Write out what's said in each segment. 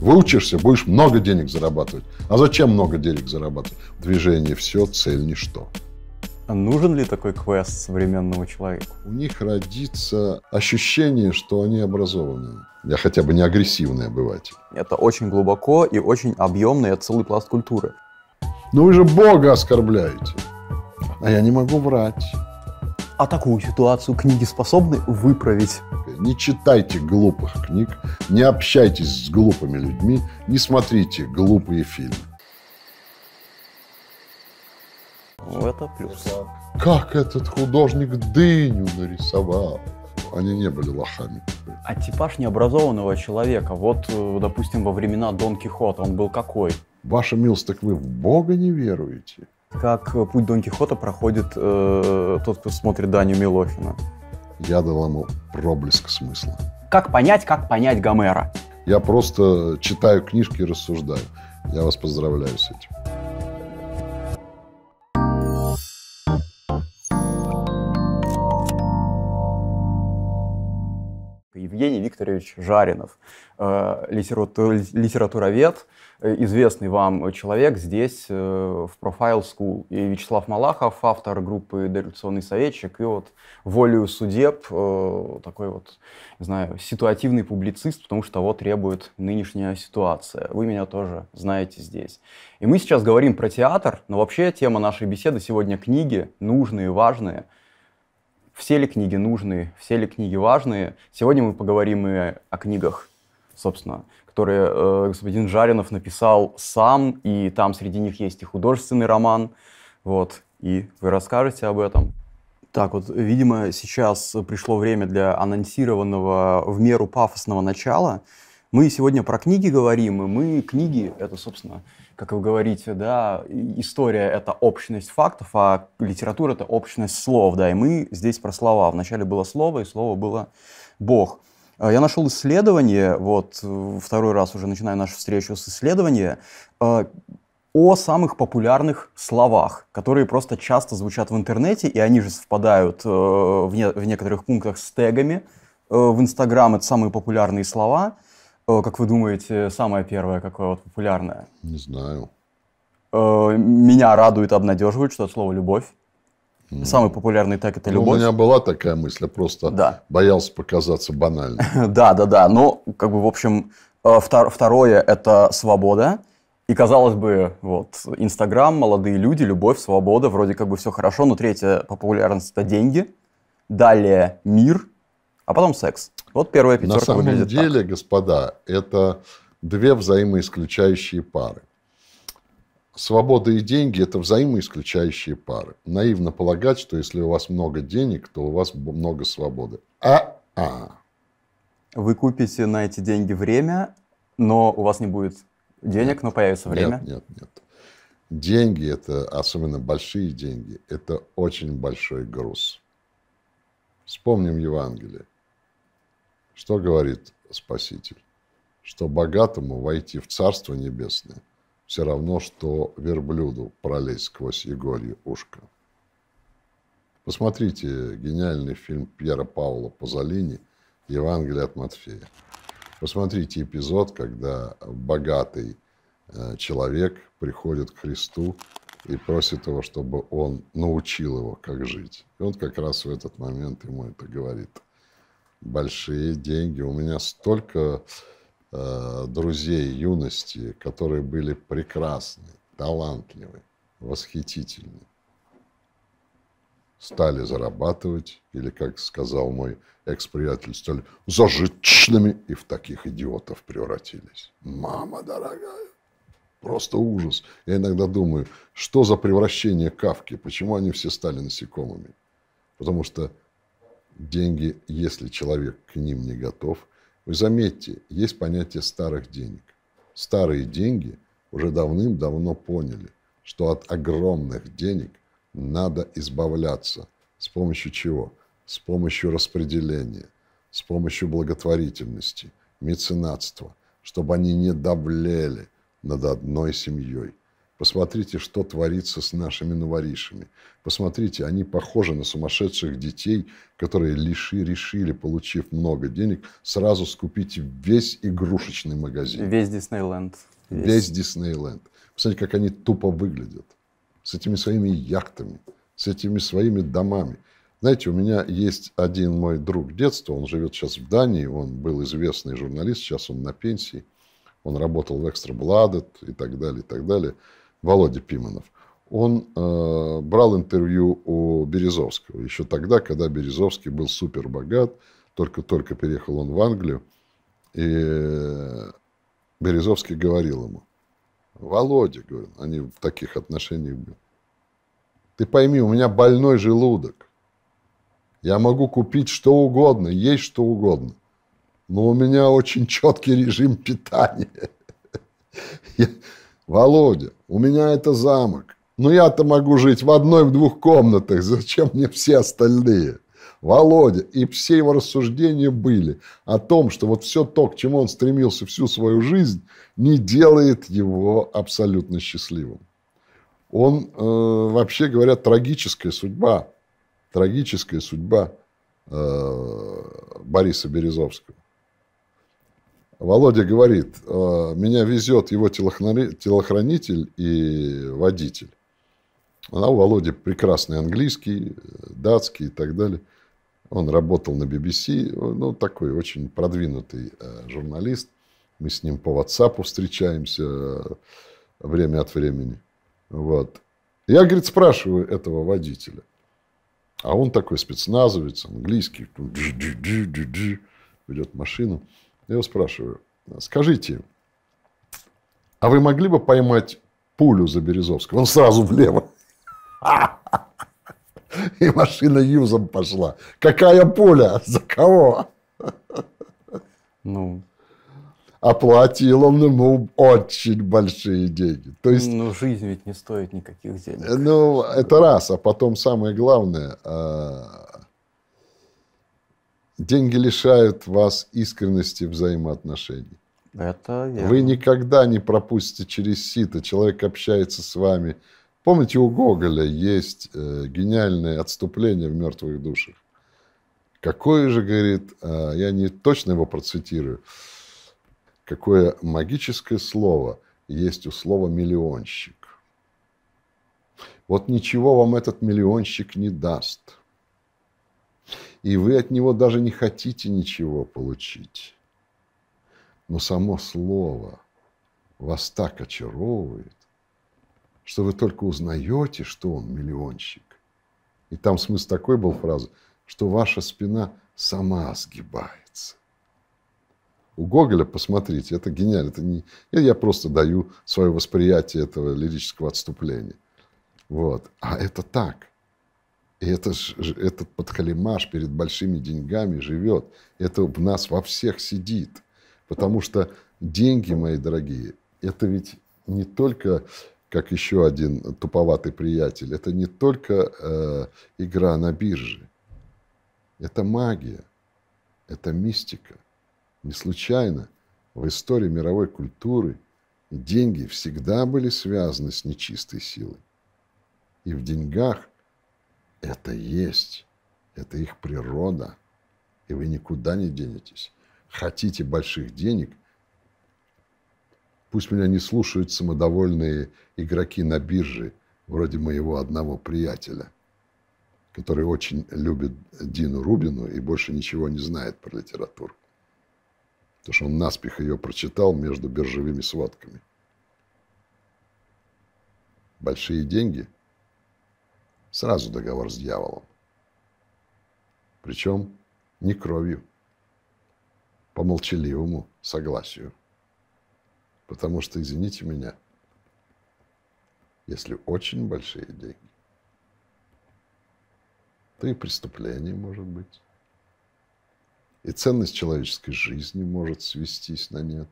Выучишься, будешь много денег зарабатывать. А зачем много денег зарабатывать? Движение все, цель ничто. А нужен ли такой квест современному человеку? У них родится ощущение, что они образованные. Я хотя бы не агрессивный обыватель. Это очень глубоко и очень объемно, это целый пласт культуры. Но ну вы же Бога оскорбляете. А я не могу врать. А такую ситуацию книги способны выправить. Не читайте глупых книг, не общайтесь с глупыми людьми, не смотрите глупые фильмы. Ну, это плюс. Как этот художник дыню нарисовал? Они не были лохами. А типаж необразованного человека, вот, э, допустим, во времена Дон Кихот, он был какой? Ваша милость, так вы в Бога не веруете? Как э, путь Дон Кихота проходит э, тот, кто смотрит Даню Милохина? Я дал ему проблеск смысла. Как понять, как понять Гомера? Я просто читаю книжки и рассуждаю. Я вас поздравляю с этим. Евгений Викторович Жаринов, э, литературовед, Э, известный вам человек здесь э, в Profile School. И Вячеслав Малахов, автор группы «Дореволюционный советчик», и вот волею судеб э, такой вот, не знаю, ситуативный публицист, потому что того требует нынешняя ситуация. Вы меня тоже знаете здесь. И мы сейчас говорим про театр, но вообще тема нашей беседы сегодня книги, нужные, важные – все ли книги нужны все ли книги важные. Сегодня мы поговорим и о книгах, собственно, которые э, господин Жаринов написал сам, и там среди них есть и художественный роман. Вот, и вы расскажете об этом. Так вот, видимо, сейчас пришло время для анонсированного в меру пафосного начала. Мы сегодня про книги говорим, и мы книги, это, собственно, как вы говорите, да, история — это общность фактов, а литература — это общность слов, да, и мы здесь про слова. Вначале было слово, и слово было Бог. А, я нашел исследование, вот второй раз уже начинаю нашу встречу с исследования, а, о самых популярных словах, которые просто часто звучат в интернете, и они же совпадают э, в, не, в некоторых пунктах с тегами. Э, в Инстаграм это самые популярные слова. Э, как вы думаете, самое первое какое вот популярное? Не знаю. меня радует, обнадеживает, что это слово «любовь». Самый популярный так это любовь. Ну, у меня была такая мысль, я просто да. боялся показаться банальным. да, да, да. Ну, как бы, в общем, э, второе это свобода. И казалось бы, вот, Инстаграм, молодые люди, любовь, свобода, вроде как бы все хорошо, но третье по популярности это деньги, далее мир, а потом секс. Вот первая пятерка На самом деле, так. господа, это две взаимоисключающие пары. Свобода и деньги – это взаимоисключающие пары. Наивно полагать, что если у вас много денег, то у вас много свободы. А-а. Вы купите на эти деньги время, но у вас не будет денег, нет, но появится время. Нет, нет, нет. Деньги – это, особенно большие деньги, это очень большой груз. Вспомним Евангелие. Что говорит Спаситель? Что богатому войти в Царство Небесное все равно, что верблюду пролезть сквозь Егорье ушко. Посмотрите гениальный фильм Пьера Паула Пазолини «Евангелие от Матфея». Посмотрите эпизод, когда богатый э, человек приходит к Христу и просит его, чтобы он научил его, как жить. И он как раз в этот момент ему это говорит. «Большие деньги, у меня столько Э, друзей юности, которые были прекрасны, талантливы, восхитительны, стали зарабатывать, или, как сказал мой экс-приятель, стали зажиточными и в таких идиотов превратились. Мама дорогая! Просто ужас. Я иногда думаю, что за превращение Кавки? Почему они все стали насекомыми? Потому что деньги, если человек к ним не готов – вы заметьте, есть понятие старых денег. Старые деньги уже давным-давно поняли, что от огромных денег надо избавляться. С помощью чего? С помощью распределения, с помощью благотворительности, меценатства, чтобы они не давлели над одной семьей. Посмотрите, что творится с нашими новоришами. Посмотрите, они похожи на сумасшедших детей, которые лиши решили, получив много денег, сразу скупить весь игрушечный магазин. Весь Диснейленд. Весь, весь Диснейленд. Посмотрите, как они тупо выглядят. С этими своими яхтами, с этими своими домами. Знаете, у меня есть один мой друг детства, он живет сейчас в Дании, он был известный журналист, сейчас он на пенсии. Он работал в Экстраблад и так далее, и так далее. Володя Пиманов, он э, брал интервью у Березовского еще тогда, когда Березовский был супер богат, только-только переехал он в Англию, и Березовский говорил ему, Володя, говорю, они в таких отношениях были, ты пойми, у меня больной желудок, я могу купить что угодно, есть что угодно, но у меня очень четкий режим питания. «Володя, у меня это замок. Но я-то могу жить в одной в двух комнатах. Зачем мне все остальные?» Володя и все его рассуждения были о том, что вот все то, к чему он стремился всю свою жизнь, не делает его абсолютно счастливым. Он, э, вообще говоря, трагическая судьба, трагическая судьба э, Бориса Березовского. Володя говорит, «Э, меня везет его телохранитель и водитель. А у Володи прекрасный английский, э, датский и так далее. Он работал на BBC, э, ну, такой очень продвинутый журналист. Мы с ним по WhatsApp встречаемся время от времени. Вот. Я, говорит, спрашиваю этого водителя. А он такой спецназовец, английский, ведет машину. Я его спрашиваю, скажите, а вы могли бы поймать пулю за Березовского? Он сразу влево. И машина юзом пошла. Какая пуля? За кого? Ну, оплатил он ему очень большие деньги. То есть, ну, жизнь ведь не стоит никаких денег. Ну, это раз. А потом самое главное, а, Деньги лишают вас искренности взаимоотношений. Это верно. Вы никогда не пропустите через сито. Человек общается с вами. Помните, у Гоголя есть э, гениальное отступление в «Мертвых душах». Какое же, говорит, э, я не точно его процитирую, какое магическое слово есть у слова «миллионщик». Вот ничего вам этот миллионщик не даст – и вы от него даже не хотите ничего получить. Но само слово вас так очаровывает, что вы только узнаете, что он миллионщик. И там смысл такой был фразы, что ваша спина сама сгибается. У Гоголя, посмотрите, это гениально. Это не, я просто даю свое восприятие этого лирического отступления. Вот. А это так. И это ж, этот подхалимаш перед большими деньгами живет. Это в нас во всех сидит. Потому что деньги, мои дорогие, это ведь не только, как еще один туповатый приятель, это не только э, игра на бирже. Это магия, это мистика. Не случайно в истории мировой культуры деньги всегда были связаны с нечистой силой. И в деньгах – это есть, это их природа, и вы никуда не денетесь. Хотите больших денег, пусть меня не слушают самодовольные игроки на бирже, вроде моего одного приятеля, который очень любит Дину Рубину и больше ничего не знает про литературу. Потому что он наспех ее прочитал между биржевыми сводками. Большие деньги – Сразу договор с дьяволом. Причем не кровью, по молчаливому согласию. Потому что, извините меня, если очень большие деньги, то и преступление может быть. И ценность человеческой жизни может свестись на нет.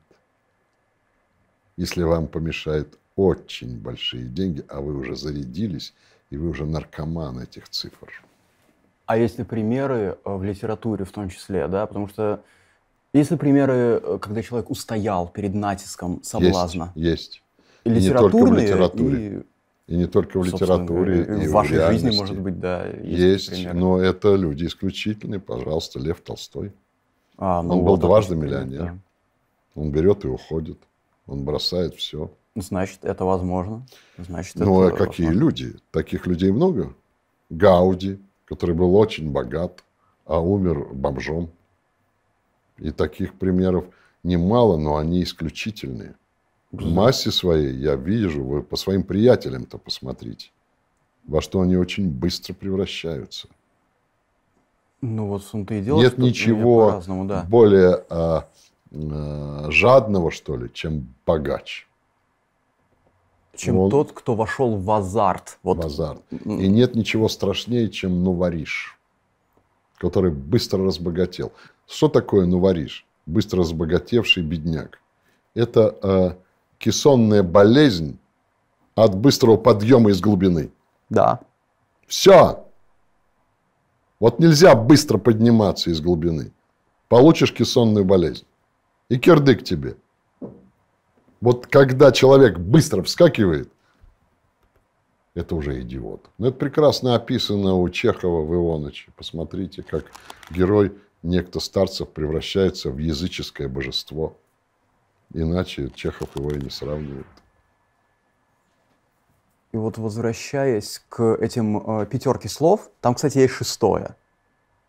Если вам помешают очень большие деньги, а вы уже зарядились – и вы уже наркоман этих цифр. А есть ли примеры э, в литературе в том числе, да, потому что есть ли примеры, э, когда человек устоял перед натиском соблазна? Есть. есть. И, и не только в литературе. И, и не только в литературе, и, и в вашей в жизни, может быть, да. Есть, есть но это люди исключительные. Пожалуйста, Лев Толстой. А, ну Он вот был дважды миллионер. Да. Он берет и уходит. Он бросает все. Значит, это возможно. Значит, ну, это а какие возможно. люди? Таких людей много. Гауди, который был очень богат, а умер бомжом. И таких примеров немало, но они исключительные. В массе своей я вижу, вы по своим приятелям-то посмотрите, во что они очень быстро превращаются. Ну вот в и дело. Нет ну, ничего да. более а, а, жадного, что ли, чем богач чем он... тот, кто вошел в азарт. Вот. В азарт. И нет ничего страшнее, чем нувариш, который быстро разбогател. Что такое нувариш? Быстро разбогатевший бедняк. Это э, кессонная болезнь от быстрого подъема из глубины. Да. Все. Вот нельзя быстро подниматься из глубины. Получишь кессонную болезнь. И кирдык тебе – вот когда человек быстро вскакивает, это уже идиот. Но ну, это прекрасно описано у Чехова в Ионыче. Посмотрите, как герой некто Старцев превращается в языческое божество. Иначе Чехов его и не сравнивает. И вот возвращаясь к этим э, пятерке слов, там, кстати, есть шестое.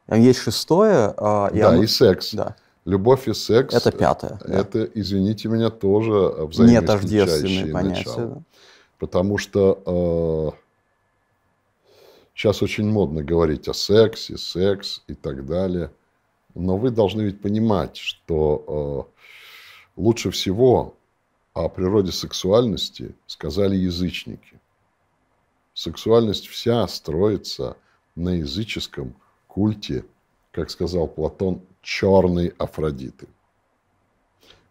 Там есть шестое. Э, и да, оно... и секс. Да. Любовь и секс... Это пятое. Это, да. извините меня, тоже взаимоисключающие Не тождественные понятия. Начала. Да. Потому что э, сейчас очень модно говорить о сексе, секс и так далее. Но вы должны ведь понимать, что э, лучше всего о природе сексуальности сказали язычники. Сексуальность вся строится на языческом культе, как сказал Платон, черной Афродиты.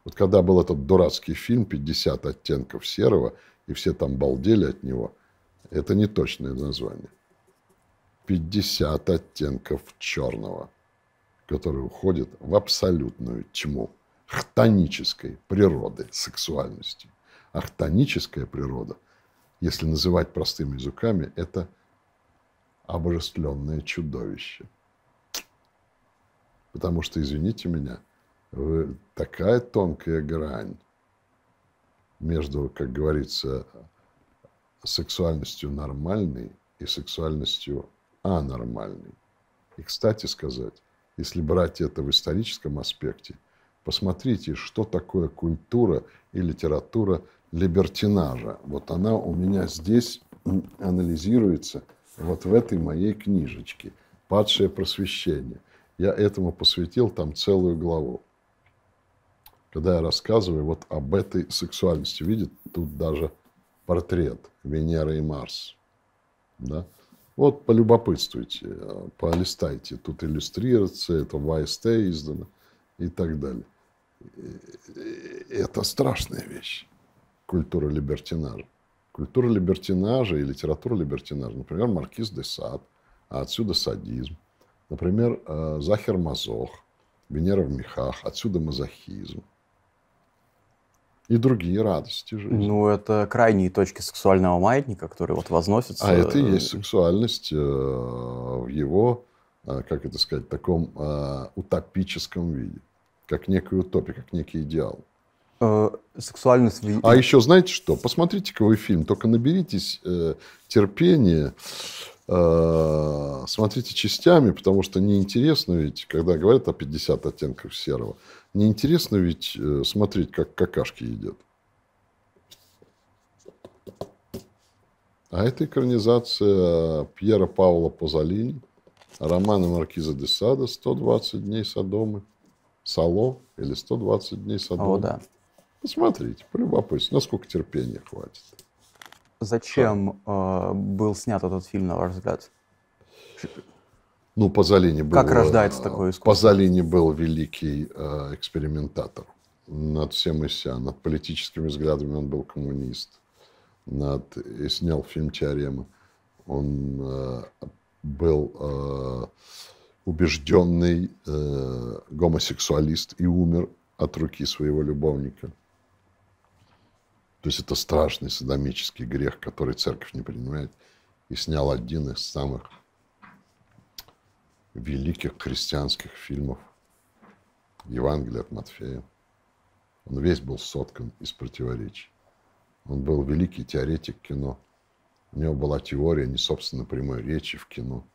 Вот когда был этот дурацкий фильм «50 оттенков серого», и все там балдели от него, это не точное название. 50 оттенков черного, который уходит в абсолютную тьму хтонической природы сексуальности. А хтоническая природа, если называть простыми языками, это обожествленное чудовище – Потому что, извините меня, такая тонкая грань между, как говорится, сексуальностью нормальной и сексуальностью анормальной. И, кстати сказать, если брать это в историческом аспекте, посмотрите, что такое культура и литература либертинажа. Вот она у меня здесь анализируется вот в этой моей книжечке «Падшее просвещение». Я этому посвятил там целую главу. Когда я рассказываю вот об этой сексуальности, видит тут даже портрет Венеры и Марс. Да? Вот полюбопытствуйте, полистайте. Тут иллюстрироваться, это в АСТ издано и так далее. Это страшная вещь, культура либертинажа. Культура либертинажа и литература либертинажа, например, Маркиз де Сад, а отсюда садизм. Например, э, Захер Мазох, Венера в мехах, отсюда мазохизм. И другие радости жизни. Ну, это крайние точки сексуального маятника, которые вот возносятся. А это и э, есть сексуальность э, в его, как это сказать, таком утопическом виде. Как некая утопия, как некий идеал. Э, сексуальность... А еще знаете что? Посмотрите-ка вы фильм, только наберитесь терпения Э, смотрите частями, потому что неинтересно ведь, когда говорят о 50 оттенков серого, неинтересно ведь э, смотреть, как какашки едят. А это экранизация Пьера Паула Пазолини, романа Маркиза де Сада «120 дней Содомы», «Сало» или «120 дней Содомы». О, да. Посмотрите, полюбопытствуйте, насколько терпения хватит. Зачем э, был снят этот фильм, на ваш взгляд? Ну, Пазолини был... Как рождается э, такое искусство? Пазолини был великий э, экспериментатор над всем и вся. Над политическими взглядами он был коммунист. Над... И снял фильм «Теорема». Он э, был э, убежденный э, гомосексуалист и умер от руки своего любовника. То есть это страшный садомический грех, который церковь не принимает. И снял один из самых великих христианских фильмов Евангелие от Матфея. Он весь был соткан из противоречий. Он был великий теоретик кино. У него была теория не собственно прямой речи в кино.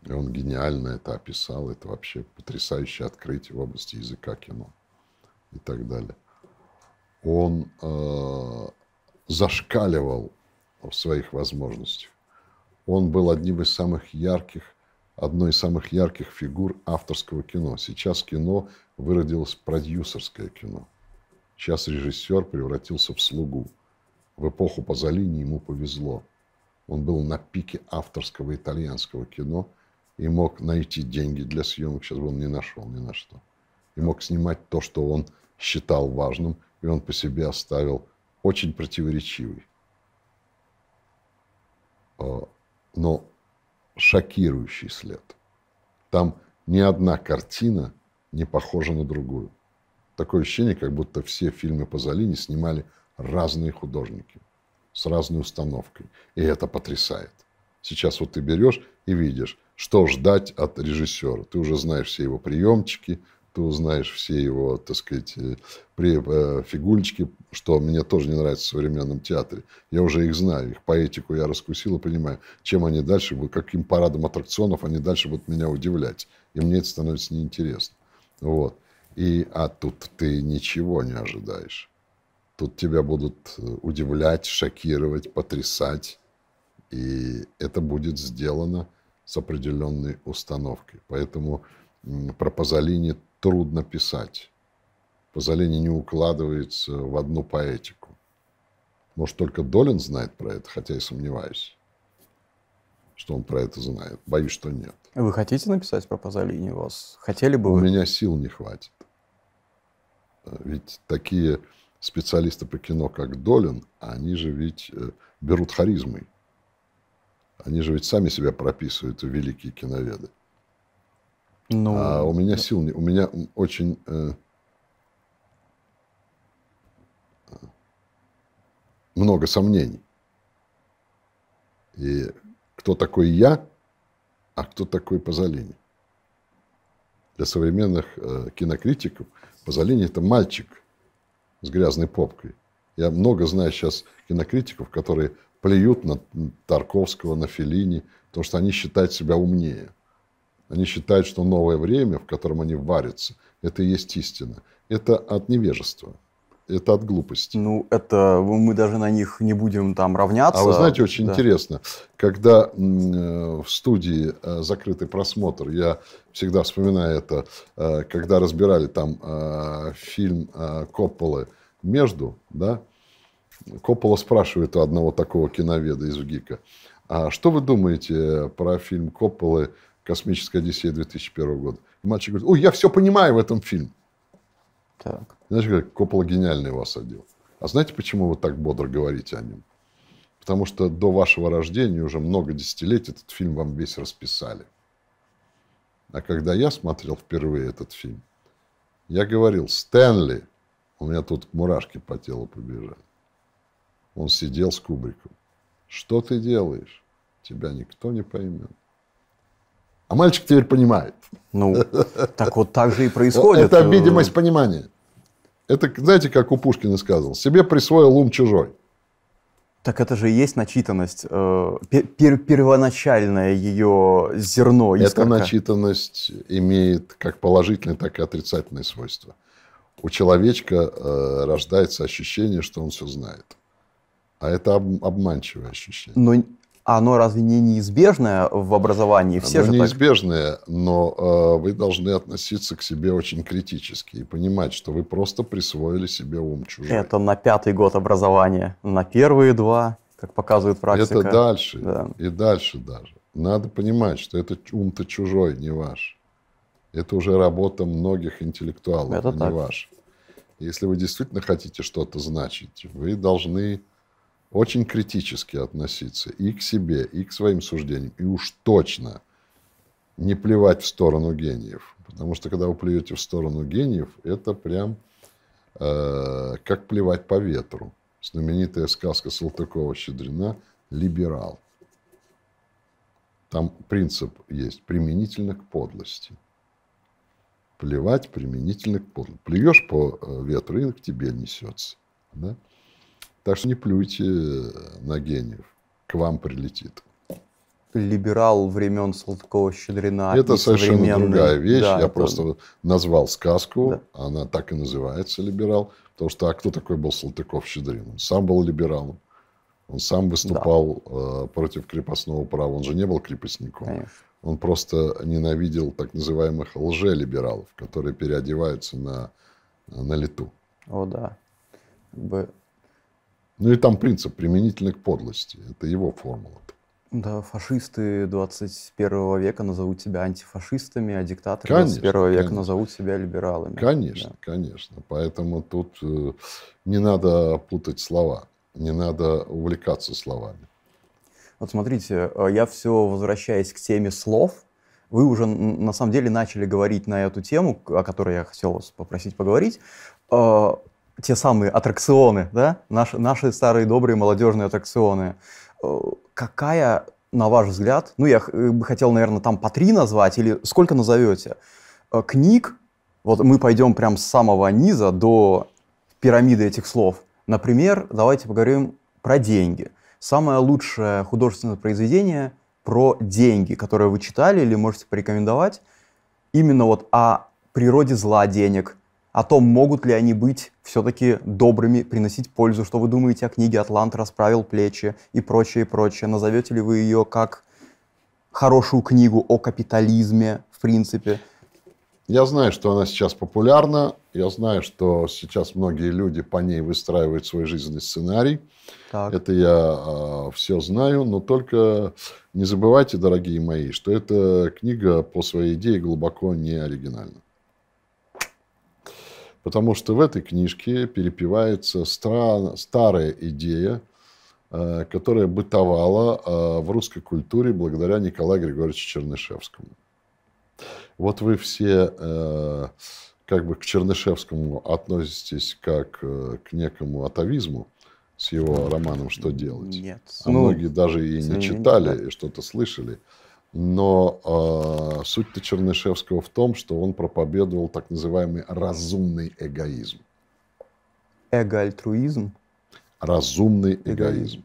И он гениально это описал. Это вообще потрясающее открытие в области языка кино и так далее он э, зашкаливал в своих возможностях. Он был одним из самых ярких, одной из самых ярких фигур авторского кино. Сейчас кино выродилось в продюсерское кино. Сейчас режиссер превратился в слугу. В эпоху Пазолини ему повезло. Он был на пике авторского итальянского кино и мог найти деньги для съемок. Сейчас бы он не нашел ни на что. И мог снимать то, что он считал важным, и он по себе оставил очень противоречивый, а, но шокирующий след. Там ни одна картина не похожа на другую. Такое ощущение, как будто все фильмы Пазолини снимали разные художники с разной установкой. И это потрясает. Сейчас вот ты берешь и видишь, что ждать от режиссера. Ты уже знаешь все его приемчики, ты узнаешь все его, так сказать, при, э, э фигулечки, что мне тоже не нравится в современном театре. Я уже их знаю, их поэтику я раскусил и понимаю, чем они дальше каким парадом аттракционов они дальше будут меня удивлять. И мне это становится неинтересно. Вот. И, а тут ты ничего не ожидаешь. Тут тебя будут э, удивлять, шокировать, потрясать. И это будет сделано с определенной установкой. Поэтому про Пазолини трудно писать. Пазолини не укладывается в одну поэтику. Может, только Долин знает про это, хотя и сомневаюсь, что он про это знает. Боюсь, что нет. Вы хотите написать про Пазолини? У вас хотели бы У вы? меня сил не хватит. Э, ведь такие специалисты по кино, как Долин, они же ведь э, берут харизмой. Они же ведь сами себя прописывают в великие киноведы. Ну, а у меня сил не... У меня очень... Э, много сомнений. И кто такой я, а кто такой Пазолини. Для современных э, кинокритиков Пазолини – это мальчик с грязной попкой. Я много знаю сейчас кинокритиков, которые плюют на Тарковского, на Филини, потому что они считают себя умнее. Они считают, что новое время, в котором они варятся, это и есть истина. Это от невежества. Это от глупости. Ну, это мы даже на них не будем там равняться. А вы знаете, очень да. интересно, когда э, в студии э, закрытый просмотр, я всегда вспоминаю это, э, когда разбирали там фильм Копполы «Между», да, Коппола спрашивает у одного такого киноведа из УГИКа, а что вы думаете про фильм Копполы «Космическая Одиссея» 2001 года. И мальчик говорит, ой, я все понимаю в этом фильме. Так. Знаешь, как Коппола гениальный вас одел. А знаете, почему вы так бодро говорите о нем? Потому что до вашего рождения уже много десятилетий этот фильм вам весь расписали. А когда я смотрел впервые этот фильм, я говорил, Стэнли, у меня тут мурашки по телу побежали. Он сидел с Кубриком. Что ты делаешь? Тебя никто не поймет. А мальчик теперь понимает. Ну, так вот так же и происходит. Это видимость понимания. Это, знаете, как у Пушкина сказал, себе присвоил ум чужой. Так это же и есть начитанность, э, первоначальное ее зерно. Искорка. Эта начитанность имеет как положительные, так и отрицательные свойства. У человечка э, рождается ощущение, что он все знает. А это обманчивое ощущение. Но а оно разве не неизбежное в образовании? Все оно же неизбежное, так... но э, вы должны относиться к себе очень критически и понимать, что вы просто присвоили себе ум чужой. Это на пятый год образования, на первые два, как показывает практика. Это дальше, да. и дальше даже. Надо понимать, что это ум-то чужой, не ваш. Это уже работа многих интеллектуалов, это а не ваш. Если вы действительно хотите что-то значить, вы должны очень критически относиться и к себе, и к своим суждениям, и уж точно не плевать в сторону гениев. Потому что когда вы плюете в сторону гениев, это прям э, как плевать по ветру. Знаменитая сказка Салтыкова-Щедрина «Либерал». Там принцип есть применительно к подлости. Плевать применительно к подлости. Плюешь по э, ветру, и к тебе несется. Да? Так что не плюйте на гениев. К вам прилетит. Либерал времен Салтыкова-Щедрина. Это совершенно другая вещь. Да, Я это... просто назвал сказку. Да. Она так и называется «Либерал». Потому что, а кто такой был Салтыков-Щедрин? Он сам был либералом. Он сам выступал да. Э, против крепостного права. Он же не был крепостником. Конечно. Он просто ненавидел так называемых лжелибералов, которые переодеваются на, на лету. О, да. Ну и там принцип применительный к подлости. Это его формула. Да, фашисты 21 века назовут себя антифашистами, а диктаторы конечно, 21 века конечно. назовут себя либералами. Конечно, да. конечно. Поэтому тут э, не надо путать слова, не надо увлекаться словами. Вот смотрите, э, я все возвращаясь к теме слов, вы уже на самом деле начали говорить на эту тему, о которой я хотел вас попросить поговорить. Э, те самые аттракционы, да, наши, наши старые добрые молодежные аттракционы. Э, какая, на ваш взгляд, ну я э, бы хотел, наверное, там по три назвать, или сколько назовете, э, книг, вот мы пойдем прям с самого низа до пирамиды этих слов. Например, давайте поговорим про деньги. Самое лучшее художественное произведение про деньги, которое вы читали или можете порекомендовать, именно вот о природе зла денег – о том, могут ли они быть все-таки добрыми, приносить пользу. Что вы думаете о книге «Атлант расправил плечи» и прочее, и прочее. Назовете ли вы ее как хорошую книгу о капитализме, в принципе? Я знаю, что она сейчас популярна. Я знаю, что сейчас многие люди по ней выстраивают свой жизненный сценарий. Так. Это я э, а, все знаю, но только не забывайте, дорогие мои, что эта книга по своей идее глубоко не оригинальна. Потому что в этой книжке перепевается стран, старая идея, э, которая бытовала э, в русской культуре благодаря Николаю Григорьевичу Чернышевскому. Вот вы все э, как бы к Чернышевскому относитесь как к некому атовизму с его романом «Что делать?». Нет. А ну, многие даже и не читали, и что-то слышали. Но э, суть-то Чернышевского в том, что он проповедовал так называемый разумный эгоизм. Эго-альтруизм? Разумный эгоизм. эгоизм.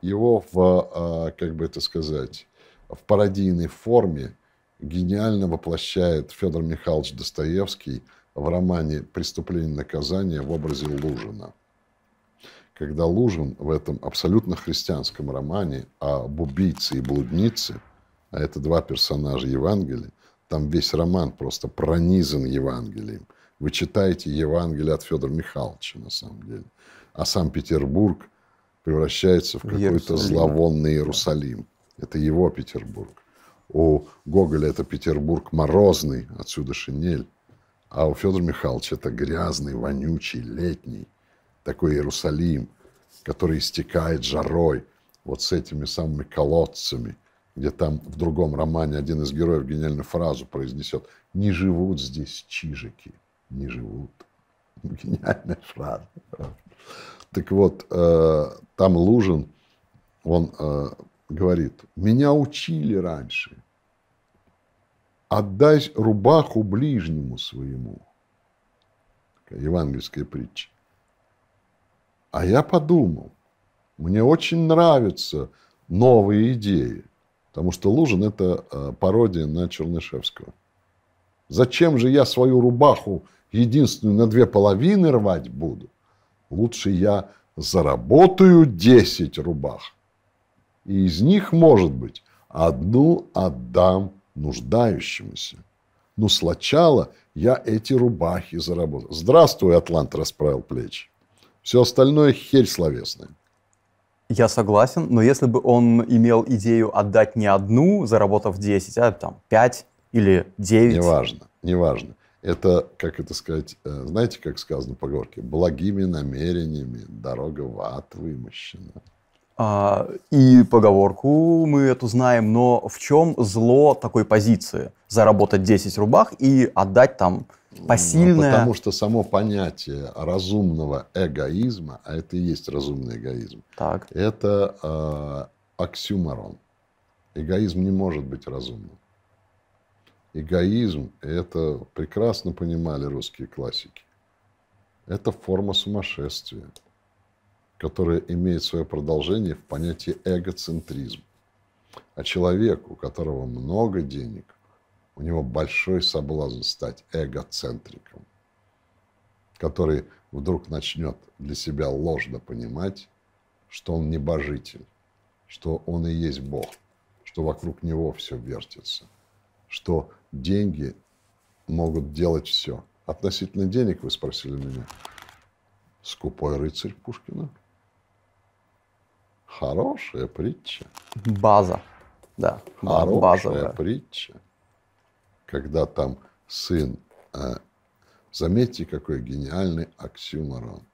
Его в, э, как бы это сказать, в пародийной форме гениально воплощает Федор Михайлович Достоевский в романе «Преступление и наказание» в образе Лужина. Когда Лужин в этом абсолютно христианском романе об убийце и блуднице – а это два персонажа Евангелия, там весь роман просто пронизан Евангелием. Вы читаете Евангелие от Федора Михайловича, на самом деле. А сам петербург превращается в какой-то зловонный Иерусалим. Это его Петербург. У Гоголя это Петербург морозный, отсюда шинель. А у Федора Михайловича это грязный, вонючий, летний. Такой Иерусалим, который истекает жарой. Вот с этими самыми колодцами – где там в другом романе один из героев гениальную фразу произнесет «Не живут здесь чижики, не живут». Гениальная фраза. Так вот, э, там Лужин, он э, говорит, «Меня учили раньше, отдай рубаху ближнему своему». Такая евангельская притча. А я подумал, мне очень нравятся новые идеи. Потому что Лужин – это э, пародия на Чернышевского. Зачем же я свою рубаху единственную на две половины рвать буду? Лучше я заработаю 10 рубах. И из них, может быть, одну отдам нуждающемуся. Но сначала я эти рубахи заработал. Здравствуй, Атлант расправил плечи. Все остальное херь словесная. Я согласен, но если бы он имел идею отдать не одну, заработав 10, а там 5 или 9... Неважно, неважно. Это, как это сказать, э, знаете, как сказано в поговорке, благими намерениями дорога в ад вымощена. А, и поговорку мы эту знаем, но в чем зло такой позиции? Заработать 10 рубах и отдать там ну, посильное. Потому что само понятие разумного эгоизма, а это и есть разумный эгоизм, так. это э, оксюморон. Эгоизм не может быть разумным. Эгоизм, это прекрасно понимали русские классики, это форма сумасшествия, которая имеет свое продолжение в понятии эгоцентризм. А человек, у которого много денег, у него большой соблазн стать эгоцентриком, который вдруг начнет для себя ложно понимать, что он небожитель, что он и есть Бог, что вокруг него все вертится, что деньги могут делать все. Относительно денег вы спросили меня. Скупой рыцарь Пушкина. Хорошая притча. База. Да. Хорошая базовая. притча когда там сын, а, заметьте, какой гениальный оксюморон.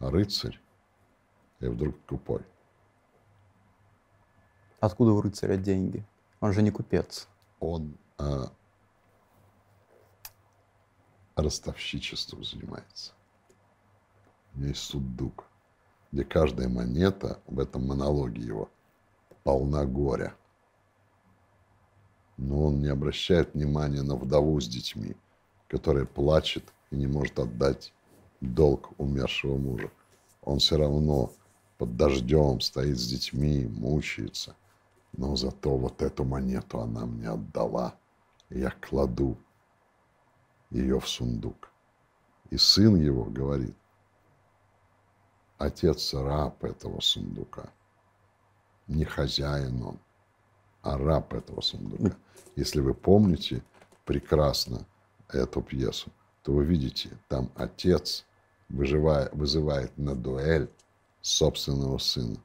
Рыцарь и вдруг купой. Откуда у рыцаря деньги? Он же не купец. Он а, ростовщичеством занимается. Есть суддук, где каждая монета в этом монологе его полна горя – но он не обращает внимания на вдову с детьми, которая плачет и не может отдать долг умершего мужа. Он все равно под дождем стоит с детьми, мучается. Но зато вот эту монету она мне отдала. Я кладу ее в сундук. И сын его говорит, отец раб этого сундука, не хозяин он а раб этого сундука. Если вы помните прекрасно эту пьесу, то вы видите, там отец выживая, вызывает на дуэль собственного сына.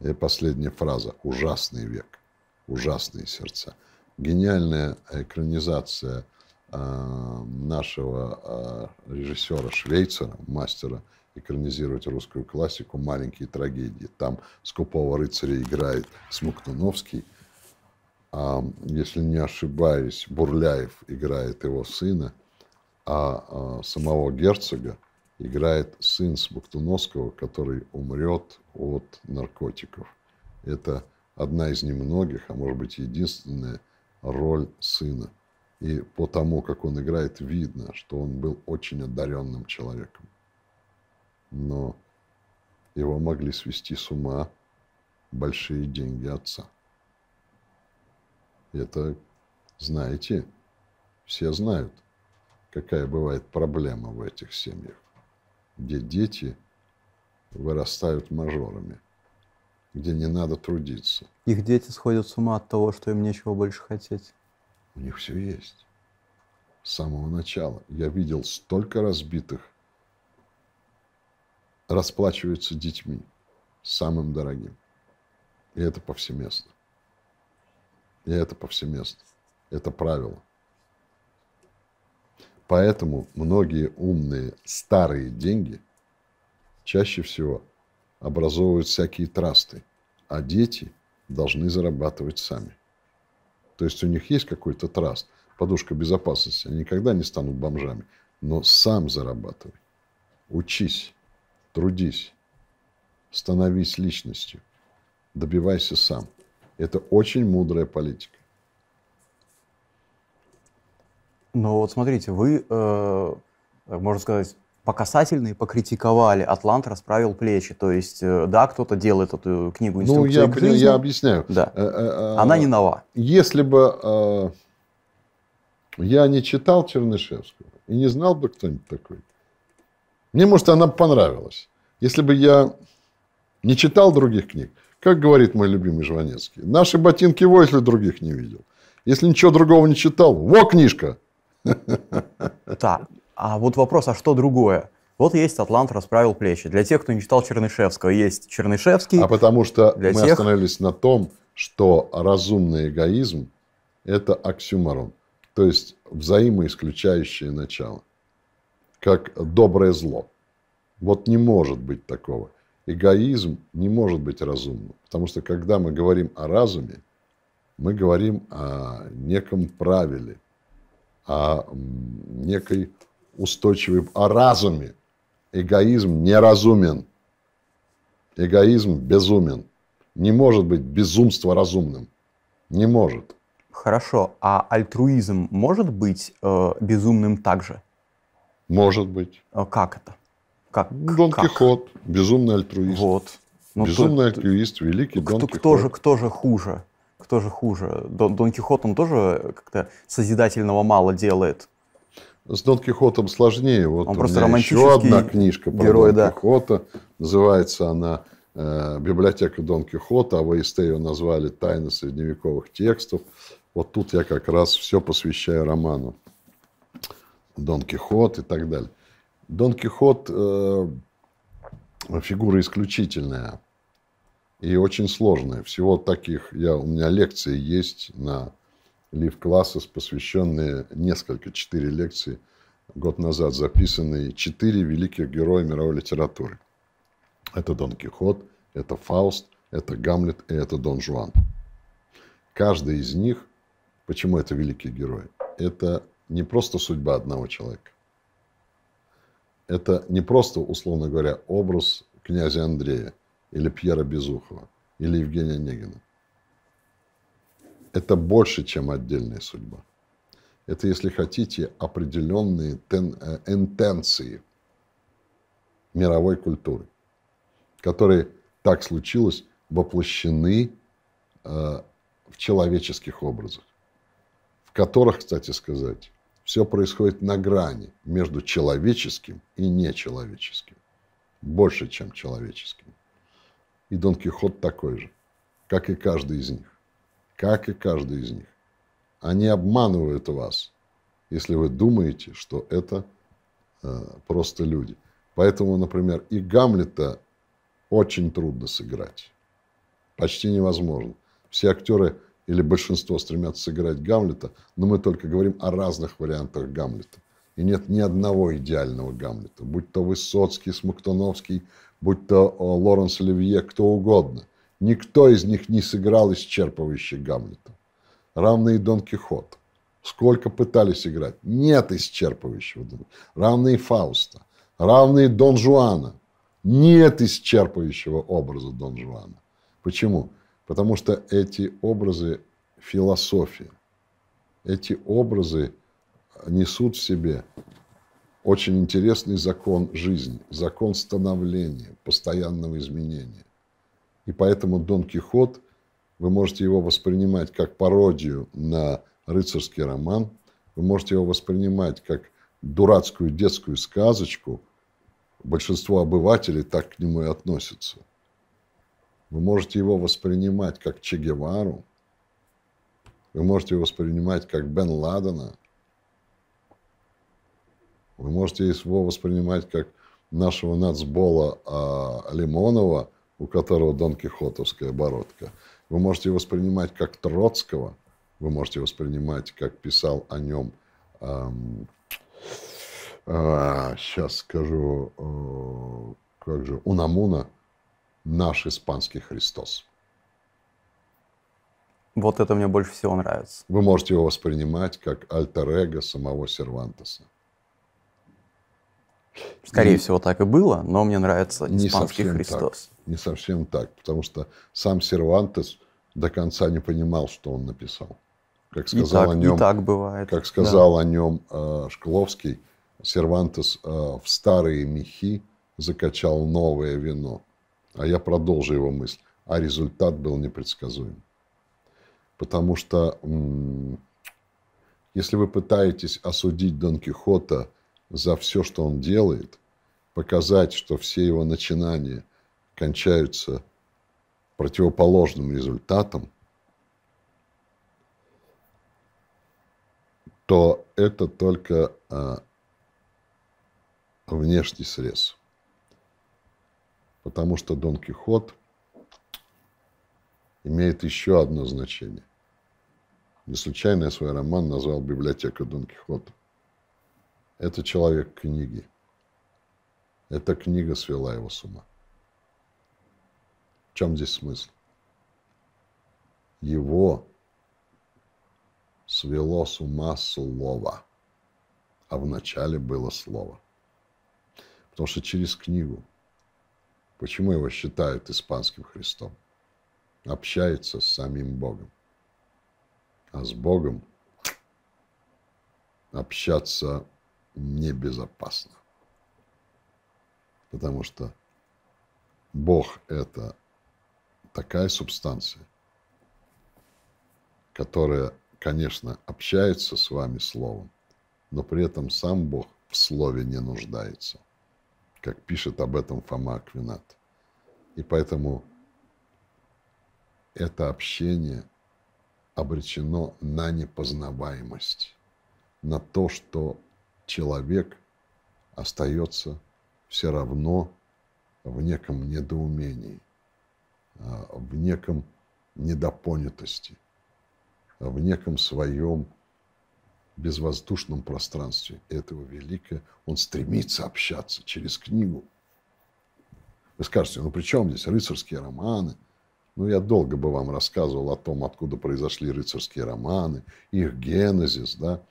И последняя фраза «Ужасный век, ужасные сердца». Гениальная экранизация а, нашего а, режиссера Швейцера, мастера – экранизировать русскую классику «Маленькие трагедии». Там «Скупого рыцаря» играет Смоктуновский. А, если не ошибаюсь, Бурляев играет его сына, а, а самого герцога играет сын Смоктуновского, который умрет от наркотиков. Это одна из немногих, а может быть единственная роль сына. И по тому, как он играет, видно, что он был очень одаренным человеком но его могли свести с ума большие деньги отца. Это, знаете, все знают, какая бывает проблема в этих семьях, где дети вырастают мажорами, где не надо трудиться. Их дети сходят с ума от того, что им нечего больше хотеть. У них все есть. С самого начала я видел столько разбитых расплачиваются детьми, самым дорогим. И это повсеместно. И это повсеместно. Это правило. Поэтому многие умные старые деньги чаще всего образовывают всякие трасты, а дети должны зарабатывать сами. То есть у них есть какой-то траст, подушка безопасности, они никогда не станут бомжами, но сам зарабатывай, учись. Трудись. Становись личностью. Добивайся сам. Это очень мудрая политика. Но вот смотрите, вы, э, можно сказать, по касательной покритиковали, Атлант расправил плечи. То есть, э, да, кто-то делает эту книгу инструкцию Ну, я, к жизни. я объясняю. Да. Э, э, Она не нова. Если бы э, я не читал Чернышевского и не знал бы кто-нибудь такой, мне, может, она понравилась. Если бы я не читал других книг, как говорит мой любимый Жванецкий, наши ботинки во, если других не видел. Если ничего другого не читал, во книжка. Так, а вот вопрос, а что другое? Вот есть «Атлант расправил плечи». Для тех, кто не читал Чернышевского, есть Чернышевский. А потому что для мы тех... остановились на том, что разумный эгоизм – это оксюморон, то есть взаимоисключающее начало как доброе зло. Вот не может быть такого. Эгоизм не может быть разумным, потому что когда мы говорим о разуме, мы говорим о неком правиле, о некой устойчивой, о разуме. Эгоизм неразумен. Эгоизм безумен. Не может быть безумство разумным. Не может. Хорошо, а альтруизм может быть э, безумным также? Может быть. А как это? Как? Дон как? Кихот, безумный альтруист. Вот. Ну, безумный кто, альтруист, великий кто, Дон Кихот. Кто же, кто же хуже? Кто же хуже? Дон, Дон Кихот, он тоже как-то созидательного мало делает. С Дон Кихотом сложнее. Вот он у просто меня еще одна книжка про герой, Дон да. Кихота. Называется она э, «Библиотека Дон Кихота», а в АИСТ ее назвали «Тайны средневековых текстов». Вот тут я как раз все посвящаю роману. Дон Кихот и так далее. Дон Кихот э, фигура исключительная и очень сложная. Всего таких, я, у меня лекции есть на Лив Классос, посвященные несколько, четыре лекции год назад записанные, четыре великих героя мировой литературы. Это Дон Кихот, это Фауст, это Гамлет и это Дон Жуан. Каждый из них, почему это великие герои? Это не просто судьба одного человека. Это не просто, условно говоря, образ князя Андрея или Пьера Безухова или Евгения Негина. Это больше, чем отдельная судьба. Это, если хотите, определенные тен, э, интенции мировой культуры, которые так случилось воплощены э, в человеческих образах, в которых, кстати сказать, все происходит на грани между человеческим и нечеловеческим. Больше, чем человеческим. И Дон Кихот такой же, как и каждый из них. Как и каждый из них. Они обманывают вас, если вы думаете, что это э, просто люди. Поэтому, например, и Гамлета очень трудно сыграть. Почти невозможно. Все актеры или большинство стремятся сыграть Гамлета, но мы только говорим о разных вариантах Гамлета. И нет ни одного идеального Гамлета, будь то Высоцкий, Смоктуновский, будь то э, Лоренс Оливье, кто угодно. Никто из них не сыграл исчерпывающий Гамлета. Равный Дон Кихот. Сколько пытались играть? Нет исчерпывающего. и Фауста. и Дон Жуана. Нет исчерпывающего образа Дон Жуана. Почему? Потому что эти образы – философии, Эти образы несут в себе очень интересный закон жизни, закон становления, постоянного изменения. И поэтому Дон Кихот, вы можете его воспринимать как пародию на рыцарский роман, вы можете его воспринимать как дурацкую детскую сказочку. Большинство обывателей так к нему и относятся – вы можете его воспринимать как Че Гевару, вы можете его воспринимать как Бен Ладена, вы можете его воспринимать как нашего нацбола а, Лимонова, у которого Дон Кихотовская бородка. Вы можете его воспринимать как Троцкого, вы можете воспринимать, как писал о нем, эм, э, а, сейчас скажу, э, как же, Унамуна – наш испанский Христос. Вот это мне больше всего нравится. Вы можете его воспринимать как альтер самого Сервантеса. Скорее не, всего, так и было, но мне нравится испанский не Христос. Так, не совсем так, потому что сам Сервантес до конца не понимал, что он написал. Как сказал и так, о нем, и так бывает. Как сказал да. о нем э, Шкловский, Сервантес э, в старые мехи закачал новое вино а я продолжу его мысль, а результат был непредсказуем. Потому что если вы пытаетесь осудить Дон Кихота за все, что он делает, показать, что все его начинания кончаются противоположным результатом, то это только а, внешний срез – потому что Дон Кихот имеет еще одно значение. Не случайно я свой роман назвал «Библиотека Дон Кихота». Это человек книги. Эта книга свела его с ума. В чем здесь смысл? Его свело с ума слово. А вначале было слово. Потому что через книгу Почему его считают испанским Христом? Общается с самим Богом. А с Богом общаться небезопасно. Потому что Бог – это такая субстанция, которая, конечно, общается с вами словом, но при этом сам Бог в слове не нуждается – как пишет об этом Фома Аквинат. И поэтому это общение обречено на непознаваемость, на то, что человек остается все равно в неком недоумении, а, в неком недопонятости, в неком своем безвоздушном пространстве этого великого. Он стремится общаться через книгу. Вы скажете, ну при чем здесь рыцарские романы? Ну, я долго бы вам рассказывал о том, откуда произошли рыцарские романы, их генезис, да.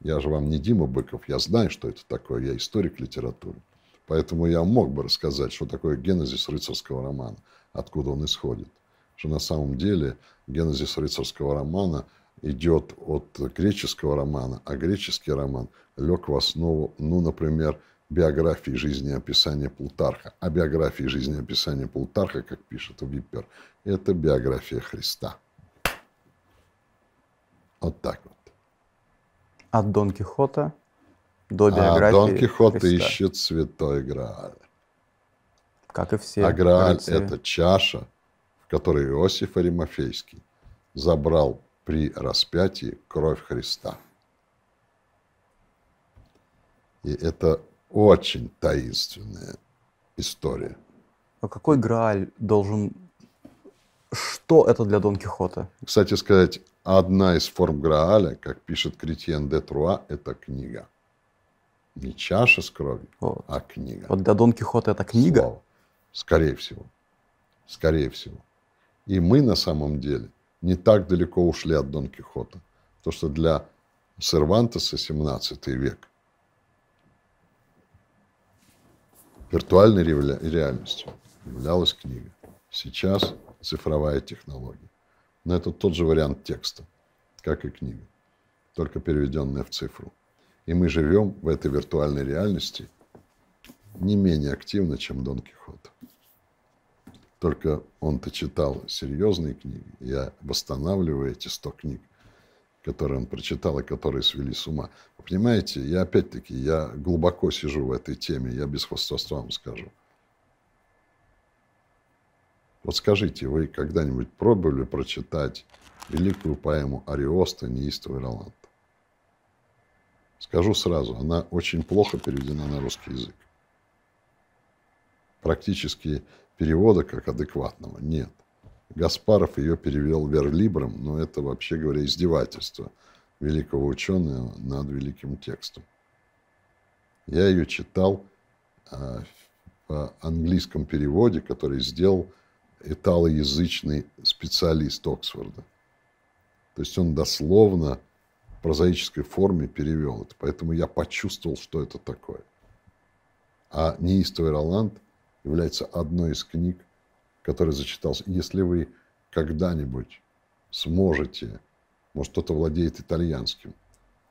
Я же вам не Дима Быков, я знаю, что это такое, я историк литературы. Поэтому я мог бы рассказать, что такое генезис рыцарского романа, откуда он исходит. Что на самом деле генезис рыцарского романа – идет от греческого романа, а греческий роман лег в основу, ну, например, биографии жизни описания Плутарха. А биографии жизни описания Плутарха, как пишет Виппер, это биография Христа. Вот так вот. От Дон Кихота до биографии а Дон Кихота Христа. ищет святой Грааль. Как и все. А Грааль – это чаша, в которой Иосиф Аримофейский забрал при распятии кровь Христа. И это очень таинственная история. А какой Грааль должен... Что это для Дон Кихота? Кстати сказать, одна из форм Грааля, как пишет Кретьен де Труа, это книга. Не чаша с кровью, вот. а книга. Вот для Дон Кихота это книга? Слово. Скорее всего. Скорее всего. И мы на самом деле не так далеко ушли от Дон Кихота. То, что для Сервантеса 17 век. Виртуальной реальностью являлась книга. Сейчас цифровая технология. Но это тот же вариант текста, как и книга, только переведенная в цифру. И мы живем в этой виртуальной реальности не менее активно, чем Дон Кихот. Только он-то читал серьезные книги. Я восстанавливаю эти 100 книг, которые он прочитал и которые свели с ума. Вы понимаете, я опять-таки, я глубоко сижу в этой теме, я без хвостовства вам скажу. Вот скажите, вы когда-нибудь пробовали прочитать великую поэму Ариоста «Неистовый Роланд»? Скажу сразу, она очень плохо переведена на русский язык. Практически перевода как адекватного нет. Гаспаров ее перевел верлибром, но это, вообще говоря, издевательство великого ученого над великим текстом. Я ее читал а, э, в английском переводе, который сделал италоязычный специалист Оксфорда. То есть он дословно в прозаической форме перевел это. Поэтому я почувствовал, что это такое. А неистовый Роланд – является одной из книг, которая зачиталась. Если вы когда-нибудь сможете, может, кто-то владеет итальянским,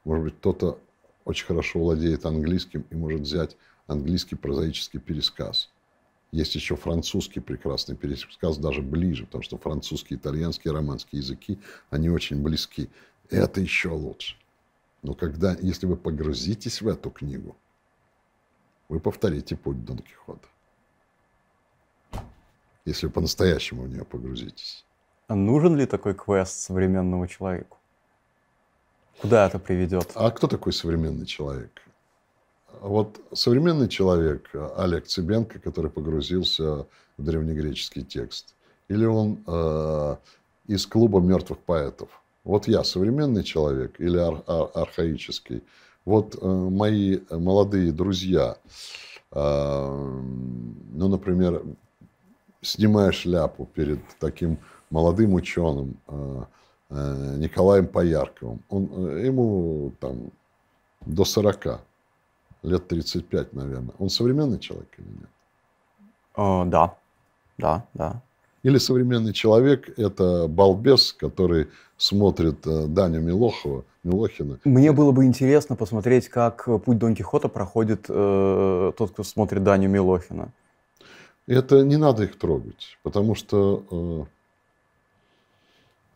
может быть, кто-то очень хорошо владеет английским и может взять английский прозаический пересказ. Есть еще французский прекрасный пересказ, даже ближе, потому что французский, итальянский, романский языки, они очень близки. Это еще лучше. Но когда, если вы погрузитесь в эту книгу, вы повторите путь Дон Кихота если по-настоящему в нее погрузитесь. А нужен ли такой квест современному человеку? Куда это приведет? А кто такой современный человек? Вот современный человек, э, Олег Цыбенко, который погрузился в древнегреческий текст, или он э, из клуба мертвых поэтов. Вот я современный человек или ар- ар- архаический. Вот э, мои молодые друзья, э, ну, например, снимая шляпу перед таким молодым ученым э, э, Николаем Поярковым. Он, э, ему там до 40, лет 35, наверное. Он современный человек или нет? да, да, да. Или современный человек – это балбес, который смотрит Даню Милохова, Милохина. Мне было бы интересно посмотреть, как путь Дон Кихота проходит э, тот, кто смотрит Даню Милохина. Это не надо их трогать, потому что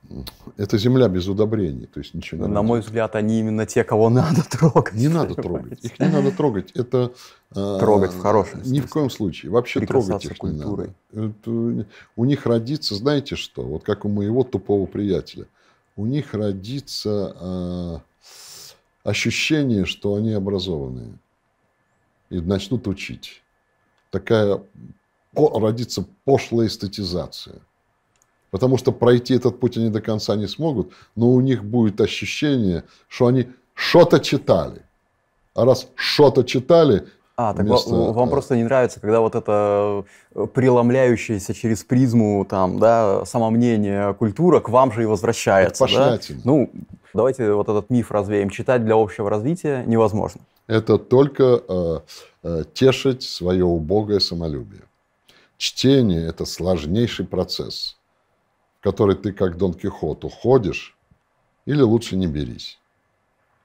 э, это земля без удобрений, то есть ничего. На мой взгляд, они именно те, кого надо трогать. Не надо трогать, их не надо трогать. Это э, трогать в хорошем. Ни в коем случае. Вообще трогать их не надо. У них родится, знаете что? Вот как у моего тупого приятеля, у них родится э, ощущение, что они образованные и начнут учить. Такая родится пошлая эстетизация. Потому что пройти этот путь они до конца не смогут, но у них будет ощущение, что они что-то читали. А раз что-то читали, а, так вместо... вам да. Э, просто не нравится, когда вот это э, преломляющееся через призму там, да, самомнение культура к вам же и возвращается. да? Ну, давайте вот этот миф развеем. Читать для общего развития невозможно. Это только э, э, тешить свое убогое самолюбие. Чтение – это сложнейший процесс, в который ты, как Дон Кихот, уходишь или лучше не берись.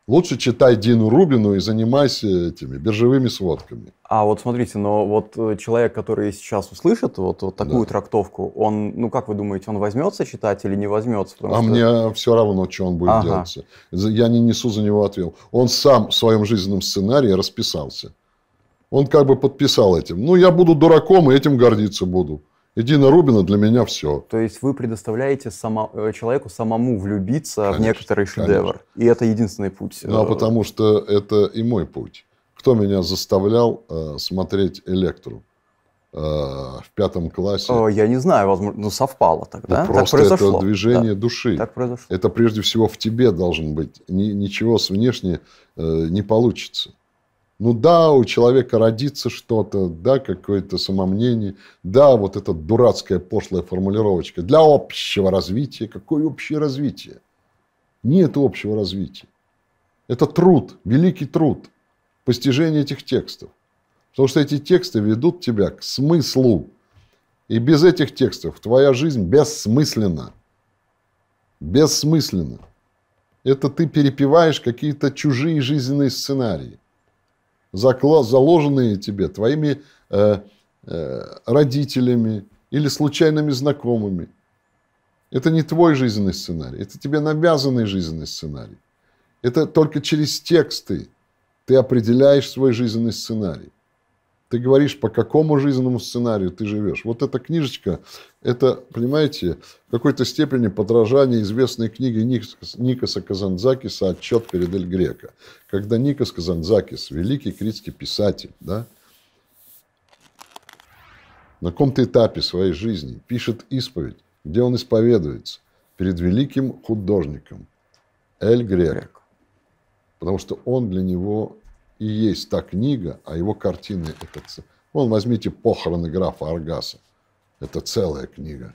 Лучше читай Дину Рубину и занимайся этими биржевыми сводками. А вот смотрите, но вот э, человек, который сейчас услышит вот, вот такую да. трактовку, он, ну как вы думаете, он возьмется читать или не возьмется? А что... мне все равно, что он будет ага. делать. Я не несу за него ответ. Он сам в своем жизненном сценарии расписался. Он как бы подписал этим. Ну, я буду дураком и этим гордиться буду. Едина Рубина для меня все. То есть вы предоставляете само, э, человеку самому влюбиться конечно, в некоторый шедевр. Конечно. И это единственный путь. Да, ну, э, потому что это и мой путь. Кто меня заставлял э, смотреть «Электру»? Э, в пятом классе. О, э, я не знаю, возможно, ну совпало тогда. Ну, просто так произошло. это движение да. души. Так произошло. Это прежде всего в тебе должен быть. Ни, ничего с внешней э, не получится. Ну да, у человека родится что-то, да, какое-то самомнение, да, вот эта дурацкая пошлая формулировочка. Для общего развития. Какое общее развитие? Нет общего развития. Это труд, великий труд, постижение этих текстов. Потому что эти тексты ведут тебя к смыслу. И без этих текстов твоя жизнь бессмысленна. Бессмысленно. Это ты перепеваешь какие-то чужие жизненные сценарии заложенные тебе твоими э, э, родителями или случайными знакомыми. Это не твой жизненный сценарий, это тебе навязанный жизненный сценарий. Это только через тексты ты определяешь свой жизненный сценарий. Ты говоришь, по какому жизненному сценарию ты живешь. Вот эта книжечка, это, понимаете, в какой-то степени подражание известной книги Никаса Казанзакиса «Отчет перед Эль Греко». Когда Никас Казанзакис, великий критский писатель, да, на каком-то этапе своей жизни пишет исповедь, где он исповедуется перед великим художником Эль Грек, потому что он для него и есть та книга, а его картины – это... Вон, возьмите похороны графа Аргаса. Это целая книга.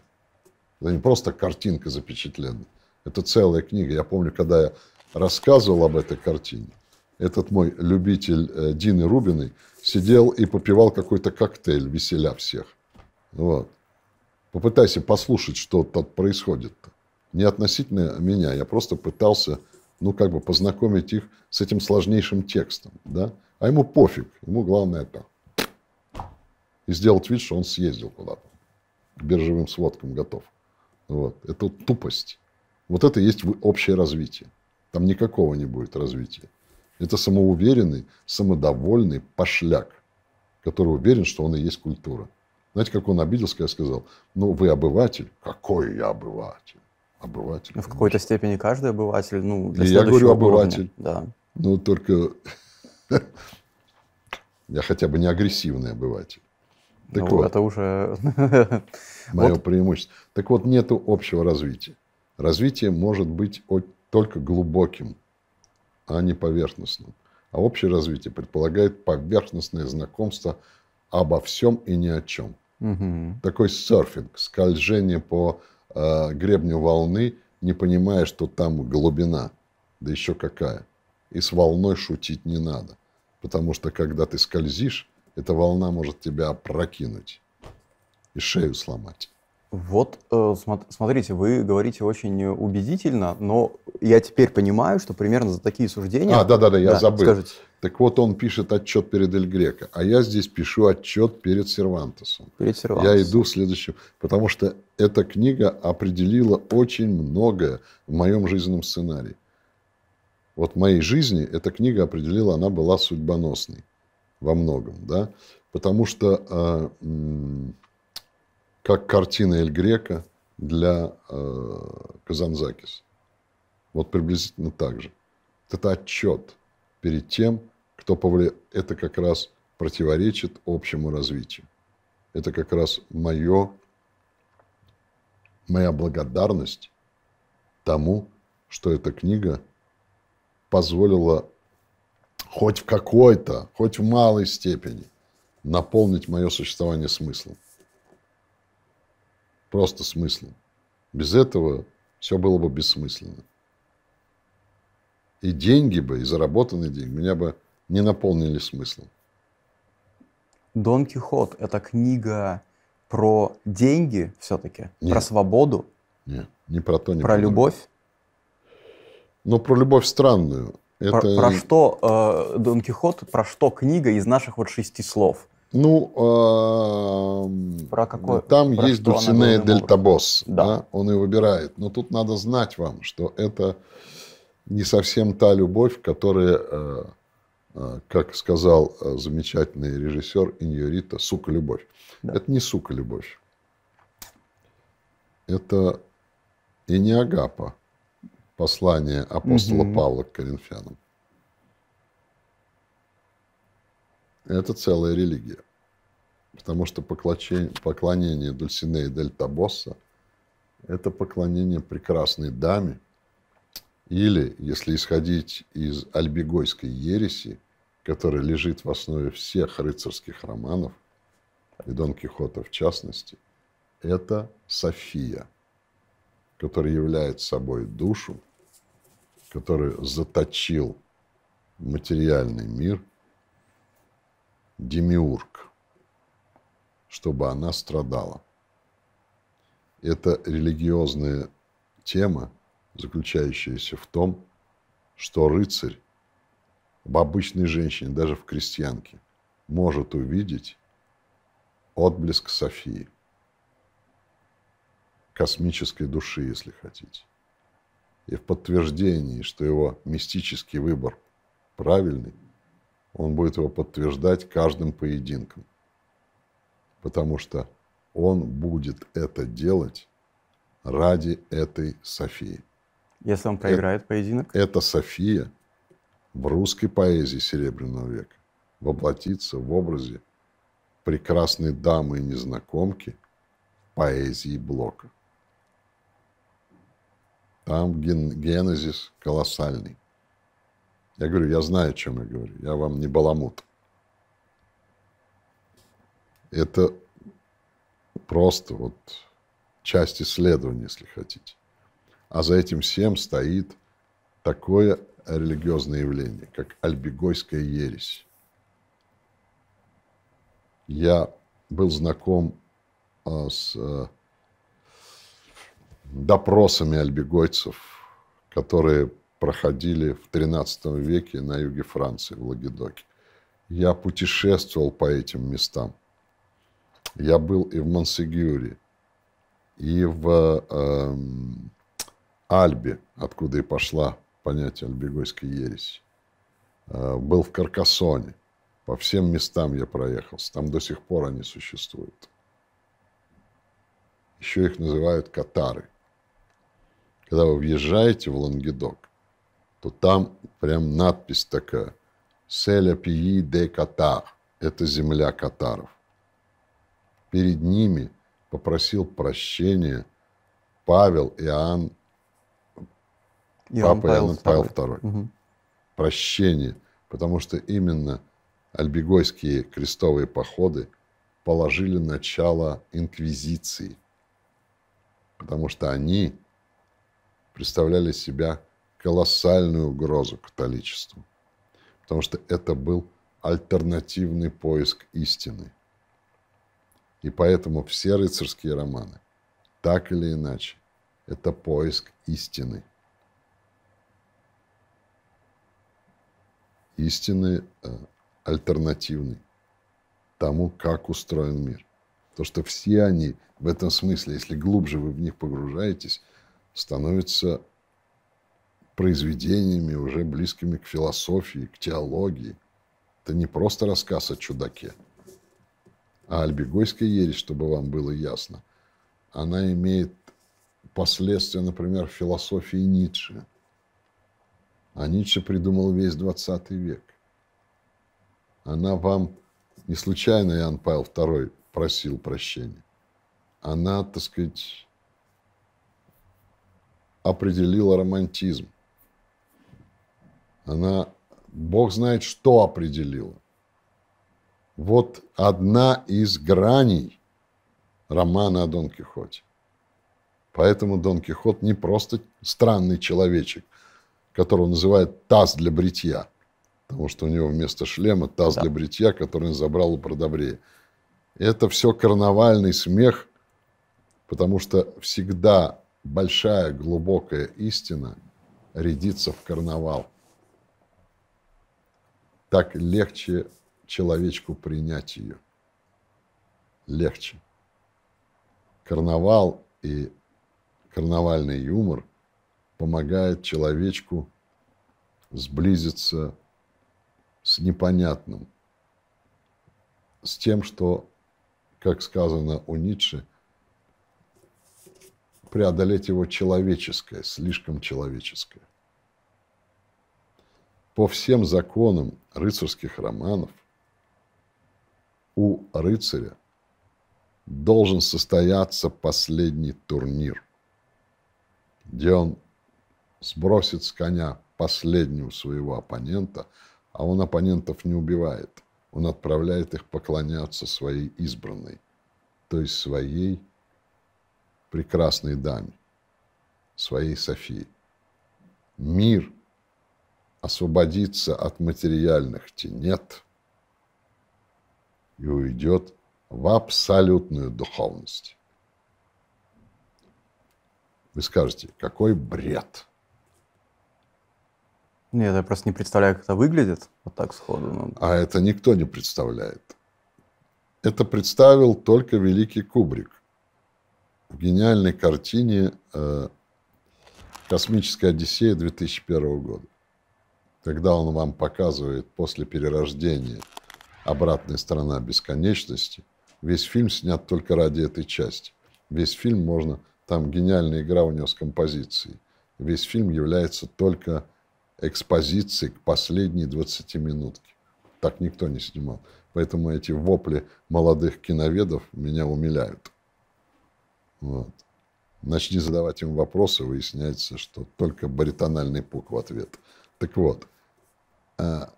Это не просто картинка запечатлена. Это целая книга. Я помню, когда я рассказывал об этой картине, этот мой любитель э, Дины Рубиной сидел и попивал какой-то коктейль, веселя всех. Ну вот. Попытайся послушать, что тут происходит. -то. Не относительно меня, я просто пытался ну, как бы познакомить их с этим сложнейшим текстом, да? А ему пофиг, ему главное это. И сделать вид, что он съездил куда-то. К биржевым сводкам готов. Вот. Это тупость. Вот это есть общее развитие. Там никакого не будет развития. Это самоуверенный, самодовольный пошляк, который уверен, что он и есть культура. Знаете, как он обиделся, я сказал, ну, вы обыватель? Какой я обыватель? обыватель. Ну, в какой-то степени каждый обыватель. Ну, для я говорю обыватель. Да. Ну, только я хотя бы не агрессивный обыватель. Ну, так ну, вот, это уже... Мое вот. преимущество. Так вот, нету общего развития. Развитие может быть только глубоким, а не поверхностным. А общее развитие предполагает поверхностное знакомство обо всем и ни о чем. Угу. Такой серфинг, скольжение по э, гребню волны, не понимая, что там глубина, да еще какая. И с волной шутить не надо, потому что когда ты скользишь, эта волна может тебя опрокинуть и шею сломать. Вот э, смотрите, вы говорите очень убедительно, но я теперь понимаю, что примерно за такие суждения... А, да-да-да, я да, забыл. Скажите. Так вот, он пишет отчет перед Эль Греко, а я здесь пишу отчет перед Сервантесом. Перед Сервантесом. Я иду в следующем, потому что эта книга определила очень многое в моем жизненном сценарии. Вот в моей жизни эта книга определила, она была судьбоносной во многом, да, потому что э, как картина Эль Грека для э, Казанзакис. Вот приблизительно так же. Это отчет перед тем, кто повлиял. Это как раз противоречит общему развитию. Это как раз мое, моя благодарность тому, что эта книга позволила хоть в какой-то, хоть в малой степени наполнить мое существование смыслом просто смыслом. Без этого все было бы бессмысленно. И деньги бы, и заработанные деньги меня бы не наполнили смыслом. Дон Кихот – это книга про деньги все-таки? Про свободу? Нет, не про то, не про, про любовь? Но ну, про любовь странную. Это... Про, про что э, Дон Кихот, про что книга из наших вот шести слов? Ну, а, про какой, там про есть Дульсинея Дель Табос. Да. да. Он и выбирает. Но тут надо знать вам, что это не совсем та любовь, которая, э, э как сказал э, замечательный режиссер Иньорита, сука-любовь. Да. Это не сука-любовь. Это и не Агапа, послание апостола угу. Павла к Коринфянам. это целая религия. Потому что поклонение Дульсинеи Дель Табосса – это поклонение прекрасной даме, или, если исходить из альбегойской ереси, которая лежит в основе всех рыцарских романов, и Дон Кихота в частности, это София, которая является собой душу, которую заточил материальный мир – демиург, чтобы она страдала. Это религиозная тема, заключающаяся в том, что рыцарь в обычной женщине, даже в крестьянке, может увидеть отблеск Софии, космической души, если хотите. И в подтверждении, что его мистический выбор правильный – он будет его подтверждать каждым поединком. Потому что он будет это делать ради этой Софии. Если он проиграет это, поединок? Эта София в русской поэзии Серебряного века воплотится в образе прекрасной дамы и незнакомки в поэзии Блока. Там ген генезис колоссальный. Я говорю, я знаю, о чем я говорю. Я вам не баламут. Это просто вот часть исследования, если хотите. А за этим всем стоит такое религиозное явление, как альбегойская ересь. Я был знаком э, с э, допросами альбегойцев, которые проходили в XIII веке на юге Франции, в Лагедоке. Я путешествовал по этим местам. Я был и в Монсегюре, и в э, Альбе, откуда и пошла понятие альбегойской ереси. Э, был в Каркасоне. По всем местам я проехался. Там до сих пор они существуют. Еще их называют катары. Когда вы въезжаете в Лангедок, то там прям надпись такая «Селяпии де Катар» – это земля катаров. Перед ними попросил прощения Павел Иоанн, Иоанн папа Павел Иоанн Павел II. Угу. Прощение, потому что именно альбегойские крестовые походы положили начало инквизиции, потому что они представляли себя колоссальную угрозу католичеству, потому что это был альтернативный поиск истины. И поэтому все рыцарские романы, так или иначе, это поиск истины. Истины э, альтернативной тому, как устроен мир. То, что все они в этом смысле, если глубже вы в них погружаетесь, становятся произведениями, уже близкими к философии, к теологии. Это не просто рассказ о чудаке. А Альбегойская ересь, чтобы вам было ясно, она имеет последствия, например, философии Ницше. А Ницше придумал весь 20 век. Она вам не случайно Иоанн Павел II просил прощения. Она, так сказать, определила романтизм. Она, Бог знает, что определила. Вот одна из граней романа о Дон Кихоте. Поэтому Дон Кихот не просто странный человечек, которого называют таз для бритья, потому что у него вместо шлема таз да. для бритья, который он забрал у продобрея. Это все карнавальный смех, потому что всегда большая глубокая истина рядится в карнавал так легче человечку принять ее. Легче. Карнавал и карнавальный юмор помогает человечку сблизиться с непонятным, с тем, что, как сказано у Ницше, преодолеть его человеческое, слишком человеческое по всем законам рыцарских романов у рыцаря должен состояться последний турнир, где он сбросит с коня последнего своего оппонента, а он оппонентов не убивает. Он отправляет их поклоняться своей избранной, то есть своей прекрасной даме, своей Софии. Мир – освободится от материальных тенет и уйдет в абсолютную духовность. Вы скажете, какой бред? Нет, я просто не представляю, как это выглядит вот так сходу. Но... Ну. А это никто не представляет. Это представил только великий Кубрик в гениальной картине э, «Космическая Одиссея» 2001 года. Тогда он вам показывает после перерождения «Обратная сторона бесконечности». Весь фильм снят только ради этой части. Весь фильм можно... Там гениальная игра у него с композицией. Весь фильм является только экспозицией к последней 20 минутке. Так никто не снимал. Поэтому эти вопли молодых киноведов меня умиляют. Вот. Начни задавать им вопросы, выясняется, что только баритональный пук в ответ. Так вот, а,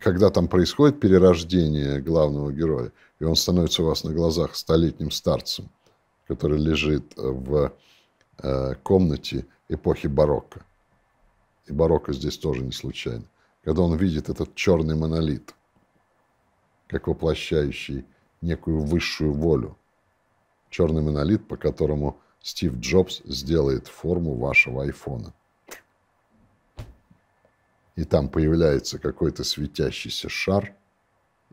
когда там происходит перерождение главного героя, и он становится у вас на глазах столетним старцем, который лежит в э, комнате эпохи барокко. И барокко здесь тоже не случайно. Когда он видит этот черный монолит, как воплощающий некую высшую волю. Черный монолит, по которому Стив Джобс сделает форму вашего айфона – и там появляется какой-то светящийся шар,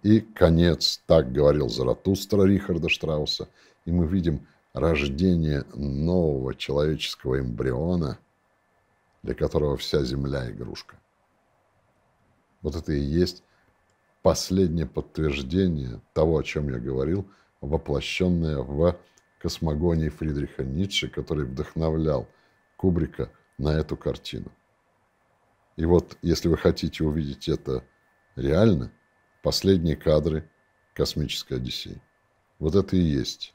и конец, так говорил Заратустра Рихарда Штрауса, и мы видим рождение нового человеческого эмбриона, для которого вся Земля – игрушка. Вот это и есть последнее подтверждение того, о чем я говорил, воплощенное в космогонии Фридриха Ницше, который вдохновлял Кубрика на эту картину. И вот, если вы хотите увидеть это реально, последние кадры космической Одиссеи. Вот это и есть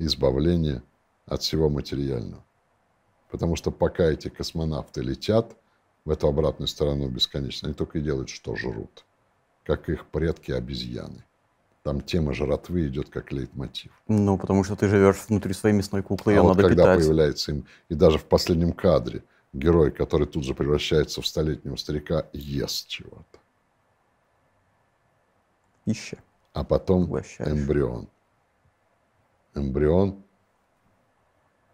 избавление от всего материального. Потому что пока эти космонавты летят в эту обратную сторону бесконечно, они только и делают, что жрут. Как их предки-обезьяны. Там тема жратвы идет как лейтмотив. Ну, потому что ты живешь внутри своей мясной куклы, а ее вот надо когда питать. появляется им, и даже в последнем кадре – герой, который тут же превращается в столетнего старика, ест чего-то. Ища. А потом Угощаешь. эмбрион. Эмбрион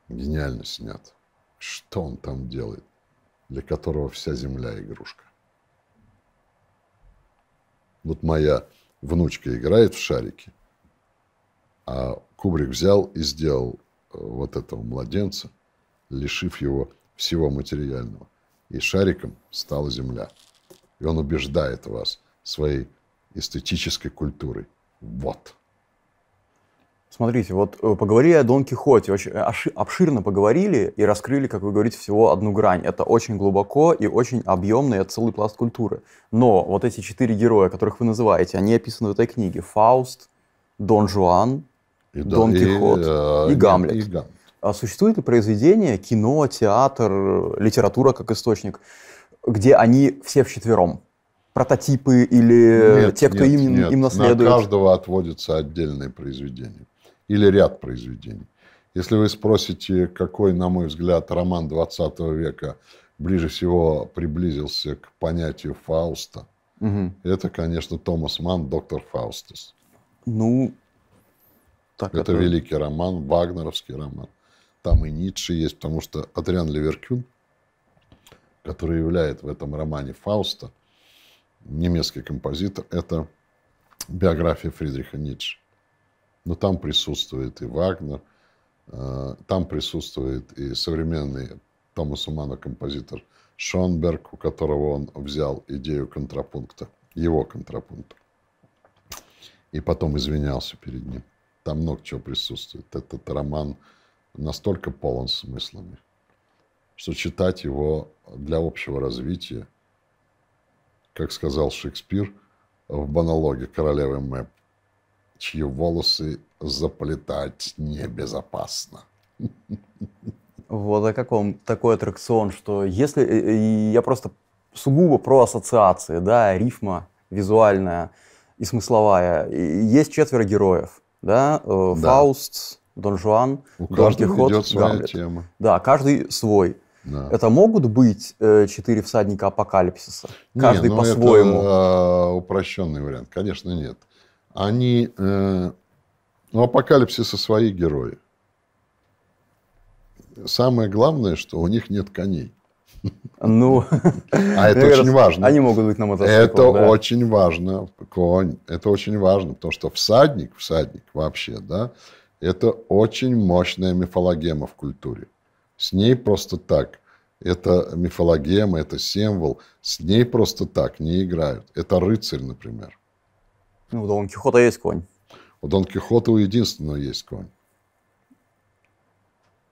гениально снят. Что он там делает, для которого вся земля игрушка? Вот моя внучка играет в шарики, а Кубрик взял и сделал э, вот этого младенца, лишив его всего материального. И шариком стала Земля. И он убеждает вас своей эстетической культурой. Вот. Смотрите, вот э, поговорили о Дон Кихоте, очень обширно поговорили и раскрыли, как вы говорите, всего одну грань. Это очень глубоко и очень объемно, и это целый пласт культуры. Но вот эти четыре героя, которых вы называете, они описаны в этой книге. Фауст, Дон Жуан, и, Дон и, Кихот э, и, и Гамлет. И Гамлет. А существует ли произведение, кино, театр, литература как источник, где они все вчетвером? Прототипы или нет, те, кто нет, им, нет. им наследует? На каждого отводится отдельное произведение или ряд произведений. Если вы спросите, какой, на мой взгляд, роман 20 века ближе всего приблизился к понятию Фауста, угу. это, конечно, Томас ман доктор Фаустус. Ну, так это, это великий роман, вагнеровский роман там и Ницше есть, потому что Адриан Леверкюн, который является в этом романе Фауста, немецкий композитор, это биография Фридриха Ницше. Но там присутствует и Вагнер, э, там присутствует и современный Томас Умано композитор Шонберг, у которого он взял идею контрапункта, его контрапункта. И потом извинялся перед ним. Там много чего присутствует. Этот роман настолько полон смыслами, что читать его для общего развития, как сказал Шекспир в монологе королевы Мэп, чьи волосы заплетать небезопасно. Вот а как вам такой аттракцион, что если... Э, э, я просто сугубо про ассоциации, да, рифма визуальная и смысловая. Есть четверо героев, да, э, да. Фауст, Дон Жуан, У Дон Кихот, Гамлет. Тема. Да, каждый свой. Да. Это могут быть э, четыре всадника апокалипсиса? Не, каждый ну, по-своему? Это э, упрощенный вариант. Конечно, нет. Они... Э, ну, апокалипсиса свои герои. Самое главное, что у них нет коней. Ну, а это очень раз, важно. Они могут быть на мотоцикле. Это да. очень важно, конь. Это очень важно, потому что всадник, всадник вообще, да, это очень мощная мифологема в культуре. С ней просто так. Это мифологема, это символ. С ней просто так не играют. Это рыцарь, например. Ну, у Дон Кихота есть конь. У Дон Кихота у единственного есть конь.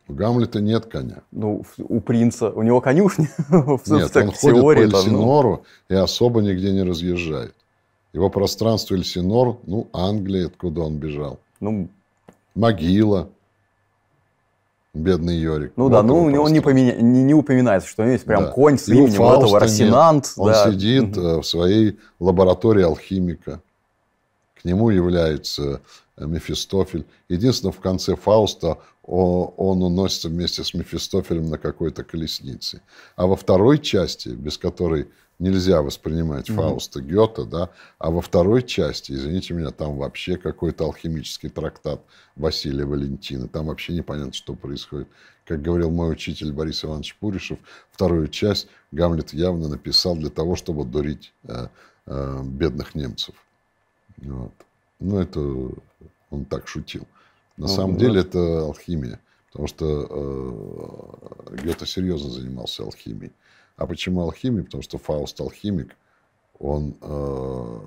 У Гамлета нет коня. Ну, у принца, у него конюшня. Нет, он ходит по ну. Эльсинору и особо нигде не разъезжает. Его пространство Эльсинор, ну, Англия, откуда он бежал. Ну, могила. Бедный Йорик. Ну да, ну просто. он не, поменя... не, не упоминается, что есть прям да. конь с именем этого Росинант. Он да. сидит э, в своей лаборатории алхимика. К нему является э, Мефистофель. Единственное, в конце Фауста он уносится вместе с Мефистофелем на какой-то колеснице. А во второй части, без которой нельзя воспринимать Фауста Гёте, да, а во второй части, извините меня, там вообще какой-то алхимический трактат Василия Валентина, там вообще непонятно, что происходит. Как говорил мой учитель Борис Иванович Пуришев, вторую часть Гамлет явно написал для того, чтобы дурить э, э, бедных немцев. Вот. Ну, это он так шутил. На ну, самом ну, да. деле это алхимия. Потому что э, Гёте серьезно занимался алхимией. А почему алхимией? Потому что Фауст алхимик, он э,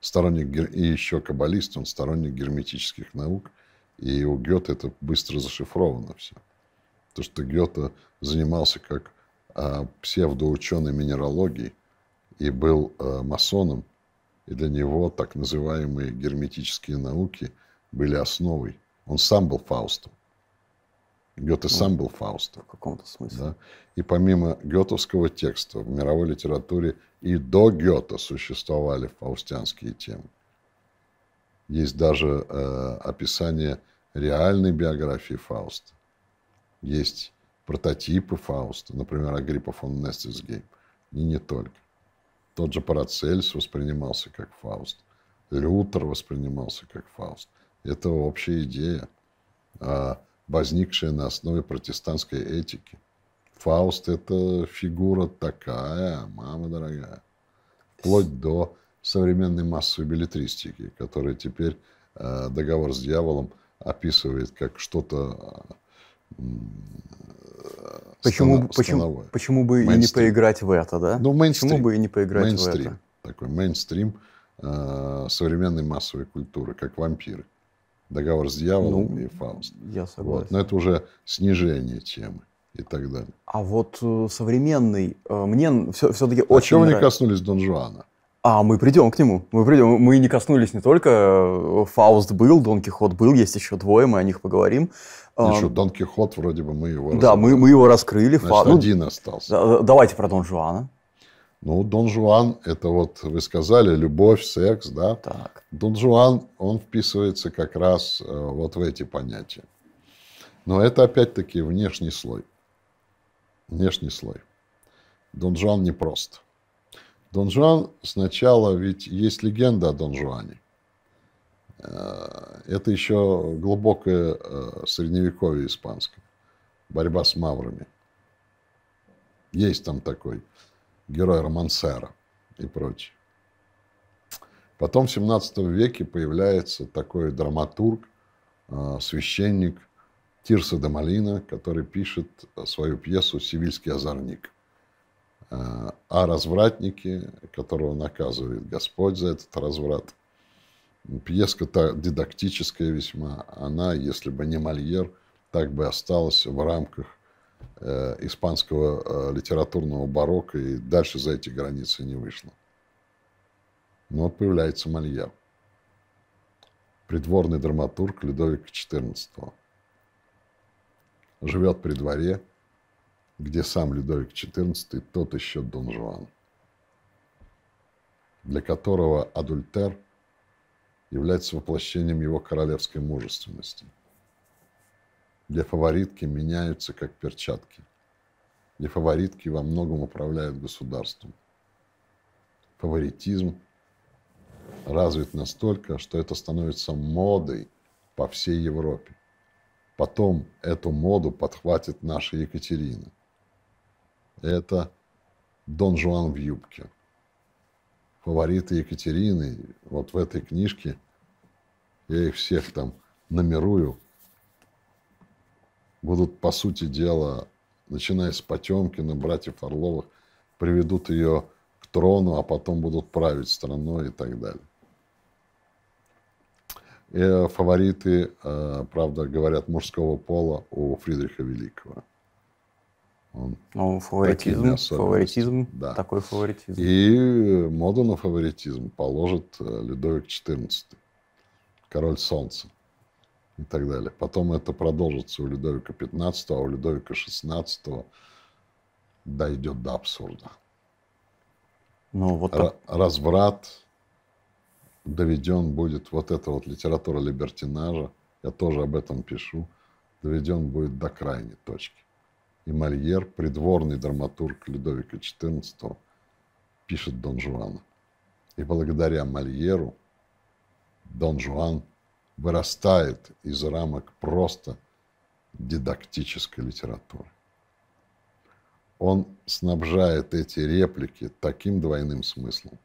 сторонник, и еще каббалист, он сторонник герметических наук. И у Гёте это быстро зашифровано все. То, что Гёте занимался как э, псевдоученый минералогией и был э, масоном, и для него так называемые герметические науки были основой. Он сам был Фаустом. Гёте ну, сам был Фаустом. В каком-то смысле. Да? И помимо Гётовского текста в мировой литературе и до Гёта существовали фаустянские темы. Есть даже э, описание реальной биографии Фауста. Есть прототипы Фауста, например, Агриппа фон Нестельсгейм. И не только. Тот же Парацельс воспринимался как Фауст. Лютер воспринимался как Фауст. Это общая идея. А возникшее на основе протестантской этики. Фауст – это фигура такая, мама дорогая, вплоть до современной массовой билетристики, которая теперь э, договор с дьяволом описывает как что-то э, э, почему, почему, почему бы мейнстрим. Ну, и не поиграть в это, да? Ну, мейнстрим. Почему бы и не поиграть мейнстрим. в это? Такой мейнстрим э, современной массовой культуры, как вампиры. Договор с дьяволом ну, и Фауст. Я согласен. Вот. Но это уже снижение темы и так далее. А вот э, современный, э, мне все, все-таки а очень чего вы не коснулись Дон Жуана? А, мы придем к нему. Мы придем. Мы не коснулись не только э, Фауст был, Дон Кихот был, есть еще двое, мы о них поговорим. Еще ну Дон Кихот, вроде бы мы его Да, мы, мы его раскрыли. Значит, Фа... Ну, один остался. Давайте про Дон Жуана. Ну, Дон Жуан, это вот вы сказали, любовь, секс, да? Так. Дон Жуан, он вписывается как раз э, вот в эти понятия. Но это опять-таки внешний слой. Внешний слой. Дон Жуан не прост. Дон Жуан сначала, ведь есть легенда о Дон Жуане. Э, это еще глубокое э, средневековье испанское. Борьба с маврами. Есть там такой герой романсера и прочее. Потом в 17 веке появляется такой драматург, э, священник Тирса де Малина, который пишет свою пьесу «Сивильский озорник» э, о развратнике, которого наказывает Господь за этот разврат. Пьеска то дидактическая весьма. Она, если бы не Мольер, так бы осталась в рамках Э, испанского э, литературного барокко и дальше за эти границы не вышло. Но вот появляется Мольер, придворный драматург Людовика XIV. Живет при дворе, где сам Людовик XIV, тот еще Дон Жуан, для которого адультер является воплощением его королевской мужественности – где фаворитки меняются как перчатки, где фаворитки во многом управляют государством. Фаворитизм развит настолько, что это становится модой по всей Европе. Потом эту моду подхватит наша Екатерина. Это Дон Жуан в юбке. Фавориты Екатерины вот в этой книжке, я их всех там номерую – будут, по сути дела, начиная с Потемкина, братьев Орловых, приведут ее к трону, а потом будут править страной и так далее. И э, фавориты, э, правда, говорят, мужского пола у Фридриха Великого. Он ну, фаворитизм, фаворитизм да. такой фаворитизм. И моду на фаворитизм положит э, Людовик XIV, король солнца и так далее. Потом это продолжится у Людовика XV, а у Людовика XVI дойдет до абсурда. Ну, вот так... Разврат доведен будет, вот эта вот литература либертинажа, я тоже об этом пишу, доведен будет до крайней точки. И Мольер, придворный драматург Людовика XIV, пишет Дон Жуана. И благодаря Мольеру Дон Жуан – вырастает из рамок просто дидактической литературы. Он снабжает эти реплики таким двойным смыслом.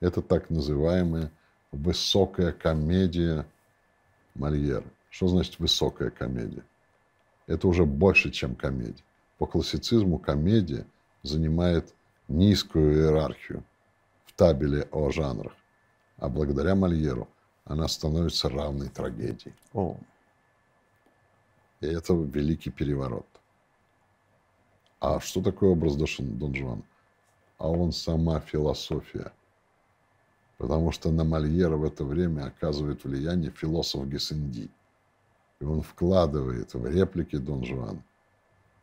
Это так называемая высокая комедия Мольера. Что значит высокая комедия? Это уже больше, чем комедия. По классицизму комедия занимает низкую иерархию в табеле о жанрах. А благодаря Мольеру – она становится равной трагедии. О. И это великий переворот. А что такое образ души Дон Жуана? А он сама философия. Потому что на Мольера в это время оказывает влияние философ Гессенди. И он вкладывает в реплики Дон Жуана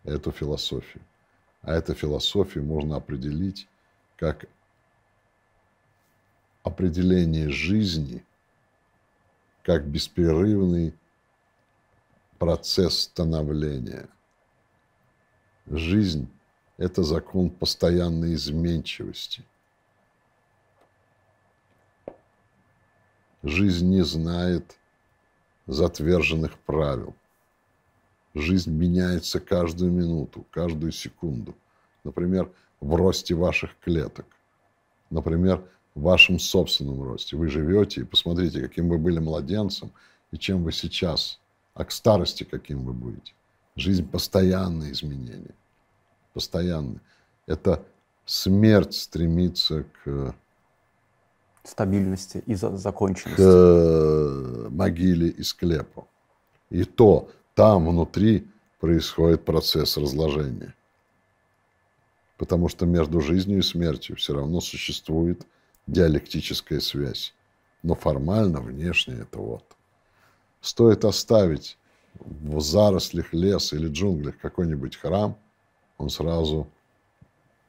эту философию. А эту философию можно определить как определение жизни – как беспрерывный процесс становления. Жизнь – это закон постоянной изменчивости. Жизнь не знает затверженных правил. Жизнь меняется каждую минуту, каждую секунду. Например, в росте ваших клеток. Например, в вашем собственном росте. Вы живете и посмотрите, каким вы были младенцем и чем вы сейчас, а к старости каким вы будете. Жизнь постоянные изменения. Постоянные. Это смерть стремится к стабильности и законченности. К могиле и склепу. И то там внутри происходит процесс разложения. Потому что между жизнью и смертью все равно существует диалектическая связь. Но формально внешне это вот. Стоит оставить в зарослях лес или джунглях какой-нибудь храм, он сразу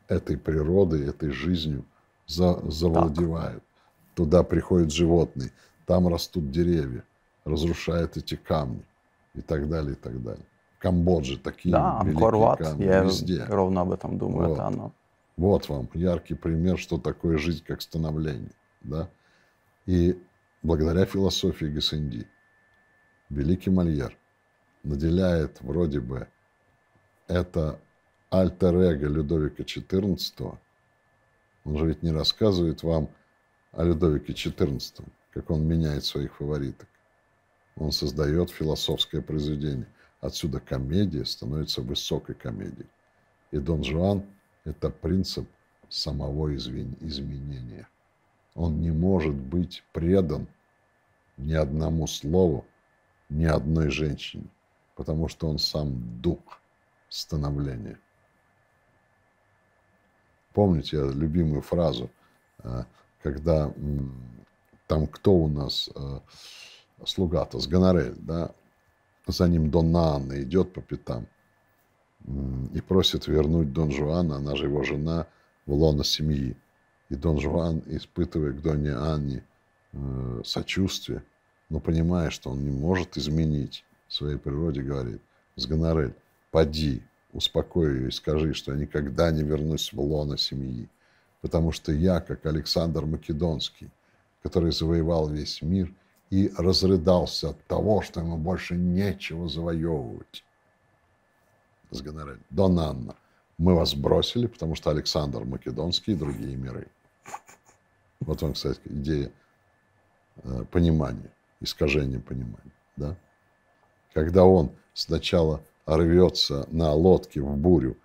этой природой, этой жизнью за, завладевает. Так. Туда приходят животные, там растут деревья, разрушают эти камни и так далее, и так далее. В такие да, великие Амкорват, камни я везде. ровно об этом думаю, вот. это оно. Вот вам яркий пример, что такое жизнь как становление. Да? И благодаря философии Гасенди, великий Мольер наделяет вроде бы это альтер-эго Людовика XIV. Он же ведь не рассказывает вам о Людовике XIV, как он меняет своих фавориток. Он создает философское произведение. Отсюда комедия становится высокой комедией. И Дон Жуан это принцип самого изменения. Он не может быть предан ни одному слову, ни одной женщине, потому что он сам дух становления. Помните любимую фразу, э, когда там кто у нас э, слуга-то, с Гонорель, да, за ним Донна Анна идет по пятам, и просит вернуть Дон Жуана, она же его жена, в лоно семьи. И Дон Жуан, испытывая к Доне Анне э, сочувствие, но понимая, что он не может изменить своей природе, говорит, с Гонорель, поди, успокой ее и скажи, что я никогда не вернусь в лоно семьи, потому что я, как Александр Македонский, который завоевал весь мир и разрыдался от того, что ему больше нечего завоевывать с генеральным. Донанна, мы вас бросили, потому что Александр Македонский и другие миры. Вот вам, кстати, идея э, понимания, искажения понимания. Да? Когда он сначала рвется на лодке в бурю,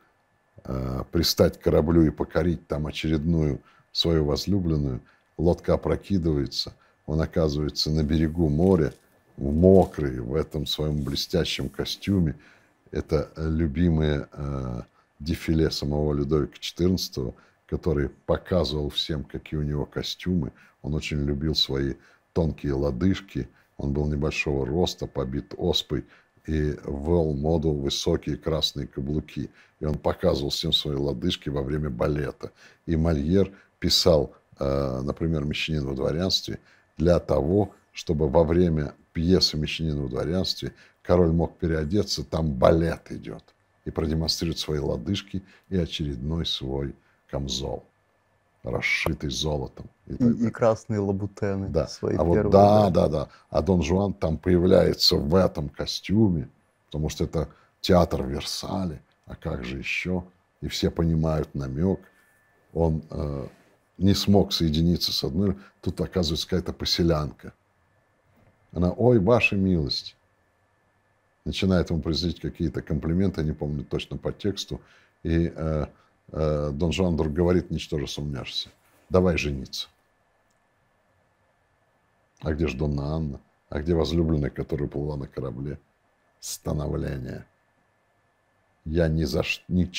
э, пристать к кораблю и покорить там очередную свою возлюбленную, лодка опрокидывается, он оказывается на берегу моря, в мокрый, в этом своем блестящем костюме – это э, любимое э, дефиле самого Людовика XIV, который показывал всем, какие у него костюмы. Он очень любил свои тонкие лодыжки, он был небольшого роста, побит оспой, и ввел моду высокие красные каблуки. И он показывал всем свои лодыжки во время балета. И Мольер писал, э, например, «Мещанин в дворянстве» для того, чтобы во время пьесы «Мещанин в дворянстве» Король мог переодеться, там балет идет, и продемонстрирует свои лодыжки и очередной свой камзол, расшитый золотом. И, и, и красные лабутены. Да, свои а вот, да, да, да. А Дон Жуан там появляется в этом костюме, потому что это театр Версали, а как же еще? И все понимают намек. Он э, не смог соединиться с одной. Тут оказывается какая-то поселянка. Она, ой, ваша милость, начинает ему произносить какие-то комплименты, не помню точно по тексту, и э, э, Дон Жуан вдруг говорит, ничтоже сумняшься, давай жениться. А где же Донна Анна? А где возлюбленная, которая плыла на корабле? Становление. Я ни за ш... ни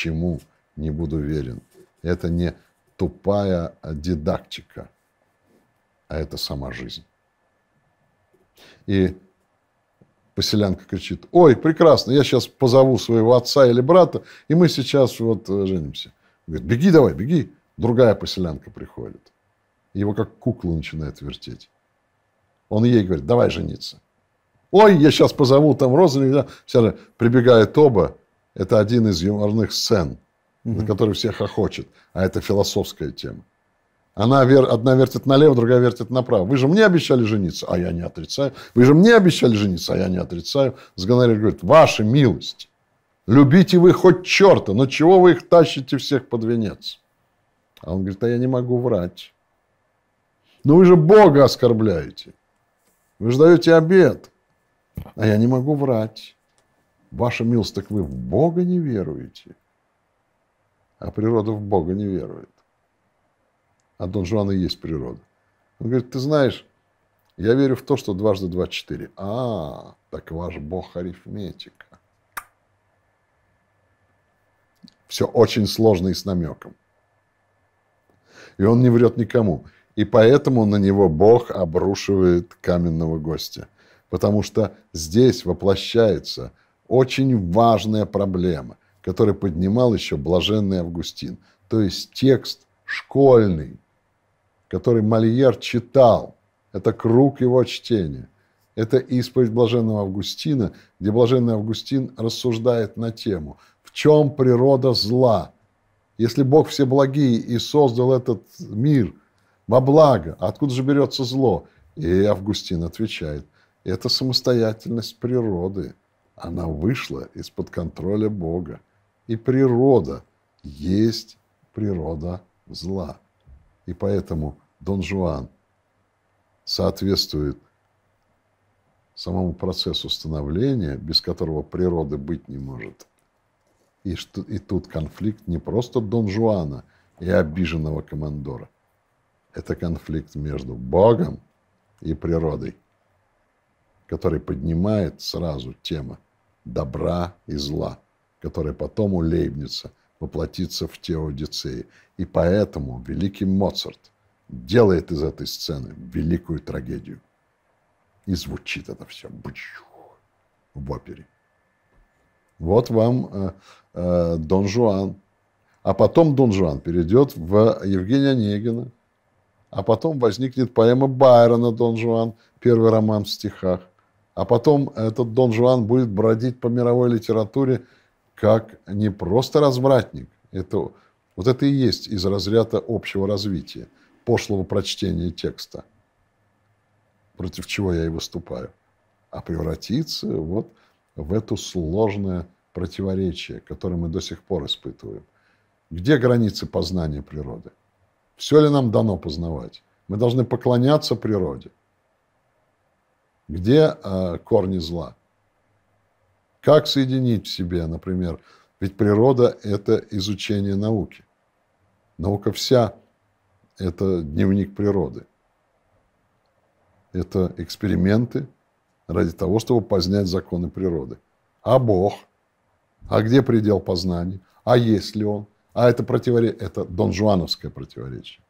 не буду верен. Это не тупая дидактика, а это сама жизнь. И Поселянка кричит, ой, прекрасно, я сейчас позову своего отца или брата, и мы сейчас вот э, женимся. говорит, беги давай, беги. Другая поселянка приходит. Его как куклу начинает вертеть. Он ей говорит, давай жениться. Ой, я сейчас позову там родственника. Все прибегает оба. Это один из юморных сцен, угу. на который всех охочет. А это философская тема. Она вер... одна вертит налево, другая вертит направо. Вы же мне обещали жениться, а я не отрицаю. Вы же мне обещали жениться, а я не отрицаю. С говорит, ваша милость, любите вы хоть черта, но чего вы их тащите всех под венец? А он говорит, а я не могу врать. Но «Ну вы же Бога оскорбляете. Вы же даете обед. А я не могу врать. Ваша милость, так вы в Бога не веруете. А природа в Бога не верует а Дон Жуан и есть природа. Он говорит, ты знаешь, я верю в то, что дважды два – четыре. А, так ваш бог арифметика. Все очень сложно и с намеком. И он не врет никому. И поэтому на него Бог обрушивает каменного гостя. Потому что здесь воплощается очень важная проблема, которую поднимал еще блаженный Августин. То есть текст школьный, который Мольер читал. Это круг его чтения. Это исповедь блаженного Августина, где блаженный Августин рассуждает на тему «В чем природа зла?» Если Бог все благие и создал этот мир во благо, откуда же берется зло? И Августин отвечает, это самостоятельность природы. Она вышла из-под контроля Бога. И природа есть природа зла. И поэтому Дон Жуан соответствует самому процессу становления, без которого природы быть не может. И, что, и тут конфликт не просто Дон Жуана и обиженного командора. Это конфликт между Богом и природой, который поднимает сразу тема добра и зла, которая потом у воплотиться в Теодицее. И поэтому великий Моцарт делает из этой сцены великую трагедию. И звучит это все в опере. Вот вам э, э, Дон Жуан. А потом Дон Жуан перейдет в Евгения Онегина. А потом возникнет поэма Байрона «Дон Жуан», первый роман в стихах. А потом этот Дон Жуан будет бродить по мировой литературе – как не просто развратник, это, вот это и есть из разряда общего развития, пошлого прочтения текста, против чего я и выступаю, а превратиться вот в эту сложное противоречие, которое мы до сих пор испытываем. Где границы познания природы? Все ли нам дано познавать? Мы должны поклоняться природе. Где э, корни зла? Как соединить в себе, например, ведь природа – это изучение науки. Наука вся – это дневник природы. Это эксперименты ради того, чтобы познать законы природы. А Бог? А где предел познания? А есть ли он? А это противоречие, это донжуановское противоречие.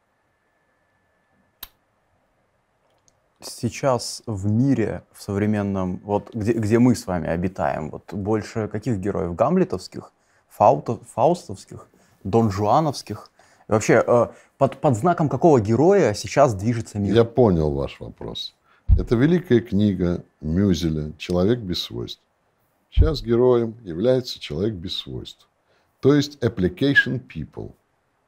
сейчас в мире, в современном, вот где, где мы с вами обитаем, вот больше каких героев? Гамлетовских, Фауто, Фаустовских, Дон Жуановских? И вообще, э, под, под знаком какого героя сейчас движется мир? Я понял ваш вопрос. Это великая книга Мюзеля «Человек без свойств». Сейчас героем является человек без свойств, то есть application people,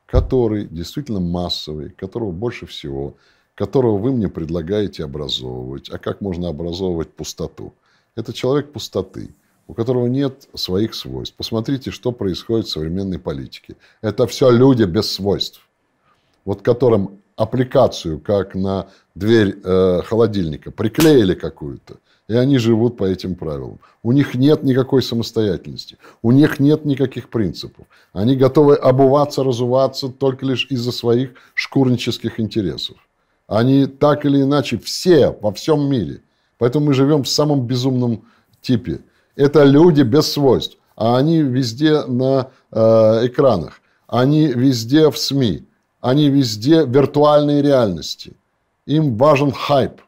который действительно массовый, которого больше всего – которого вы мне предлагаете образовывать. А как можно образовывать пустоту? Это человек пустоты, у которого нет своих свойств. Посмотрите, что происходит в современной политике. Это все люди без свойств, вот которым аппликацию, как на дверь э, холодильника, приклеили какую-то, и они живут по этим правилам. У них нет никакой самостоятельности, у них нет никаких принципов. Они готовы обуваться, разуваться только лишь из-за своих шкурнических интересов. Они так или иначе все во всем мире. Поэтому мы живем в самом безумном типе. Это люди без свойств. А они везде на э, экранах. Они везде в СМИ. Они везде в виртуальной реальности. Им важен хайп.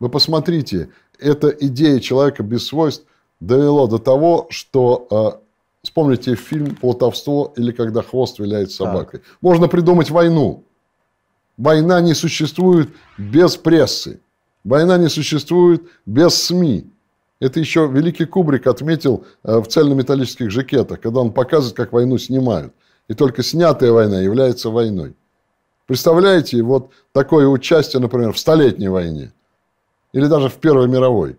Вы посмотрите, эта идея человека без свойств довела до того, что э, вспомните фильм "Плотовство" или «Когда хвост виляет собакой». Так. Можно придумать войну. Война не существует без прессы. Война не существует без СМИ. Это еще великий Кубрик отметил э, в цельнометаллических жакетах, когда он показывает, как войну снимают. И только снятая война является войной. Представляете, вот такое участие, например, в Столетней войне или даже в Первой мировой.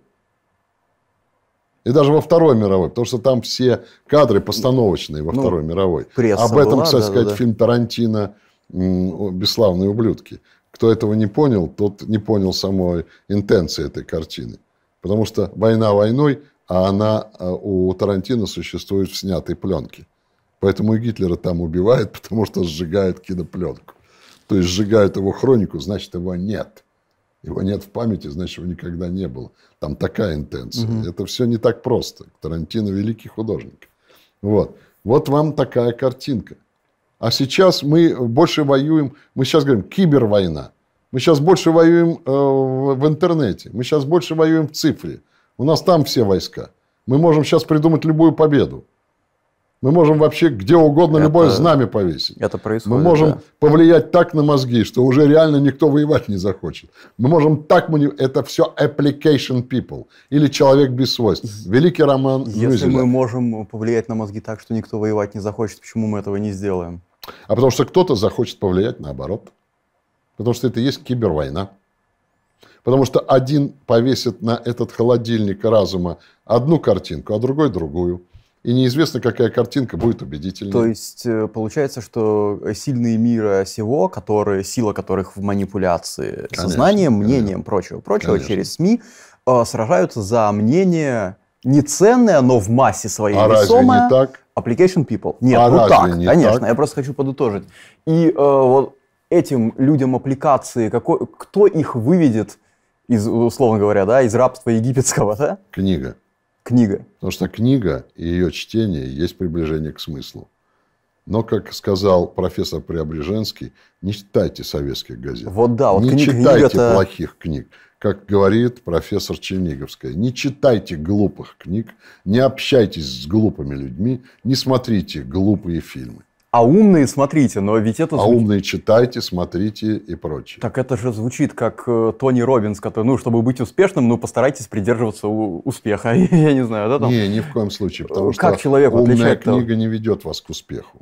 И даже во Второй мировой, потому что там все кадры постановочные во ну, Второй мировой. Об этом, была, кстати да, сказать, да. фильм Тарантино бесславные ублюдки. Кто этого не понял, тот не понял самой интенции этой картины. Потому что война войной, а она э, у Тарантино существует в снятой пленке. Поэтому и Гитлера там убивает, потому что сжигает кинопленку. То есть сжигают его хронику, значит, его нет. Его нет в памяти, значит, его никогда не было. Там такая интенция. Угу. Это все не так просто. Тарантино великий художник. Вот. Вот вам такая картинка. А сейчас мы больше воюем, мы сейчас говорим кибервойна. Мы сейчас больше воюем э, в интернете, мы сейчас больше воюем в цифре. У нас там все войска. Мы можем сейчас придумать любую победу. Мы можем вообще где угодно это, любое знамя повесить. Это происходит. Мы можем да. повлиять так на мозги, что уже реально никто воевать не захочет. Мы можем так... Это все application people или человек без свойств. Великий роман Если Мюзеля. мы можем повлиять на мозги так, что никто воевать не захочет, почему мы этого не сделаем? А потому что кто-то захочет повлиять наоборот. Потому что это и есть кибервойна. Потому что один повесит на этот холодильник разума одну картинку, а другой другую. И неизвестно, какая картинка будет убедительной. То есть э, получается, что сильные мира сего, которые, сила которых в манипуляции конечно, сознанием, мнением, прочего, прочего, через СМИ, э, сражаются за мнение не ценное, но в массе своей а весомое. Разве не так? application people. Нет, а ну так, не конечно. Так? Я просто хочу подытожить. И э, вот этим людям аппликации, какой, кто их выведет из, условно говоря, да, из рабства египетского, да? Книга. Книга. Потому что книга и ее чтение есть приближение к смыслу. Но, как сказал профессор Преображенский, не читайте советских газет. Вот да, вот не книг, читайте книг это... плохих книг как говорит профессор Черниговская, не читайте глупых книг, не общайтесь с глупыми людьми, не смотрите глупые фильмы. А умные смотрите, но ведь это... А звучит... А умные читайте, смотрите и прочее. Так это же звучит как э, Тони Робинс, который, ну, чтобы быть успешным, ну, постарайтесь придерживаться успеха. Я не знаю, да, там... Не, ни в коем случае, потому как что человек умная книга того? не ведет вас к успеху.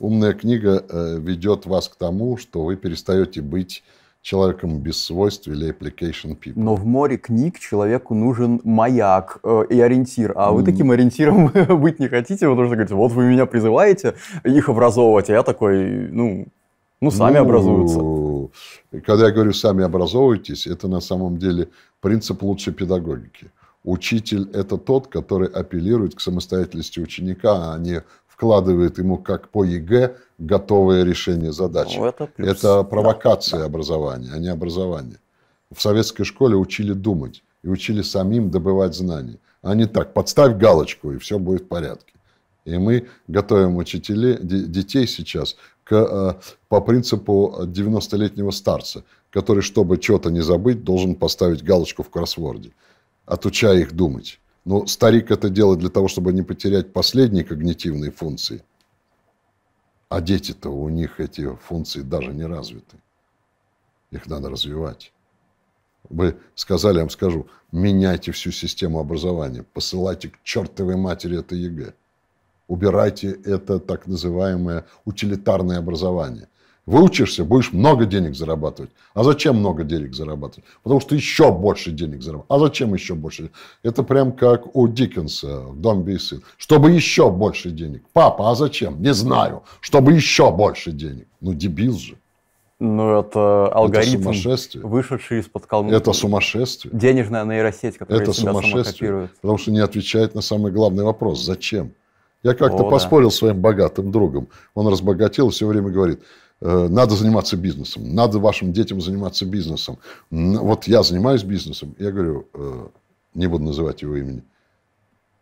Умная книга э, ведет вас к тому, что вы перестаете быть человеком без свойств или application people. Но в море книг человеку нужен маяк э, и ориентир. А вы таким ориентиром быть не хотите, потому что говорите, вот вы меня призываете их образовывать, а я такой, ну, ну сами ну, образуются. Когда я говорю «сами образовывайтесь», это на самом деле принцип лучшей педагогики. Учитель – это тот, который апеллирует к самостоятельности ученика, а не вкладывает ему как по ЕГЭ готовое решение задачи. Ну, это, плюс. это провокация да, образования, да. а не образование. В советской школе учили думать и учили самим добывать знания, а не так, подставь галочку, и все будет в порядке. И мы готовим учителей, детей сейчас к, э, по принципу 90-летнего старца, который, чтобы что-то не забыть, должен поставить галочку в кроссворде, отучая их думать. Но старик это делает для того, чтобы не потерять последние когнитивные функции. А дети-то у них эти функции даже не развиты. Их надо развивать. Вы сказали, я вам скажу, меняйте всю систему образования, посылайте к чертовой матери это ЕГЭ. Убирайте это так называемое утилитарное образование. Выучишься, будешь много денег зарабатывать. А зачем много денег зарабатывать? Потому что еще больше денег зарабатывать. А зачем еще больше? Это прям как у Диккенса в "Дом и Чтобы еще больше денег. Папа, а зачем? Не знаю. Чтобы еще больше денег. Ну, дебил же. Ну, это алгоритм, это вышедший из-под калмыка. Это сумасшествие. Денежная нейросеть, которая это себя сумасшествие, потому что не отвечает на самый главный вопрос. Зачем? Я как-то О, поспорил да. своим богатым другом. Он разбогател и все время говорит, Э, надо заниматься бизнесом, надо вашим детям заниматься бизнесом. Вот я занимаюсь бизнесом, я говорю, э, не буду называть его имени,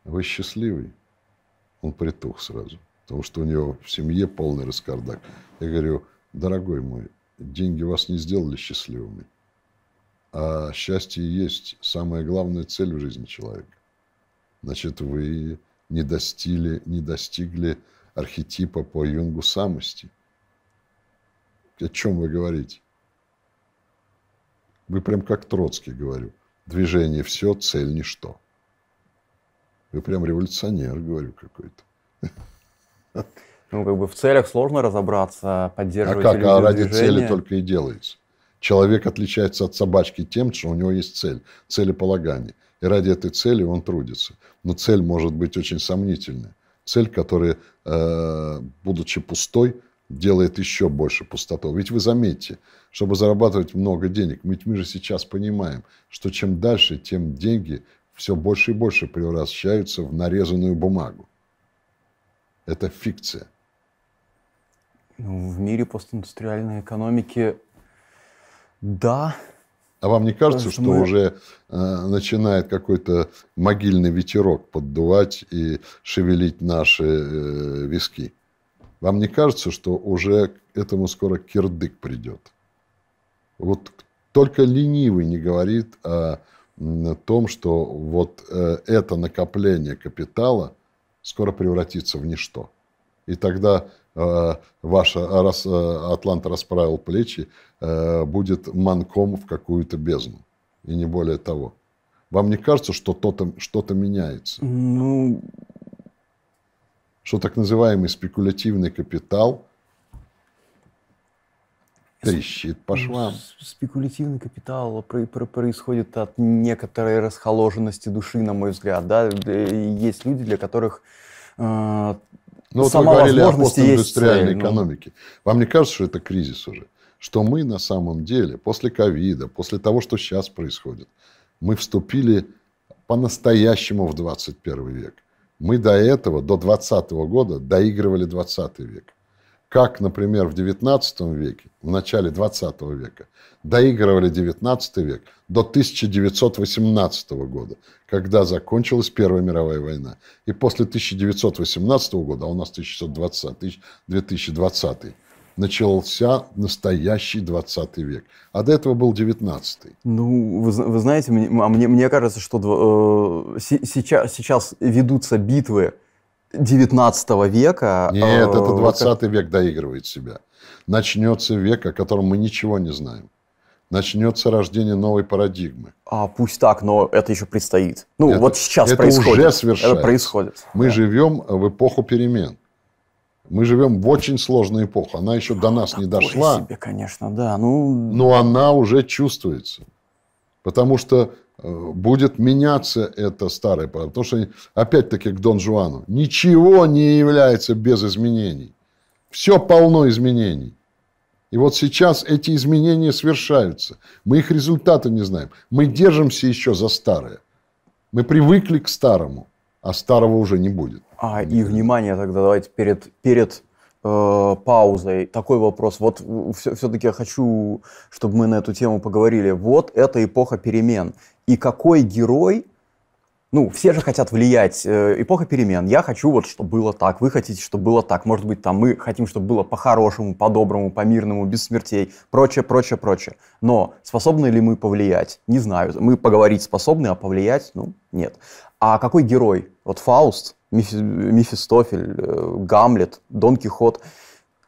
вы счастливый? Он притух сразу, потому что у него в семье полный раскардак. Я говорю, дорогой мой, деньги вас не сделали счастливыми, а счастье есть самая главная цель в жизни человека. Значит, вы не достигли, не достигли архетипа по юнгу самости – о чем вы говорите? Вы прям как Троцкий, говорю. Движение все, цель ничто. Вы прям революционер, говорю, какой-то. Ну, как бы в целях сложно разобраться, поддерживать А как? А ради движения. цели только и делается. Человек отличается от собачки тем, что у него есть цель, целеполагание. И ради этой цели он трудится. Но цель может быть очень сомнительная. Цель, которая, э, будучи пустой, делает еще больше пустоту. Ведь вы заметьте, чтобы зарабатывать много денег, ведь мы же сейчас понимаем, что чем дальше, тем деньги все больше и больше превращаются в нарезанную бумагу. Это фикция. Ну, в мире постиндустриальной экономики, да. А вам не кажется, Потому что мы... уже э, начинает какой-то могильный ветерок поддувать и шевелить наши э, виски? Вам не кажется, что уже к этому скоро кирдык придет? Вот только ленивый не говорит о том, что вот э, это накопление капитала скоро превратится в ничто. И тогда э, ваша э, раз, Атлант расправил плечи, будет манком в какую-то бездну. И не более того. Вам не кажется, что что-то меняется? Ну, что так называемый спекулятивный капитал трещит по швам. Спекулятивный капитал происходит от некоторой расхоложенности души, на мой взгляд. Да? Э, есть люди, для которых э, ну, вот сама вы говорили о постиндустриальной есть... Ну. экономике. Вам не кажется, что это кризис уже? Что мы на самом деле после ковида, после того, что сейчас происходит, мы вступили по-настоящему в 21 век. Мы до этого, до 20 года, доигрывали 20 век. Как, например, в 19 веке, в начале 20 века, доигрывали 19 век до 1918 года, когда закончилась Первая мировая война. И после 1918 года, а у нас 1920, 2020 начался настоящий 20 век. А до этого был 19 Ну, вы, вы знаете, мне, а мне, мне кажется, что э, сейчас, сейчас ведутся битвы 19 века. А Нет, это 20 век доигрывает себя. Начнется век, о котором мы ничего не знаем. Начнется рождение новой парадигмы. А пусть так, но это еще предстоит. Ну, это, вот сейчас это происходит. Уже совершается. Это происходит. Мы да. живем в эпоху перемен. Мы живем в очень сложную эпоху. Она еще ну, до нас не дошла. Себе, конечно, да. Ну... Но она уже чувствуется. Потому что э, будет меняться это старое право. Потому что, опять-таки, к Дон Жуану. Ничего не является без изменений. Все полно изменений. И вот сейчас эти изменения свершаются. Мы их результаты не знаем. Мы держимся еще за старое. Мы привыкли к старому, а старого уже не будет. А, и внимание тогда, давайте перед, перед э, паузой такой вопрос. Вот все-таки все я хочу, чтобы мы на эту тему поговорили. Вот эта эпоха перемен. И какой герой ну, все же хотят влиять. Э, эпоха перемен. Я хочу вот, чтобы было так. Вы хотите, чтобы было так. Может быть, там мы хотим, чтобы было по-хорошему, по-доброму, по-мирному, без смертей. Прочее, прочее, прочее. Но способны ли мы повлиять? Не знаю. Мы поговорить способны, а повлиять, ну, нет. А какой герой? Вот Фауст, Мефи... Мефистофель, э, Гамлет, Дон Кихот.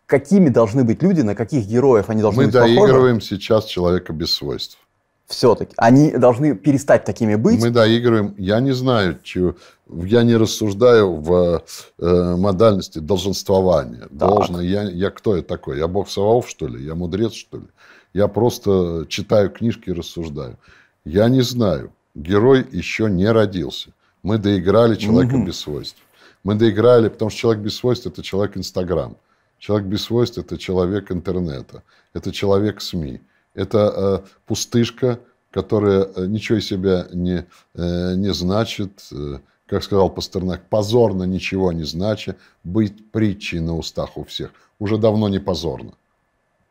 Какими должны быть люди, на каких героев они должны Мы быть похожи? Мы доигрываем сейчас человека без свойств. Все-таки. Они должны перестать такими быть. Мы доигрываем. Я не знаю, чего... Я не рассуждаю в э, модальности долженствования. Так. Должно... Я, я кто я такой? Я бог Саваоф, что ли? Я мудрец, что ли? Я просто читаю книжки и рассуждаю. Я не знаю. Герой еще не родился. Мы доиграли человека угу. без свойств. Мы доиграли, потому что человек без свойств – это человек Инстаграм. Человек без свойств – это человек интернета. Это человек СМИ. Это э, пустышка, которая э, ничего из себя не, э, не значит, э, как сказал Пастернак, позорно ничего не значит, быть притчей на устах у всех. Уже давно не позорно.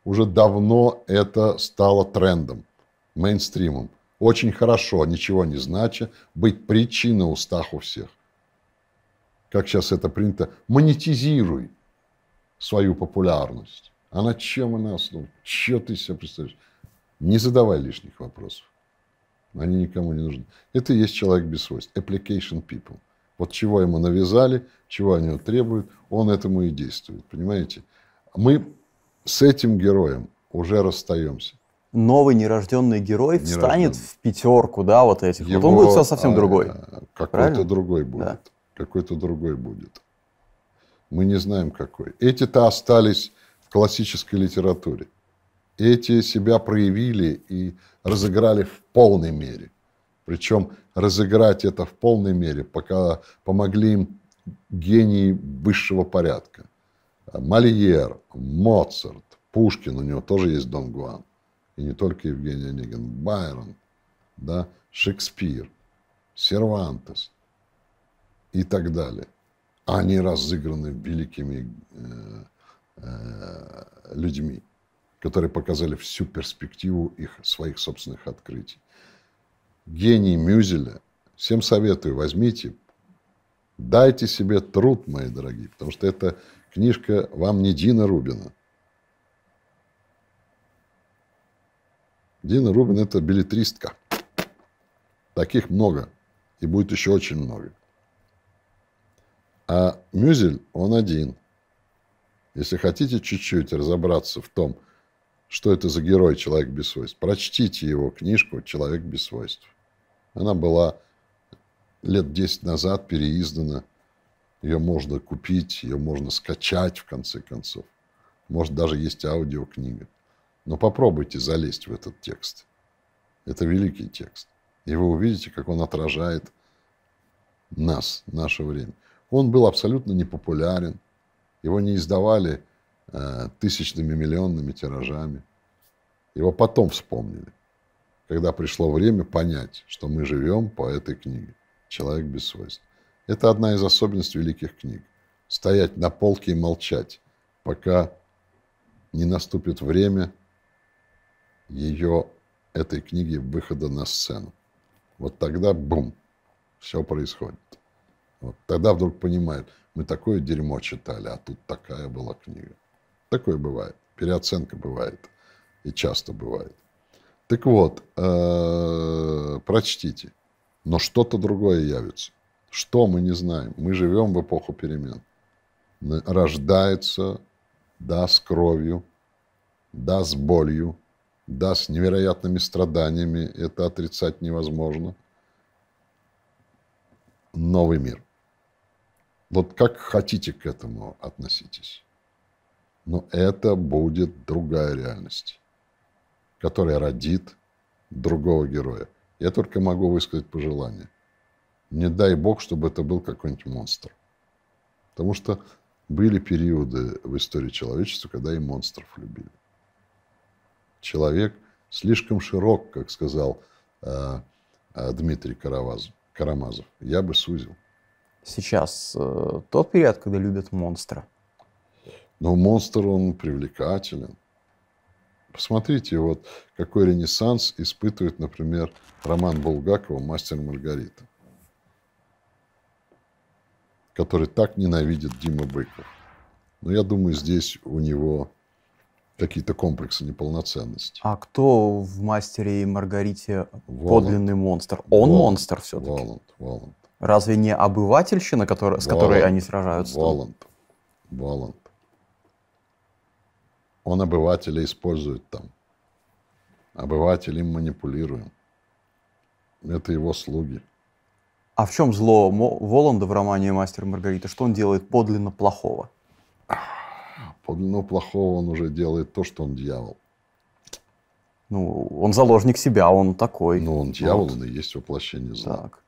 Уже давно это стало трендом, мейнстримом очень хорошо, ничего не знача, быть причиной устах у всех. Как сейчас это принято, монетизируй свою популярность. А на чем она основана? Че ты себе представляешь? Не задавай лишних вопросов. Они никому не нужны. Это и есть человек без свойств. Application people. Вот чего ему навязали, чего они требуют, он этому и действует. Понимаете? Мы с этим героем уже расстаемся новый нерожденный герой не встанет рожденный. в пятерку, да, вот этих. Его, вот он будет совсем а, другой. Какой-то другой будет. Да. Какой-то другой будет. Мы не знаем какой. Эти-то остались в классической литературе. Эти себя проявили и разыграли в полной мере. Причем разыграть это в полной мере пока помогли им гении высшего порядка. Мольер, Моцарт, Пушкин, у него тоже есть Дон Гуан и не только Евгений Онегин, Байрон, да, Шекспир, Сервантес и так далее. А они разыграны великими э, э, людьми, которые показали всю перспективу их своих собственных открытий. Гений Мюзеля, всем советую, возьмите, дайте себе труд, мои дорогие, потому что эта книжка вам не Дина Рубина – Дина Рубин – это билетристка. Таких много. И будет еще очень много. А Мюзель, он один. Если хотите чуть-чуть разобраться в том, что это за герой «Человек без свойств», прочтите его книжку «Человек без свойств». Она была лет 10 назад переиздана. Ее можно купить, ее можно скачать, в конце концов. Может, даже есть аудиокнига. Но попробуйте залезть в этот текст. Это великий текст. И вы увидите, как он отражает нас, наше время. Он был абсолютно непопулярен. Его не издавали э, тысячными, миллионными тиражами. Его потом вспомнили, когда пришло время понять, что мы живем по этой книге «Человек без свойств». Это одна из особенностей великих книг. Стоять на полке и молчать, пока не наступит время – ее, этой книги, выхода на сцену. Вот тогда, бум, все происходит. Вот тогда вдруг понимают, мы такое дерьмо читали, а тут такая была книга. Такое бывает. Переоценка бывает. И часто бывает. Так вот, э, прочтите. Но что-то другое явится. Что мы не знаем? Мы живем в эпоху перемен. Рождается, да, с кровью, да, с болью, да, с невероятными страданиями, это отрицать невозможно. Новый мир. Вот как хотите к этому относитесь. Но это будет другая реальность, которая родит другого героя. Я только могу высказать пожелание. Не дай бог, чтобы это был какой-нибудь монстр. Потому что были периоды в истории человечества, когда и монстров любили человек слишком широк, как сказал э, э, Дмитрий Караваз, Карамазов. Я бы сузил. Сейчас э, тот период, когда любят монстра. Но ну, монстр, он привлекателен. Посмотрите, вот какой ренессанс испытывает, например, роман Булгакова «Мастер Маргарита», который так ненавидит Дима Быков. Но я думаю, здесь у него какие-то комплексы неполноценности. А кто в «Мастере и Маргарите» Воланд. подлинный монстр? Он Воланд. монстр все-таки? Воланд. Воланд. Разве не обывательщина, который, с которой они сражаются? Воланд. Воланд. Он обывателя использует там. Обыватель им манипулируем. Это его слуги. А в чем зло Воланда в романе «Мастер и Маргарита»? Что он делает подлинно плохого? Ах но ну, плохого он уже делает то, что он дьявол. Ну, он заложник себя, он такой. Ну, он дьявол, вот. он и есть воплощение зла. Так.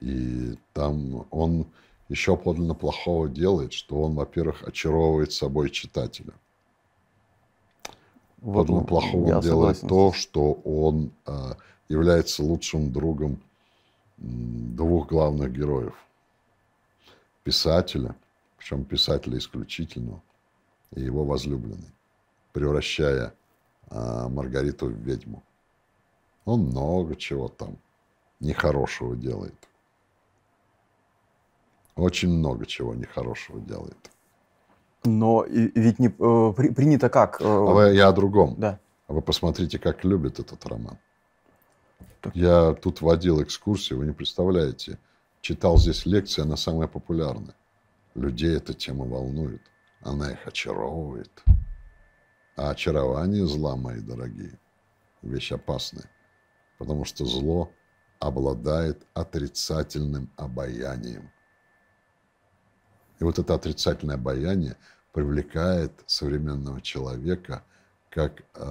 И там он еще подлинно плохого делает, что он, во-первых, очаровывает собой читателя. Вот подлинно ну, плохого он делает согласен. то, что он э, является лучшим другом двух главных героев. Писателя, причем писателя исключительного, и его возлюбленной, превращая а, Маргариту в ведьму. Он много чего там нехорошего делает. Очень много чего нехорошего делает. Но ведь не, э, при, принято как? Э, а вы, я о другом. Да. А вы посмотрите, как любит этот роман. Так. Я тут водил экскурсии, вы не представляете. Читал здесь лекции, она самая популярная. Людей эта тема волнует. Она их очаровывает. А очарование зла, мои дорогие, вещь опасная, потому что зло обладает отрицательным обаянием. И вот это отрицательное обаяние привлекает современного человека как э,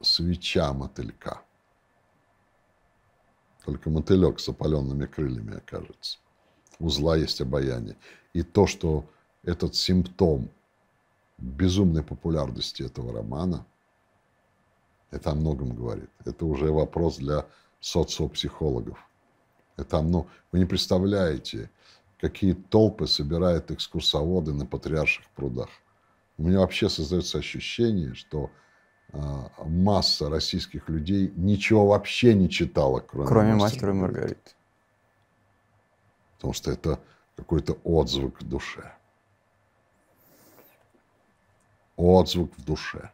свеча мотылька. Только мотылек с опаленными крыльями окажется. У зла есть обаяние. И то, что этот симптом безумной популярности этого романа, это о многом говорит. Это уже вопрос для социопсихологов. Это, ну, вы не представляете, какие толпы собирают экскурсоводы на Патриарших прудах. У меня вообще создается ощущение, что э, масса российских людей ничего вообще не читала, кроме, кроме «Мастера и Маргариты». Потому что это какой-то отзвук душе отзвук в душе.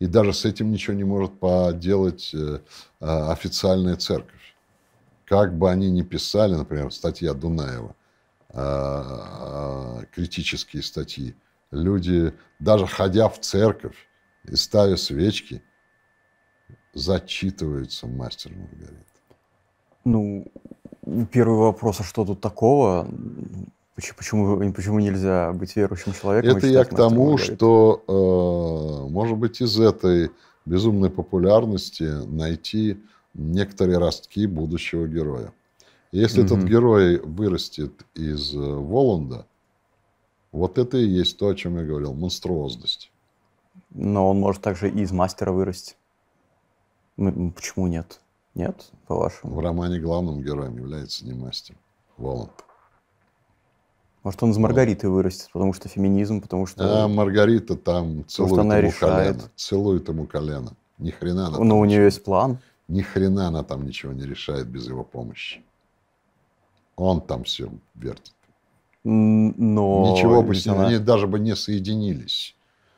И даже с этим ничего не может поделать э, а, официальная церковь. Как бы они ни писали, например, статья Дунаева, а, а, критические статьи, люди, даже ходя в церковь и ставя свечки, зачитываются мастер Маргарита. Ну, первый вопрос, а что тут такого? Почему, почему, почему нельзя быть верующим человеком? Это я к тому, что, э, может быть, из этой безумной популярности найти некоторые ростки будущего героя. Если угу. этот герой вырастет из э, Воланда, вот это и есть то, о чем я говорил, монструозность. Но он может также и из мастера вырасти. Почему нет? Нет, по-вашему? В романе главным героем является не мастер, Воланд. Может, он из ну. Маргариты вот. вырастет, потому что феминизм, потому что... А Маргарита там целует ему решает. колено. Целует ему колено. Ни хрена она Но у нее есть план. Ни хрена она там ничего не решает без его помощи. Он там все вертит. Но... Ничего бы с ним, она... они даже бы не соединились.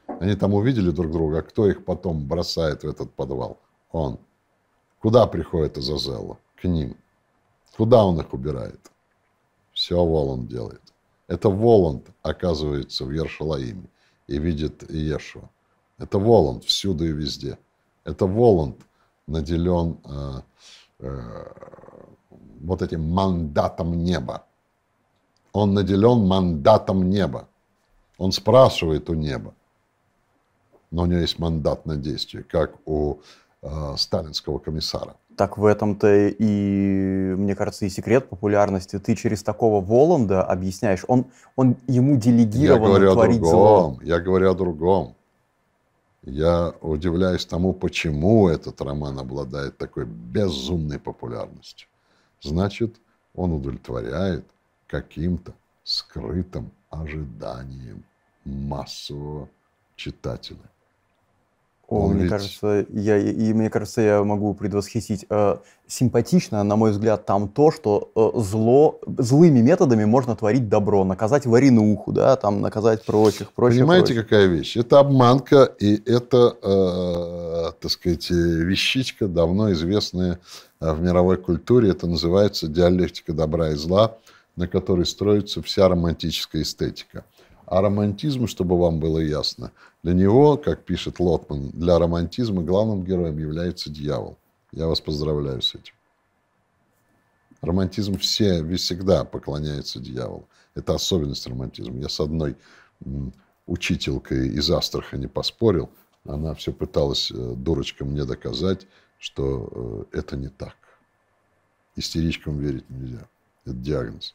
Они там увидели друг друга, а кто их потом бросает в этот подвал? Он. Куда приходит Азазелла? К ним. Куда он их убирает? Все Волан делает. Это Воланд оказывается в Ершалаиме и видит Иешуа. Это Воланд всюду и везде. Это Воланд наделен э, э, вот этим мандатом неба. Он наделен мандатом неба. Он спрашивает у неба. Но у него есть мандат на действие, как у э, сталинского комиссара. Так в этом-то и, мне кажется, и секрет популярности. Ты через такого Воланда объясняешь. Он, он ему делегирован Я говорю о другом. Зло. Я говорю о другом. Я удивляюсь тому, почему этот роман обладает такой безумной популярностью. Значит, он удовлетворяет каким-то скрытым ожиданием массового читателя. О, Он мне ведь... кажется, я, и мне кажется, я могу предвосхитить. Э, симпатично, на мой взгляд, там то, что э, зло, злыми методами можно творить добро, наказать варенуху, да, там наказать прочих, прочих. Понимаете, прочее. какая вещь? Это обманка, и это, э, так сказать, вещичка, давно известная э, в мировой культуре. Это называется диалектика добра и зла, на которой строится вся романтическая эстетика. А романтизм, чтобы вам было ясно, для него, как пишет Лотман, для романтизма главным героем является дьявол. Я вас поздравляю с этим. Романтизм все, всегда поклоняется дьяволу. Это особенность романтизма. Я с одной учителькой из Астрахани поспорил. Она все пыталась, э, дурочка, мне доказать, что э, это не так. Истеричкам верить нельзя. Это диагноз.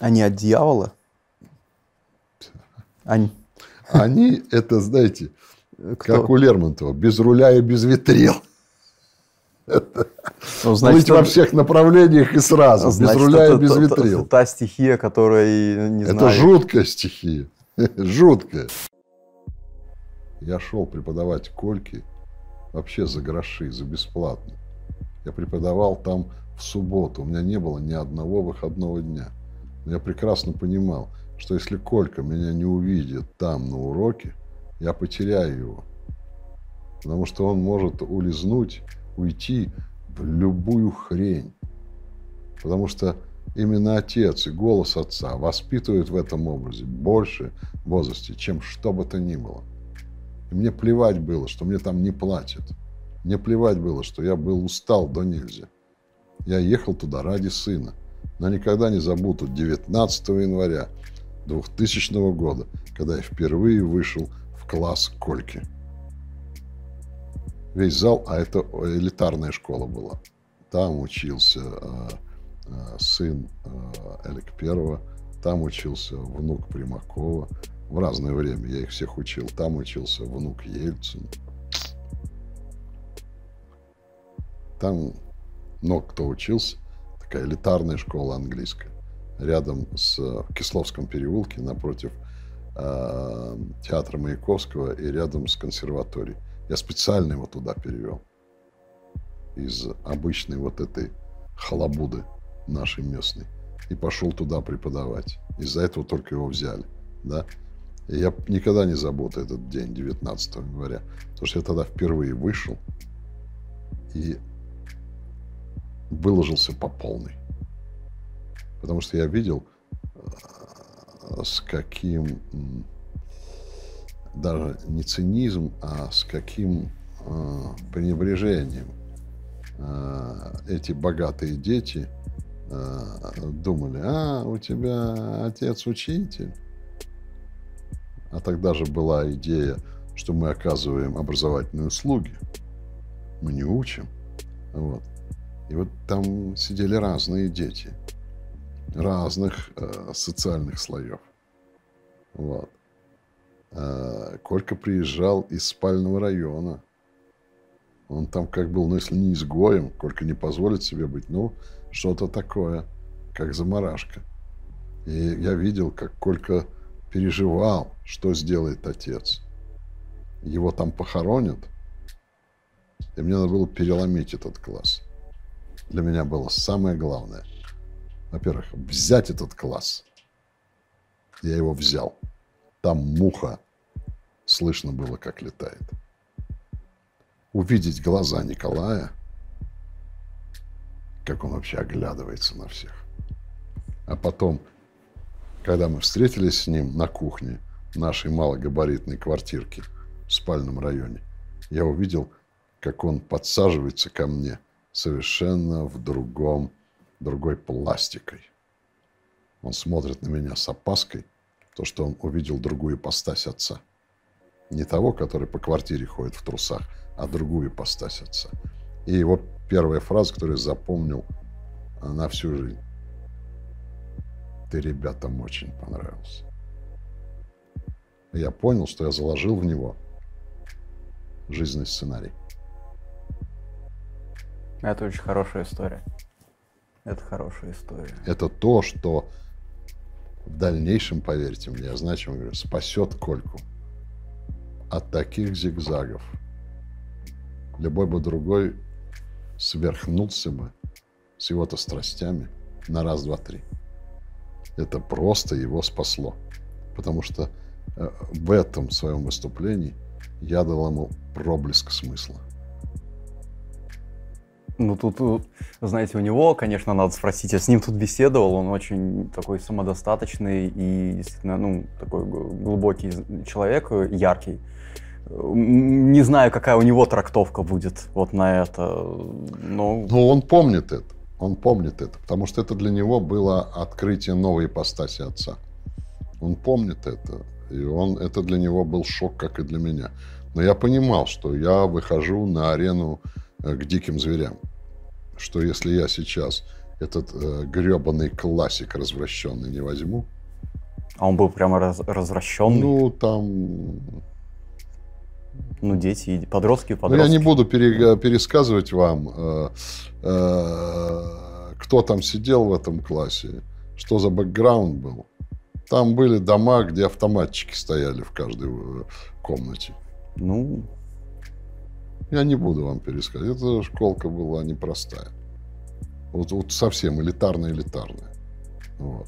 Они а от дьявола? Они. Они, это, знаете, Кто? как у Лермонтова, без руля и без витрил. Это ну, значит, плыть во всех направлениях и сразу, значит, без руля это, и без витрил. Это, та стихия, которая, не знаю... Это жуткая стихия, жуткая. Я шел преподавать Кольки вообще за гроши, за бесплатно. Я преподавал там в субботу, у меня не было ни одного выходного дня. Я прекрасно понимал, что если Колька меня не увидит там на уроке, я потеряю его. Потому что он может улизнуть, уйти в любую хрень. Потому что именно отец и голос отца воспитывают в этом образе больше возрасте, чем что бы то ни было. И мне плевать было, что мне там не платят. Мне плевать было, что я был устал до нельзя. Я ехал туда ради сына но никогда не забуду 19 января 2000 года, когда я впервые вышел в класс Кольки. Весь зал, а это элитарная школа была. Там учился э, э, сын э, Элик Первого, там учился внук Примакова. В разное время я их всех учил. Там учился внук Ельцин. Там много кто учился такая элитарная школа английская, рядом с э, в Кисловском переулке, напротив э, театра Маяковского и рядом с консерваторией. Я специально его туда перевел из обычной вот этой халабуды нашей местной и пошел туда преподавать. Из-за этого только его взяли, да. И я никогда не забуду этот день, 19 января, потому что я тогда впервые вышел, и выложился по полной. Потому что я видел, э, с каким даже не цинизм, а с каким э, пренебрежением э, эти богатые дети э, думали, а, у тебя отец учитель. А тогда же была идея, что мы оказываем образовательные услуги. Мы не учим. Вот. И вот там сидели разные дети разных э, социальных слоев. Вот. Э, Колька приезжал из спального района. Он там как был, ну, если не изгоем, Колька не позволит себе быть, ну, что-то такое, как заморашка. И я видел, как Колька переживал, что сделает отец. Его там похоронят, и мне надо было переломить этот класс для меня было самое главное. Во-первых, взять этот класс. Я его взял. Там муха. Слышно было, как летает. Увидеть глаза Николая, как он вообще оглядывается на всех. А потом, когда мы встретились с ним на кухне нашей малогабаритной квартирки в спальном районе, я увидел, как он подсаживается ко мне – совершенно в другом, другой пластикой. Он смотрит на меня с опаской, то, что он увидел другую постась отца. Не того, который по квартире ходит в трусах, а другую постась отца. И его первая фраза, которую я запомнил на всю жизнь. «Ты ребятам очень понравился». Я понял, что я заложил в него жизненный сценарий. Это очень хорошая история. Это хорошая история. Это то, что в дальнейшем, поверьте мне, я говорю, спасет Кольку от таких зигзагов. Любой бы другой сверхнулся бы с его-то страстями на раз, два, три. Это просто его спасло. Потому что э, в этом своем выступлении я дал ему проблеск смысла. Ну, тут, э, знаете, у него, конечно, надо спросить. Я с ним тут беседовал, он очень такой самодостаточный и действительно, ну, такой глубокий человек, э, яркий. Не знаю, какая у него трактовка будет вот на это, но... Ну, он помнит это. Он помнит это, потому что это для него было открытие новой ипостаси отца. Он помнит это, и он, это для него был шок, как и для меня. Но я понимал, что я выхожу на арену э, к диким зверям что если я сейчас этот э, гребаный классик развращенный не возьму... А он был прямо раз развращенный? Ну, там... Ну, дети, подростки, подростки. Ну, я не буду пере, э, пересказывать вам, э, э, кто там сидел в этом классе, что за бэкграунд был. Там были дома, где автоматчики стояли в каждой э, комнате. Ну, я не буду вам пересказывать. Эта школка была непростая. Вот, вот совсем элитарная-элитарная. Вот.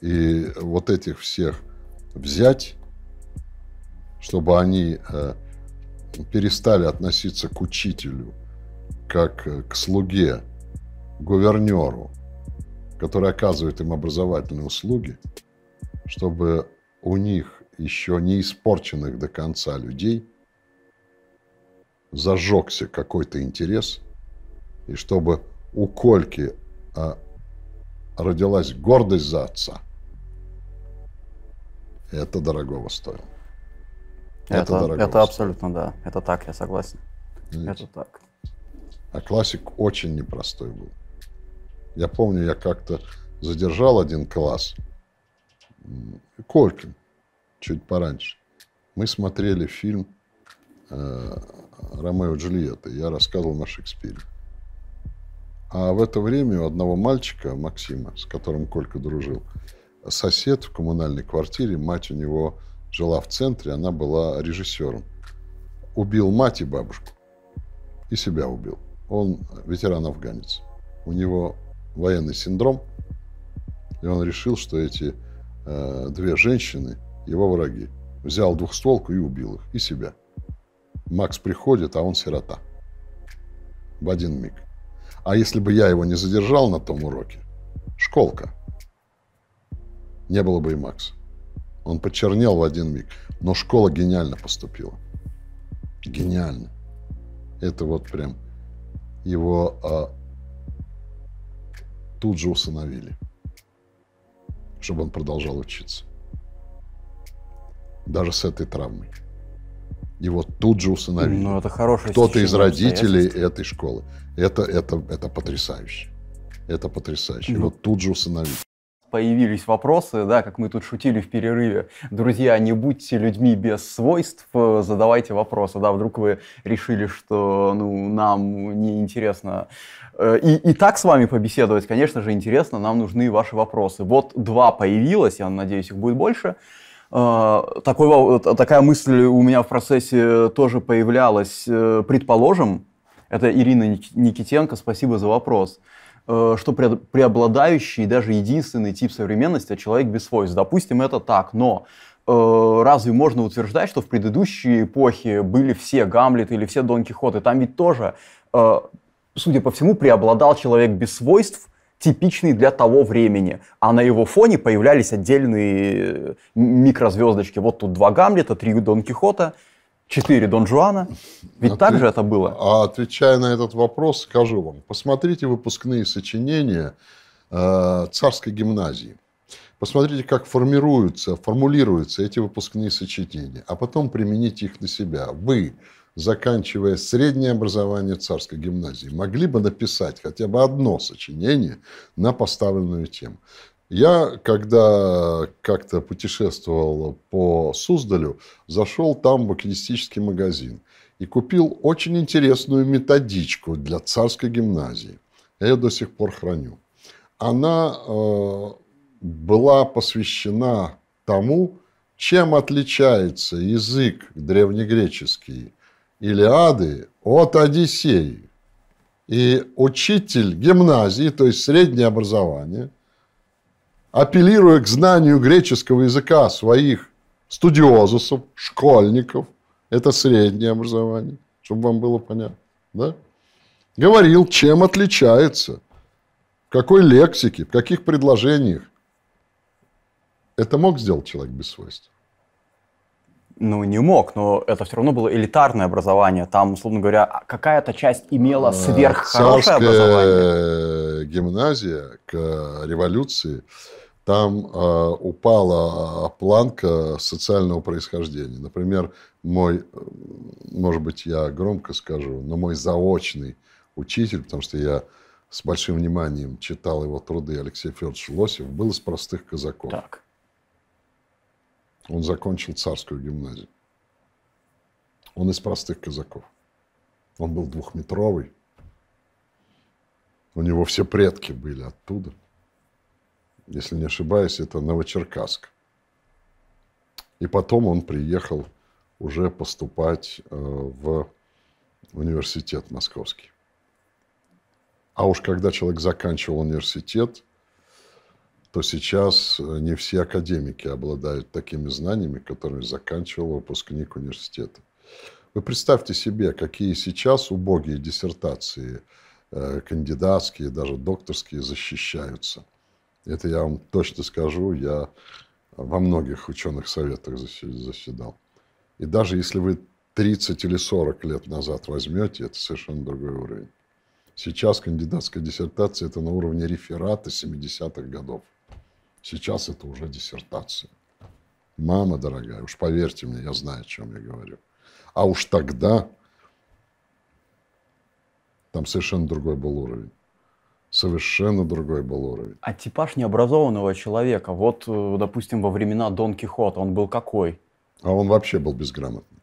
И вот этих всех взять, чтобы они э, перестали относиться к учителю, как э, к слуге, гувернеру, который оказывает им образовательные услуги, чтобы у них еще не испорченных до конца людей – зажегся какой-то интерес, и чтобы у Кольки а, родилась гордость за отца. Это дорогого стоило. Это, это, дорогого это абсолютно да. Это так, я согласен. Видите? Это так. А классик очень непростой был. Я помню, я как-то задержал один класс. Колькин. Чуть пораньше. Мы смотрели фильм Э, Ромео и Джульетта, Я рассказывал на Шекспире. А в это время у одного мальчика, Максима, с которым Колька дружил, сосед в коммунальной квартире, мать у него жила в центре, она была режиссером. Убил мать и бабушку. И себя убил. Он ветеран-афганец. У него военный синдром, и он решил, что эти э, две женщины его враги. Взял двухстволку и убил их, и себя. Макс приходит, а он сирота. В один миг. А если бы я его не задержал на том уроке, школка, не было бы и Макса. Он почернел в один миг, но школа гениально поступила. Гениально. Это вот прям его а, тут же усыновили, чтобы он продолжал учиться. Даже с этой травмой. Его тут же усыновили. Ну, это хорошее Кто-то из родителей этой школы. Это, это, это потрясающе. Это потрясающе. Его ну. тут же усыновили появились вопросы, да, как мы тут шутили в перерыве. Друзья, не будьте людьми без свойств, э, задавайте вопросы, да, вдруг вы решили, что, ну, нам неинтересно э, и, и так с вами побеседовать, конечно же, интересно, нам нужны ваши вопросы. Вот два появилось, я надеюсь, их будет больше. А, такой, э, такая мысль у меня в процессе э, тоже появлялась. Э, предположим, это Ирина Никитенко, спасибо за вопрос, что преобладающий даже единственный тип современности – человек без свойств. Допустим, это так, но разве можно утверждать, что в предыдущие эпохи были все Гамлеты или все Дон Кихоты? Там ведь тоже, судя по всему, преобладал человек без свойств – типичный для того времени. А на его фоне появлялись отдельные э, микрозвездочки. Вот тут два Гамлета, три Дон Кихота, четыре Дон Жуана. Ведь Отве... так же это было? А отвечая на этот вопрос, скажу вам. Посмотрите выпускные сочинения э, царской гимназии. Посмотрите, как формируются, формулируются эти выпускные сочинения, а потом примените их на себя. Вы заканчивая среднее образование царской гимназии, могли бы написать хотя бы одно сочинение на поставленную тему. Я, когда как-то путешествовал по Суздалю, зашел там в букинистический магазин и купил очень интересную методичку для царской гимназии. Я ее до сих пор храню. Она э, была посвящена тому, чем отличается язык древнегреческий Илиады от Одиссеи. И учитель гимназии, то есть среднее образование, апеллируя к знанию греческого языка своих студиозусов, школьников, это среднее образование, чтобы вам было понятно, да? говорил, чем отличается, в какой лексике, в каких предложениях. Это мог сделать человек без свойств? Ну, не мог, но это все равно было элитарное образование. Там, условно говоря, какая-то часть имела э, сверххорошее образование. гимназия к революции, там э, упала планка социального происхождения. Например, мой, может быть, я громко скажу, но мой заочный учитель, потому что я с большим вниманием читал его труды Алексей Федорович Лосев, был из простых казаков. Так он закончил царскую гимназию. Он из простых казаков. Он был двухметровый. У него все предки были оттуда. Если не ошибаюсь, это Новочеркасск. И потом он приехал уже поступать э, в университет московский. А уж когда человек заканчивал университет, то сейчас э, не все академики обладают такими знаниями, которыми заканчивал выпускник университета. Вы представьте себе, какие сейчас убогие диссертации, э, кандидатские, даже докторские защищаются. Это я вам точно скажу, я во многих ученых советах заседал. И даже если вы 30 или 40 лет назад возьмете, это совершенно другой уровень. Сейчас кандидатская диссертация – это на уровне реферата 70-х годов. Сейчас это уже диссертация. Мама дорогая, уж поверьте мне, я знаю, о чем я говорю. А уж тогда там совершенно другой был уровень. Совершенно другой был уровень. А типаж необразованного человека, вот, э, допустим, во времена Дон Кихота, он был какой? А он вообще был безграмотный.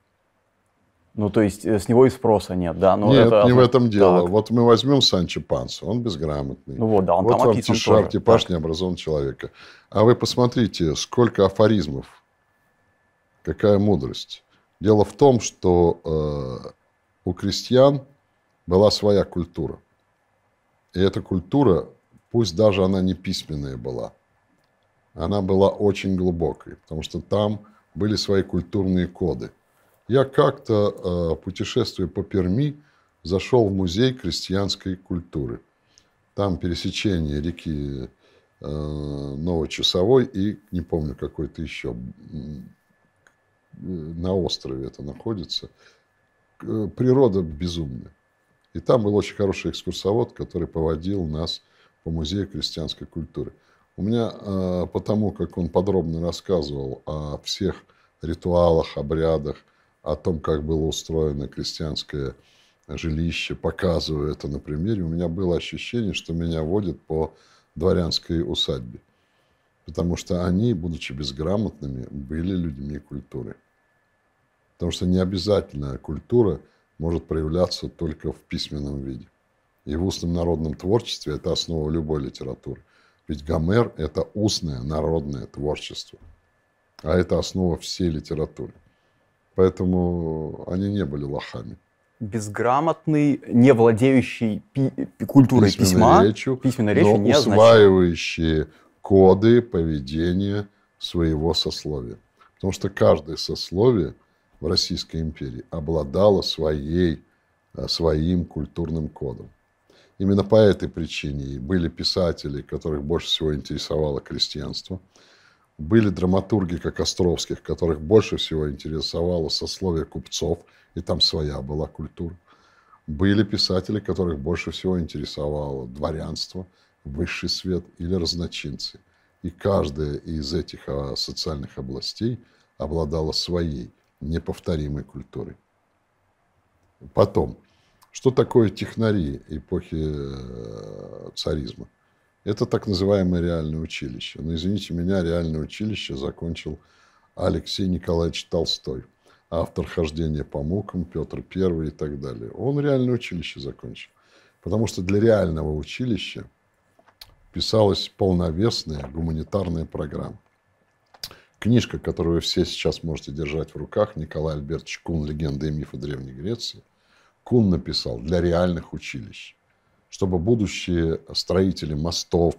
Ну, то есть э, с него и спроса нет, да? Но ну, нет, это... не в этом дело. Так. Вот мы возьмем Санчо Панса, он безграмотный. Ну вот, да, он вот там вам тишар, типаж необразованного человека. А вы посмотрите, сколько афоризмов, какая мудрость. Дело в том, что э, у крестьян была своя культура. И эта культура, пусть даже она не письменная была, она была очень глубокой, потому что там были свои культурные коды – я как-то, э, путешествуя по Перми, зашел в музей крестьянской культуры. Там пересечение реки э, Новочасовой и, не помню, какой-то еще, э, на острове это находится. Природа безумная. И там был очень хороший экскурсовод, который поводил нас по музею крестьянской культуры. У меня, потому как он подробно рассказывал о всех ритуалах, обрядах, о том, как было устроено крестьянское жилище, показываю это на примере, у меня было ощущение, что меня водят по дворянской усадьбе. Потому что они, будучи безграмотными, были людьми культуры. Потому что не обязательно культура может проявляться только в письменном виде. И в устном народном творчестве это основа любой литературы. Ведь Гомер – это устное народное творчество. А это основа всей литературы. Поэтому они не были лохами. Безграмотный, не владеющий пи- культурой письменной письма, речью, письменной речью, но не усваивающий коды поведения своего сословия. Потому что каждое сословие в Российской империи обладало своей, э, своим культурным кодом. Именно по этой причине были писатели, которых больше всего интересовало крестьянство – были драматурги, как Островских, которых больше всего интересовало сословие купцов, и там своя была культура. Были писатели, которых больше всего интересовало дворянство, высший свет или разночинцы. И каждая из этих а, социальных областей обладала своей неповторимой культурой. Потом, что такое технари эпохи э, царизма? Это так называемое реальное училище. Но, ну, извините меня, реальное училище закончил Алексей Николаевич Толстой, автор «Хождения по мукам», Петр I и так далее. Он реальное училище закончил. Потому что для реального училища писалась полновесная гуманитарная программа. Книжка, которую вы все сейчас можете держать в руках, Николай Альбертович Кун «Легенды и мифы Древней Греции», Кун написал для реальных училищ чтобы будущие строители мостов,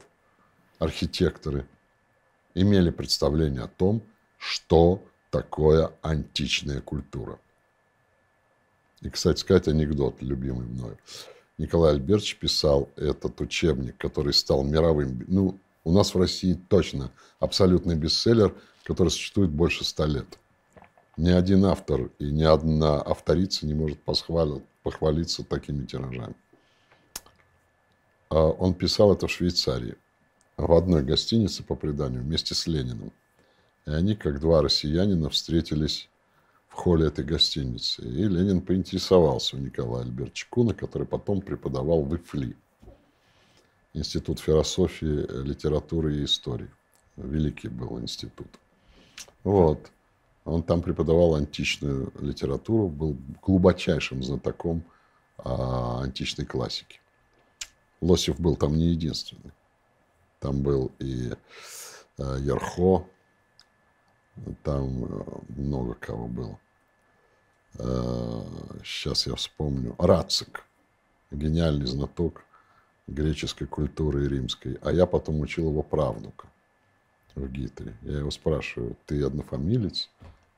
архитекторы имели представление о том, что такое античная культура. И, кстати сказать, анекдот, любимый мной. Николай Альбертович писал этот учебник, который стал мировым, ну, у нас в России точно абсолютный бестселлер, который существует больше ста лет. Ни один автор и ни одна авторица не может похвалиться такими тиражами. А он писал это в Швейцарии, в одной гостинице, по преданию, вместе с Лениным. И они, как два россиянина, встретились в холле этой гостиницы. И Ленин поинтересовался у Николая Альбертовича Куна, который потом преподавал в ИФЛИ, Институт философии, литературы и истории. Великий был институт. Вот. Он там преподавал античную литературу, был глубочайшим знатоком а, античной классики. Лосев был там не единственный. Там был и э, Ярхо, там э, много кого было. Сейчас э, я вспомню. Рацик, гениальный знаток греческой культуры и римской. А я потом учил его правнука в Гитре. Я его спрашиваю, ты однофамилец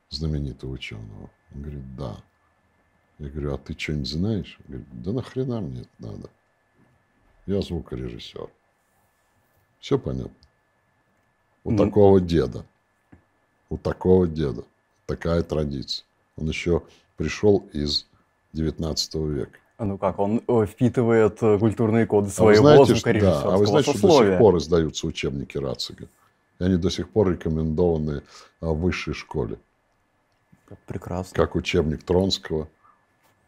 знаменитого ученого? Он говорит, да. Я говорю, а ты что-нибудь знаешь? Он говорит, да нахрена мне это надо? я звукорежиссер. Все понятно? У ну. такого деда, у такого деда такая традиция. Он еще пришел из 19 века. А ну как, он э, впитывает э, культурные коды а своего а знаете, что да, А вы знаете, что до сих пор издаются учебники Рацига? И они до сих пор рекомендованы а, в высшей школе. Прекрасно. Как учебник Тронского.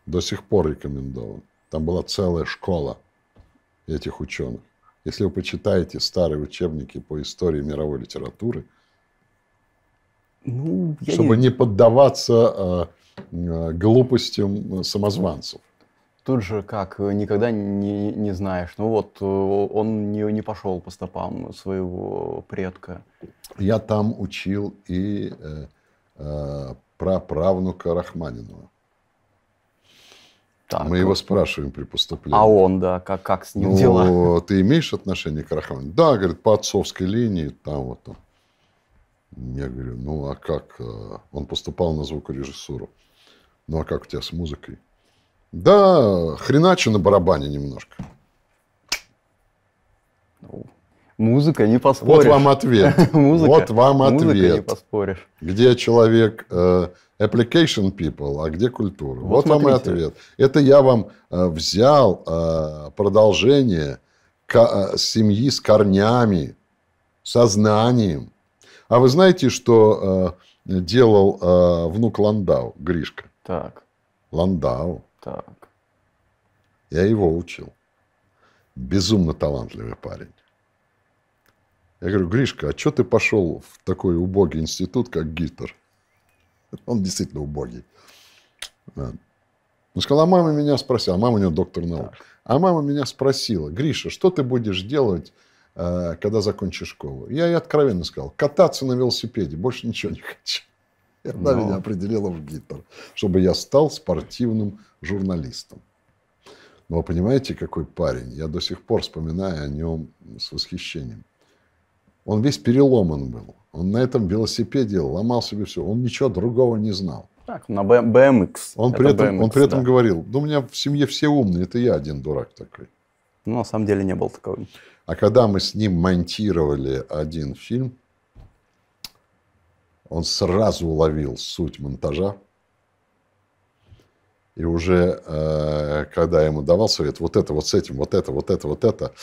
До сих пор рекомендован. Там была целая школа этих ученых. Если вы почитаете старые учебники по истории мировой литературы, ну, чтобы не... не поддаваться а, а, глупостям самозванцев. Тут же как, э, никогда не, не знаешь. Ну вот, э, он не, не пошел по стопам своего предка. Я там учил и э, э, про правнука Рахманинова. Так. Мы его спрашиваем при поступлении. А он, да, как, как с ним ну, дела? ты имеешь отношение к Рахману? Да, говорит, по отцовской линии, там вот там. Я говорю, ну а как? Э, он поступал на звукорежиссуру. Ну а как у тебя с музыкой? Да, хреначу на барабане немножко. Ну, музыка не поспоришь. Вот вам ответ. музыка, вот вам ответ. Музыка не поспоришь. Где человек э, application people, а где культура? Вот, вот вам и ответ. Это я вам э, взял э, продолжение э, семьи с корнями, сознанием. А вы знаете, что делал внук Ландау, Гришка? Так. Ландау. Так. Я его учил. Безумно талантливый парень. Я говорю, Гришка, а что ты пошел в такой убогий институт, как Гитлер? Он действительно убогий. Он сказал, а мама меня спросила, а мама у него доктор наук. Так. А мама меня спросила, Гриша, что ты будешь делать, э, когда закончишь школу? Я ей откровенно сказал, кататься на велосипеде, больше ничего не хочу. И она Но... Ну. меня определила в Гитлер, чтобы я стал спортивным журналистом. Но вы понимаете, какой парень? Я до сих пор вспоминаю о нем с восхищением. Он весь переломан был. Он на этом велосипеде ломал себе все. Он ничего другого не знал. Так, на BMX. Он это при этом, BMX, он при этом да. говорил, ну, у меня в семье все умные, это я один дурак такой. Ну, на самом деле не был такого. А когда мы с ним монтировали один фильм, он сразу уловил суть монтажа. И уже э, когда я ему давал совет, вот это вот с этим, вот это, вот это, вот это,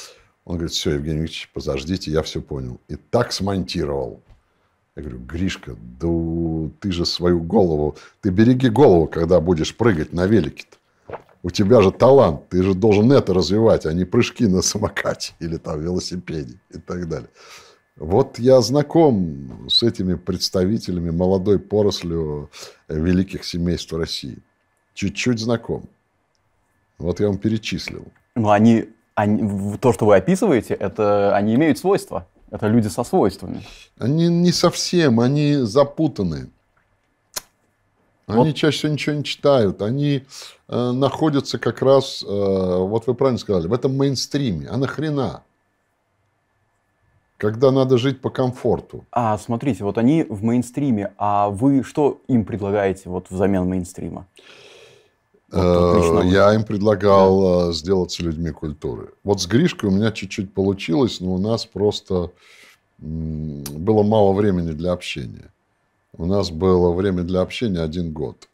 он говорит, все, Евгений Викторович, подождите, я все понял. И так смонтировал. Я говорю, Гришка, да ты же свою голову, ты береги голову, когда будешь прыгать на велике-то. У тебя же талант, ты же должен это развивать, а не прыжки на самокате или там велосипеде и так далее. Вот я знаком с этими представителями молодой порослью э, великих семейств России. Чуть-чуть знаком. Вот я вам перечислил. Но ну, они, они, то, что вы описываете, это они имеют свойства. Это люди со свойствами. Они не совсем, они запутаны. Они вот. чаще всего ничего не читают. Они э, находятся как раз, э, вот вы правильно сказали, в этом мейнстриме. А нахрена? Когда надо жить по комфорту. А, смотрите, вот они в мейнстриме, а вы что им предлагаете вот взамен мейнстрима? Э, вот я им предлагал да. Э, сделать людьми культуры. Вот с Гришкой у меня чуть-чуть получилось, но у нас просто было мало времени для общения. У нас было время для общения один год.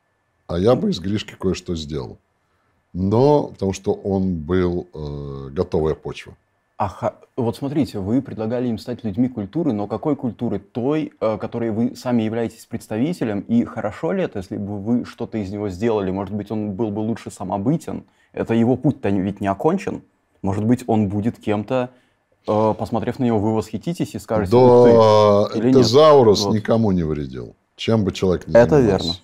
А я бы из Гришки кое-что сделал. Но потому что он был э, готовая почва. А вот смотрите, вы предлагали им стать людьми культуры, но какой культуры? Той, э, которой вы сами являетесь представителем, и хорошо ли это, если бы вы что-то из него сделали? Может быть, он был бы лучше самобытен? Это его путь-то ведь не окончен. Может быть, он будет кем-то, э, посмотрев на него, вы восхититесь и скажете, да, ты, или Тезаурус вот. никому не вредил, чем бы человек ни Это занимался. верно.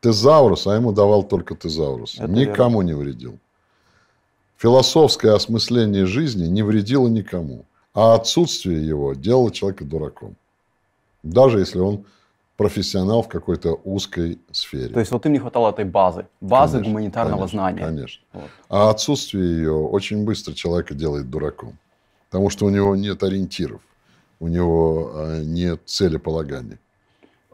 Тезаурус, а ему давал только тезаурус. Это никому верно. не вредил. Философское осмысление жизни не вредило никому, а отсутствие его делало человека дураком. Даже если он профессионал в какой-то узкой сфере. То есть вот им не хватало этой базы, базы конечно, гуманитарного конечно, знания. Конечно. Вот. А отсутствие ее очень быстро человека делает дураком, потому что у него нет ориентиров, у него а, нет целеполагания.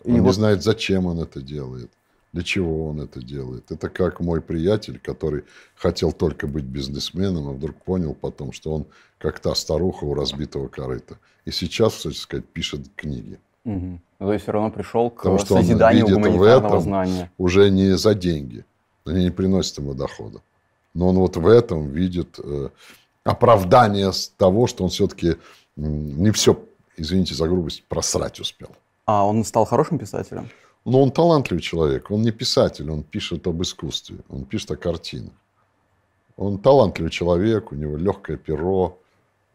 Он и не вот... знает, зачем он это делает. Для чего он это делает? Это как мой приятель, который хотел только быть бизнесменом, а вдруг понял потом, что он как та старуха у разбитого корыта. И сейчас, так сказать, пишет книги. Угу. то есть все равно пришел к Потому что созиданию он видит гуманитарного в этом знания. уже не за деньги. Они не приносят ему дохода. Но он вот в этом видит э, оправдание того, что он все-таки не все, извините за грубость, просрать успел. А он стал хорошим писателем? Но он талантливый человек, он не писатель, он пишет об искусстве, он пишет о картинах. Он талантливый человек, у него легкое перо,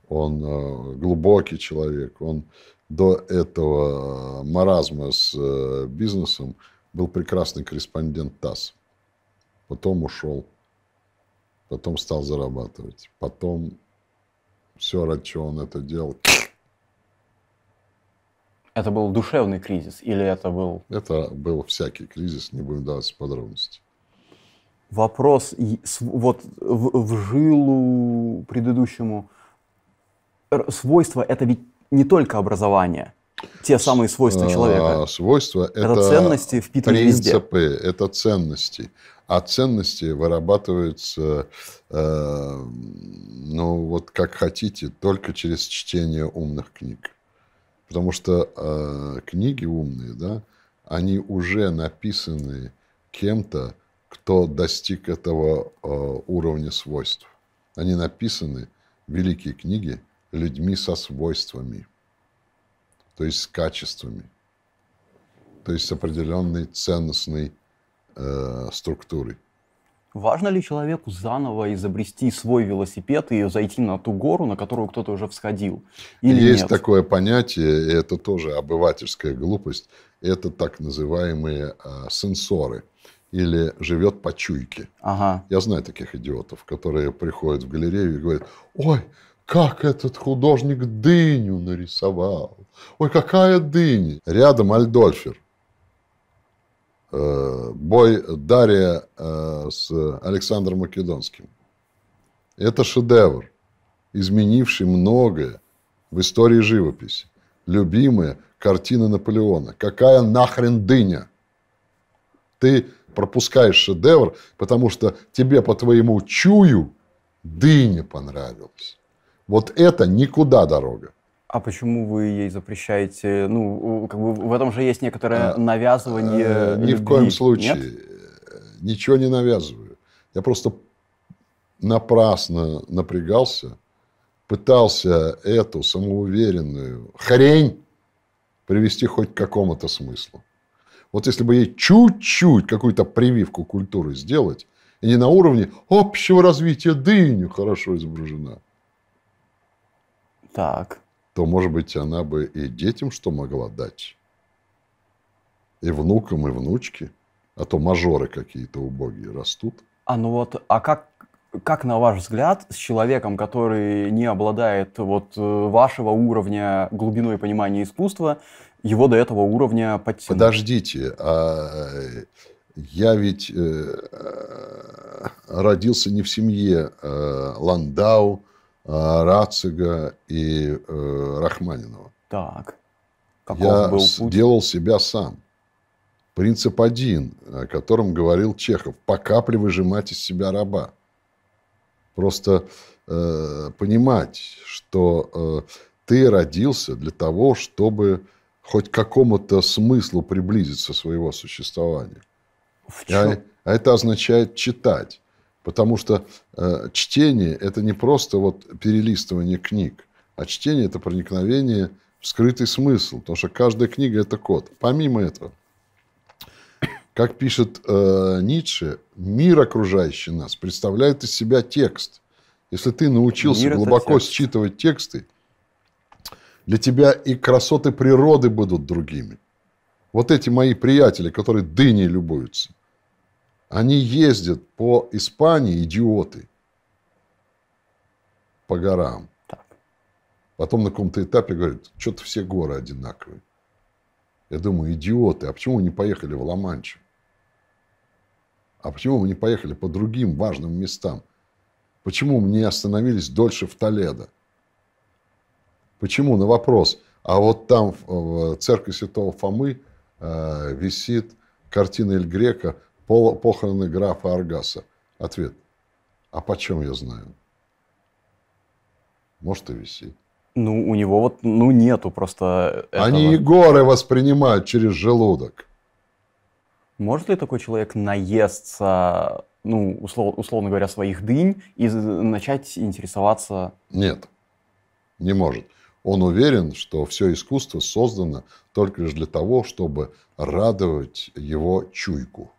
он э, глубокий человек, он до этого э, маразма с э, бизнесом был прекрасный корреспондент ТАСС. Потом ушел, потом стал зарабатывать, потом все, ради чего он это делал, это был душевный кризис или это был... Это был всякий кризис, не будем давать подробности. Вопрос вот в, в жилу предыдущему. Свойства – это ведь не только образование. Те самые свойства а, человека. Свойства – это, это ценности, впитанные принципы, это ценности. А ценности вырабатываются, э, ну вот как хотите, только через чтение умных книг. Потому что э, книги умные, да, они уже написаны кем-то, кто достиг этого э, уровня свойств. Они написаны, великие книги, людьми со свойствами, то есть с качествами, то есть с определенной ценностной э, структурой. Важно ли человеку заново изобрести свой велосипед и зайти на ту гору, на которую кто-то уже всходил? Или Есть нет? такое понятие, и это тоже обывательская глупость, это так называемые а, сенсоры или живет по чуйке. Ага. Я знаю таких идиотов, которые приходят в галерею и говорят, ой, как этот художник дыню нарисовал, ой, какая дыня. Рядом Альдольфер, Э, бой Дария э, с Александром Македонским. Это шедевр, изменивший многое в истории живописи. Любимая картина Наполеона. Какая нахрен дыня? Ты пропускаешь шедевр, потому что тебе по твоему чую дыня понравилась. Вот это никуда дорога. А почему вы ей запрещаете? Ну, как бы в этом же есть некоторое а, навязывание. А, ни любви. в коем случае. Нет? Ничего не навязываю. Я просто напрасно напрягался, пытался эту самоуверенную хрень привести хоть к какому-то смыслу. Вот если бы ей чуть-чуть какую-то прививку культуры сделать, и не на уровне общего развития дыню хорошо изображена. Так то, может быть, она бы и детям что могла дать. И внукам, и внучке. А то мажоры какие-то убогие растут. А ну вот, а как, как на ваш взгляд, с человеком, который не обладает вот э, вашего уровня глубиной понимания искусства, его до этого уровня подтянуть? Подождите, а я ведь э, родился не в семье э, Ландау, Э, Рацига и э, Рахманинова. Так. Каков Я был путь? делал себя сам. Принцип один, о котором говорил Чехов. По капле выжимать из себя раба. Просто э, понимать, что э, ты родился для того, чтобы хоть какому-то смыслу приблизиться своего существования. В чем? А, а это означает читать. Потому что э, чтение – это не просто вот перелистывание книг, а чтение – это проникновение в скрытый смысл, потому что каждая книга – это код. Помимо этого, как пишет э, Ницше, мир, окружающий нас, представляет из себя текст. Если ты научился мир глубоко текст. считывать тексты, для тебя и красоты природы будут другими. Вот эти мои приятели, которые дыней любуются, они ездят по Испании, идиоты, по горам. Потом на каком-то этапе говорят, что-то все горы одинаковые. Я думаю, идиоты, а почему вы не поехали в Ла-Манчу? А почему вы не поехали по другим важным местам? Почему мы не остановились дольше в Толедо? Почему? На вопрос. А вот там в церкви святого Фомы э, висит картина Эль Грека похороны графа Аргаса? Ответ. А почем я знаю? Может, и висит. Ну, у него вот, ну, нету просто этого. Они и горы воспринимают через желудок. Может ли такой человек наесться, ну, услов, условно говоря, своих дынь и начать интересоваться? Нет, не может. Он уверен, что все искусство создано только лишь для того, чтобы радовать его чуйку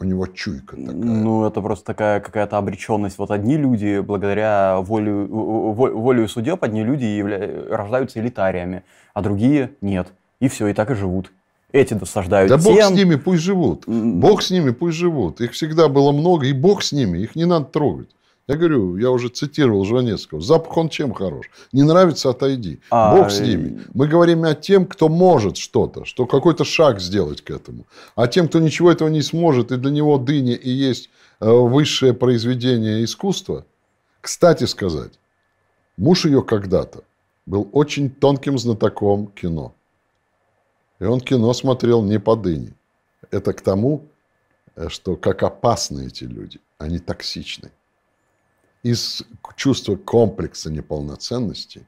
у него чуйка такая. Ну, это просто такая какая-то обреченность. Вот одни люди, благодаря волю, волю судеб, одни люди явля... рождаются элитариями, а другие нет. И все, и так и живут. Эти досаждают Да тем... бог с ними, пусть живут. Бог с ними, пусть живут. Их всегда было много, и бог с ними, их не надо трогать. Я говорю, я уже цитировал Жванецкого. Запах он чем хорош? Не нравится – отойди. А, Бог с э, ними. Мы говорим о тем, кто может что-то, что какой-то шаг сделать к этому. А тем, кто ничего этого не сможет, и для него дыня и есть э, высшее произведение искусства. Кстати сказать, муж ее когда-то был очень тонким знатоком кино. И он кино смотрел не по дыне. Это к тому, э, что как опасны эти люди. Они токсичны из чувства комплекса неполноценности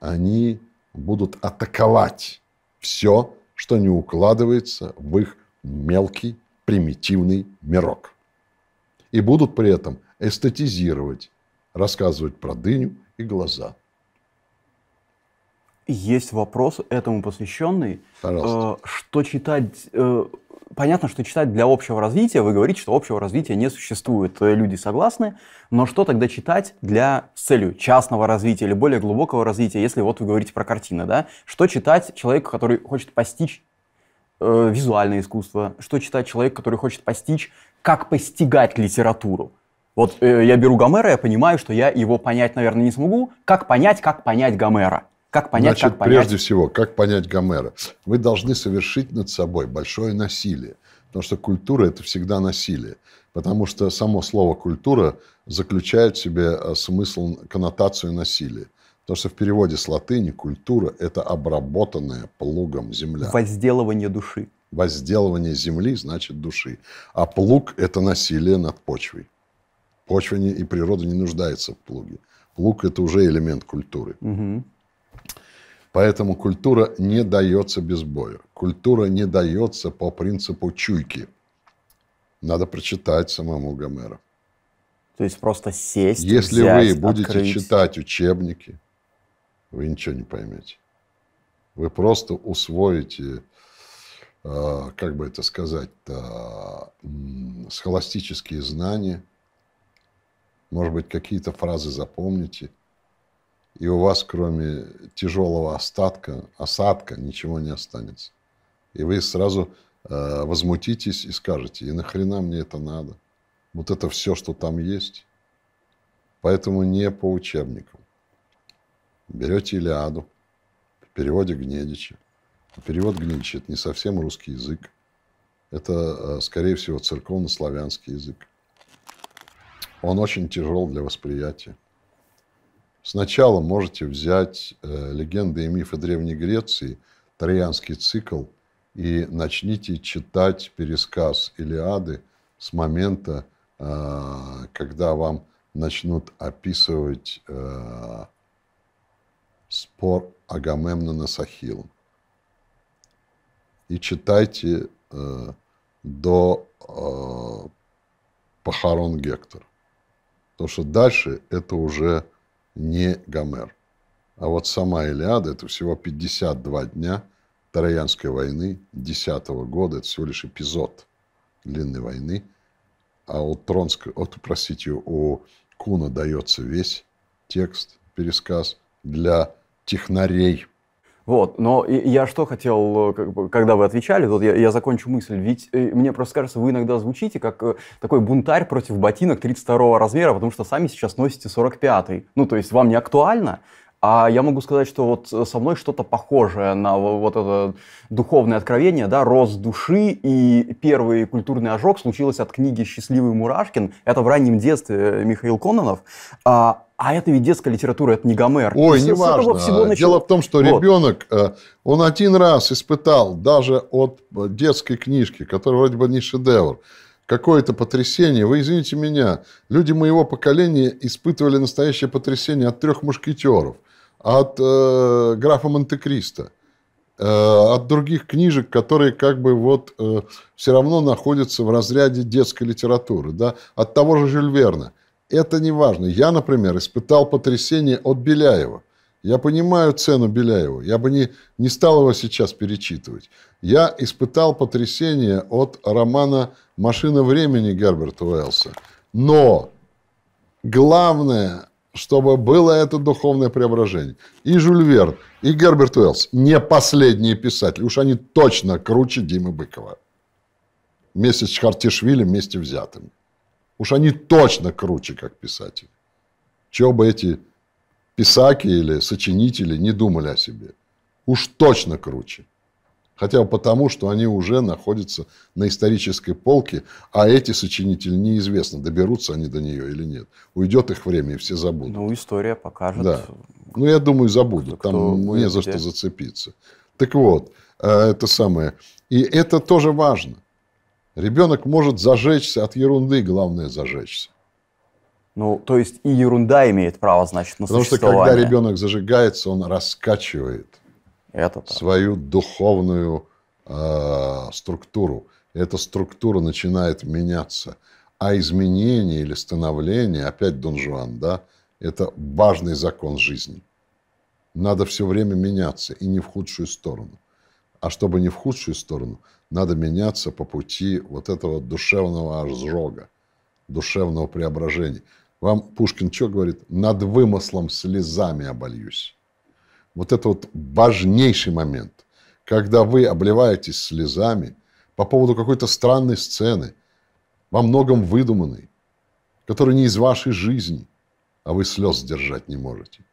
они будут атаковать все, что не укладывается в их мелкий примитивный мирок. И будут при этом эстетизировать, рассказывать про дыню и глаза. Есть вопрос этому посвященный. Пожалуйста. Э, что читать э, понятно, что читать для общего развития, вы говорите, что общего развития не существует, э, люди согласны, но что тогда читать для с целью частного развития или более глубокого развития, если вот вы говорите про картины, да? Что читать человеку, который хочет постичь э, визуальное искусство? Что читать человеку, который хочет постичь, как постигать литературу? Вот э, я беру Гомера, я понимаю, что я его понять, наверное, не смогу. Как понять, как понять Гомера? Как понять, Значит, как понять? прежде всего, как понять Гомера? Вы должны совершить над собой большое насилие. Потому что культура – это всегда насилие. Потому что само слово «культура» заключает в себе э, смысл, коннотацию насилия. Потому что в переводе с латыни «культура» – это обработанная плугом земля. Возделывание души. Возделывание земли значит души. А плуг – это насилие над почвой. Почва не, и природа не нуждается в плуге. Плуг – это уже элемент культуры. Угу. Поэтому культура не дается без боя. Культура не дается по принципу чуйки. Надо прочитать самому Гомера. То есть просто сесть, Если взять, вы будете открыть. читать учебники, вы ничего не поймете. Вы просто усвоите, а, как бы это сказать, схоластические знания, может быть, какие-то фразы запомните – и у вас кроме тяжелого остатка, осадка ничего не останется. И вы сразу э, возмутитесь и скажете, и нахрена мне это надо? Вот это все, что там есть. Поэтому не по учебникам. Берете Илиаду в переводе Гнедича. А перевод Гнедича – это не совсем русский язык. Это, э, скорее всего, церковно-славянский язык. Он очень тяжел для восприятия. Сначала можете взять э, «Легенды и мифы Древней Греции», «Троянский цикл» и начните читать пересказ «Илиады» с момента, э, когда вам начнут описывать э, спор Агамемнона с Ахиллом. И читайте до похорон Гектора. Потому что дальше это уже не Гомер. А вот сама Илиада – это всего 52 дня Троянской войны 10 -го года. Это всего лишь эпизод длинной войны. А у Тронского, вот, простите, у Куна дается весь текст, пересказ для технарей – вот, но я что хотел, э, когда вы отвечали, вот я, я закончу мысль, ведь э, мне просто кажется, вы иногда звучите как э, такой бунтарь против ботинок 32 размера, потому что сами сейчас носите 45 -й. Ну, то есть вам не актуально, а я могу сказать, что вот э, со мной что-то похожее на вот это духовное откровение, да, рост души и первый культурный ожог случился от книги «Счастливый Мурашкин». Это в раннем детстве э, Михаил Кононов. А, а это ведь детская литература, это не Гомер. Ой, не важно. Всего начало... в том, что вот. ребенок, э, он один раз испытал даже от детской книжки, которая вроде бы не шедевр, какое-то потрясение. Вы извините меня, люди моего поколения испытывали настоящее потрясение от трех мушкетеров – от э, графа Монте-Кристо, э, от других книжек, которые как бы вот э, все равно находятся в разряде детской литературы, да, от того же Жюль Верна. Это не важно. Я, например, испытал потрясение от Беляева. Я понимаю цену Беляева. Я бы не, не стал его сейчас перечитывать. Я испытал потрясение от романа «Машина времени» Герберта Уэллса. Но главное чтобы было это духовное преображение. И Жюль Верн, и Герберт Уэллс не последние писатели. Уж они точно круче Димы Быкова. Вместе с Чхартишвили, вместе взятым. Уж они точно круче, как писатели. Чего бы эти писаки или сочинители не думали о себе. Уж точно круче. Хотя бы потому, что они уже находятся на исторической полке, а эти сочинители неизвестно, доберутся они до нее или нет. Уйдет их время, и все забудут. Ну, история покажет. Да. Ну, я думаю, забудут. Кто, Там не за где. что зацепиться. Так вот, э, это самое. И это тоже важно. Ребенок может зажечься от ерунды, главное зажечься. Ну, то есть и ерунда имеет право, значит, на Потому существование. Потому что когда ребенок зажигается, он раскачивает это свою духовную э, структуру. Эта структура начинает меняться. А изменение или становление, опять Дон Жуан, да, это важный закон жизни. Надо все время меняться, и не в худшую сторону. А чтобы не в худшую сторону, надо меняться по пути вот этого душевного ожога, душевного преображения. Вам Пушкин что говорит? Над вымыслом слезами обольюсь. Вот это вот важнейший момент, когда вы обливаетесь слезами по поводу какой-то странной сцены, во многом выдуманной, которая не из вашей жизни, а вы слез сдержать не можете.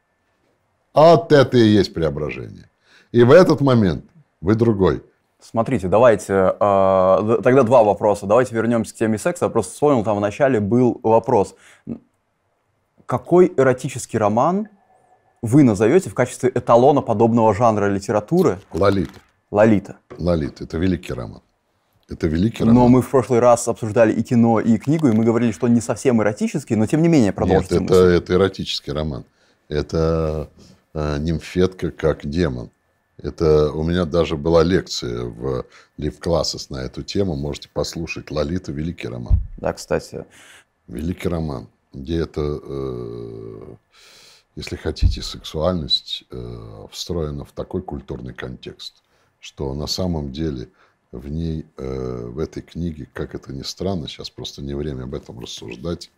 А вот это и есть преображение. И в этот момент вы другой. Смотрите, давайте, э, тогда два вопроса. Давайте вернемся к теме секса. Я просто вспомнил, там вначале был вопрос. Какой эротический роман вы назовете в качестве эталона подобного жанра литературы? Лолита. Лолита. Лолита. Это великий роман. Это великий роман. Но мы в прошлый раз обсуждали и кино, и книгу, и мы говорили, что он не совсем эротический, но тем не менее продолжите Нет, это, мысль. это эротический роман. Это э, «Нимфетка как демон». Это у меня даже была лекция в Лив Классес на эту тему. Можете послушать. Лолита – великий роман. Да, кстати. Великий роман, где это... Э, если хотите, сексуальность э, встроена в такой культурный контекст, что на самом деле в ней, э, в этой книге, как это ни странно, сейчас просто не время об этом рассуждать,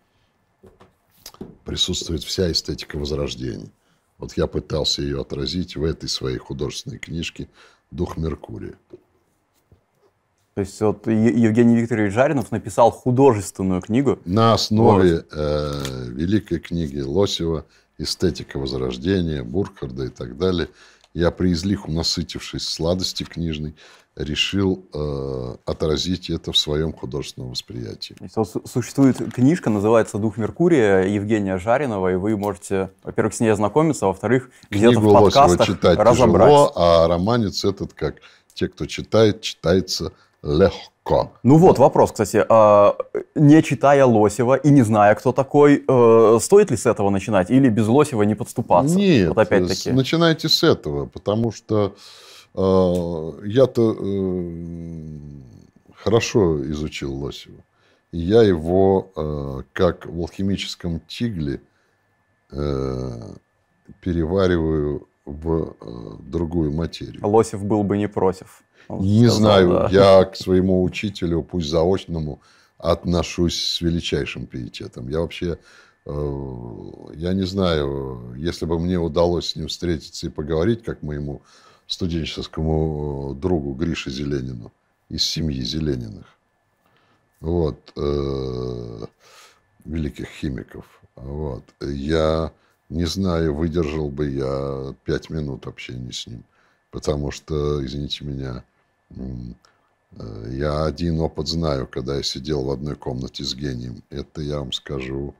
присутствует вся эстетика Возрождения. Вот я пытался ее отразить в этой своей художественной книжке «Дух Меркурия». То есть вот Евгений Викторович Жаринов написал художественную книгу. На основе э, великой книги Лосева «Эстетика Возрождения», Бурхарда и так далее, я при излиху, насытившись сладости книжной, решил э, отразить это в своем художественном восприятии. Существует книжка, называется «Дух Меркурия» Евгения Жаринова, и вы можете, во-первых, с ней ознакомиться, а во-вторых, где-то в подкастах Лосева читать разобрать. тяжело, а романец этот, как те, кто читает, читается легко. Ну вот вопрос, кстати, а, не читая Лосева и не зная, кто такой, э, стоит ли с этого начинать или без Лосева не подступаться? Нет, вот начинайте с этого, потому что э, я-то э, хорошо изучил Лосева. И я его, как в алхимическом тигле, перевариваю в другую материю. Лосев был бы не против не сказал, знаю, да. я к своему учителю, пусть заочному, отношусь с величайшим пиететом. Я вообще, э, я не знаю, если бы мне удалось с ним встретиться и поговорить, как моему студенческому э, другу Грише Зеленину из семьи Зелениных, вот, э, великих химиков, вот, я не знаю, выдержал бы я пять минут общения с ним, потому что, извините меня, Э, я один опыт знаю, когда я сидел в одной комнате с гением. Это, я вам скажу,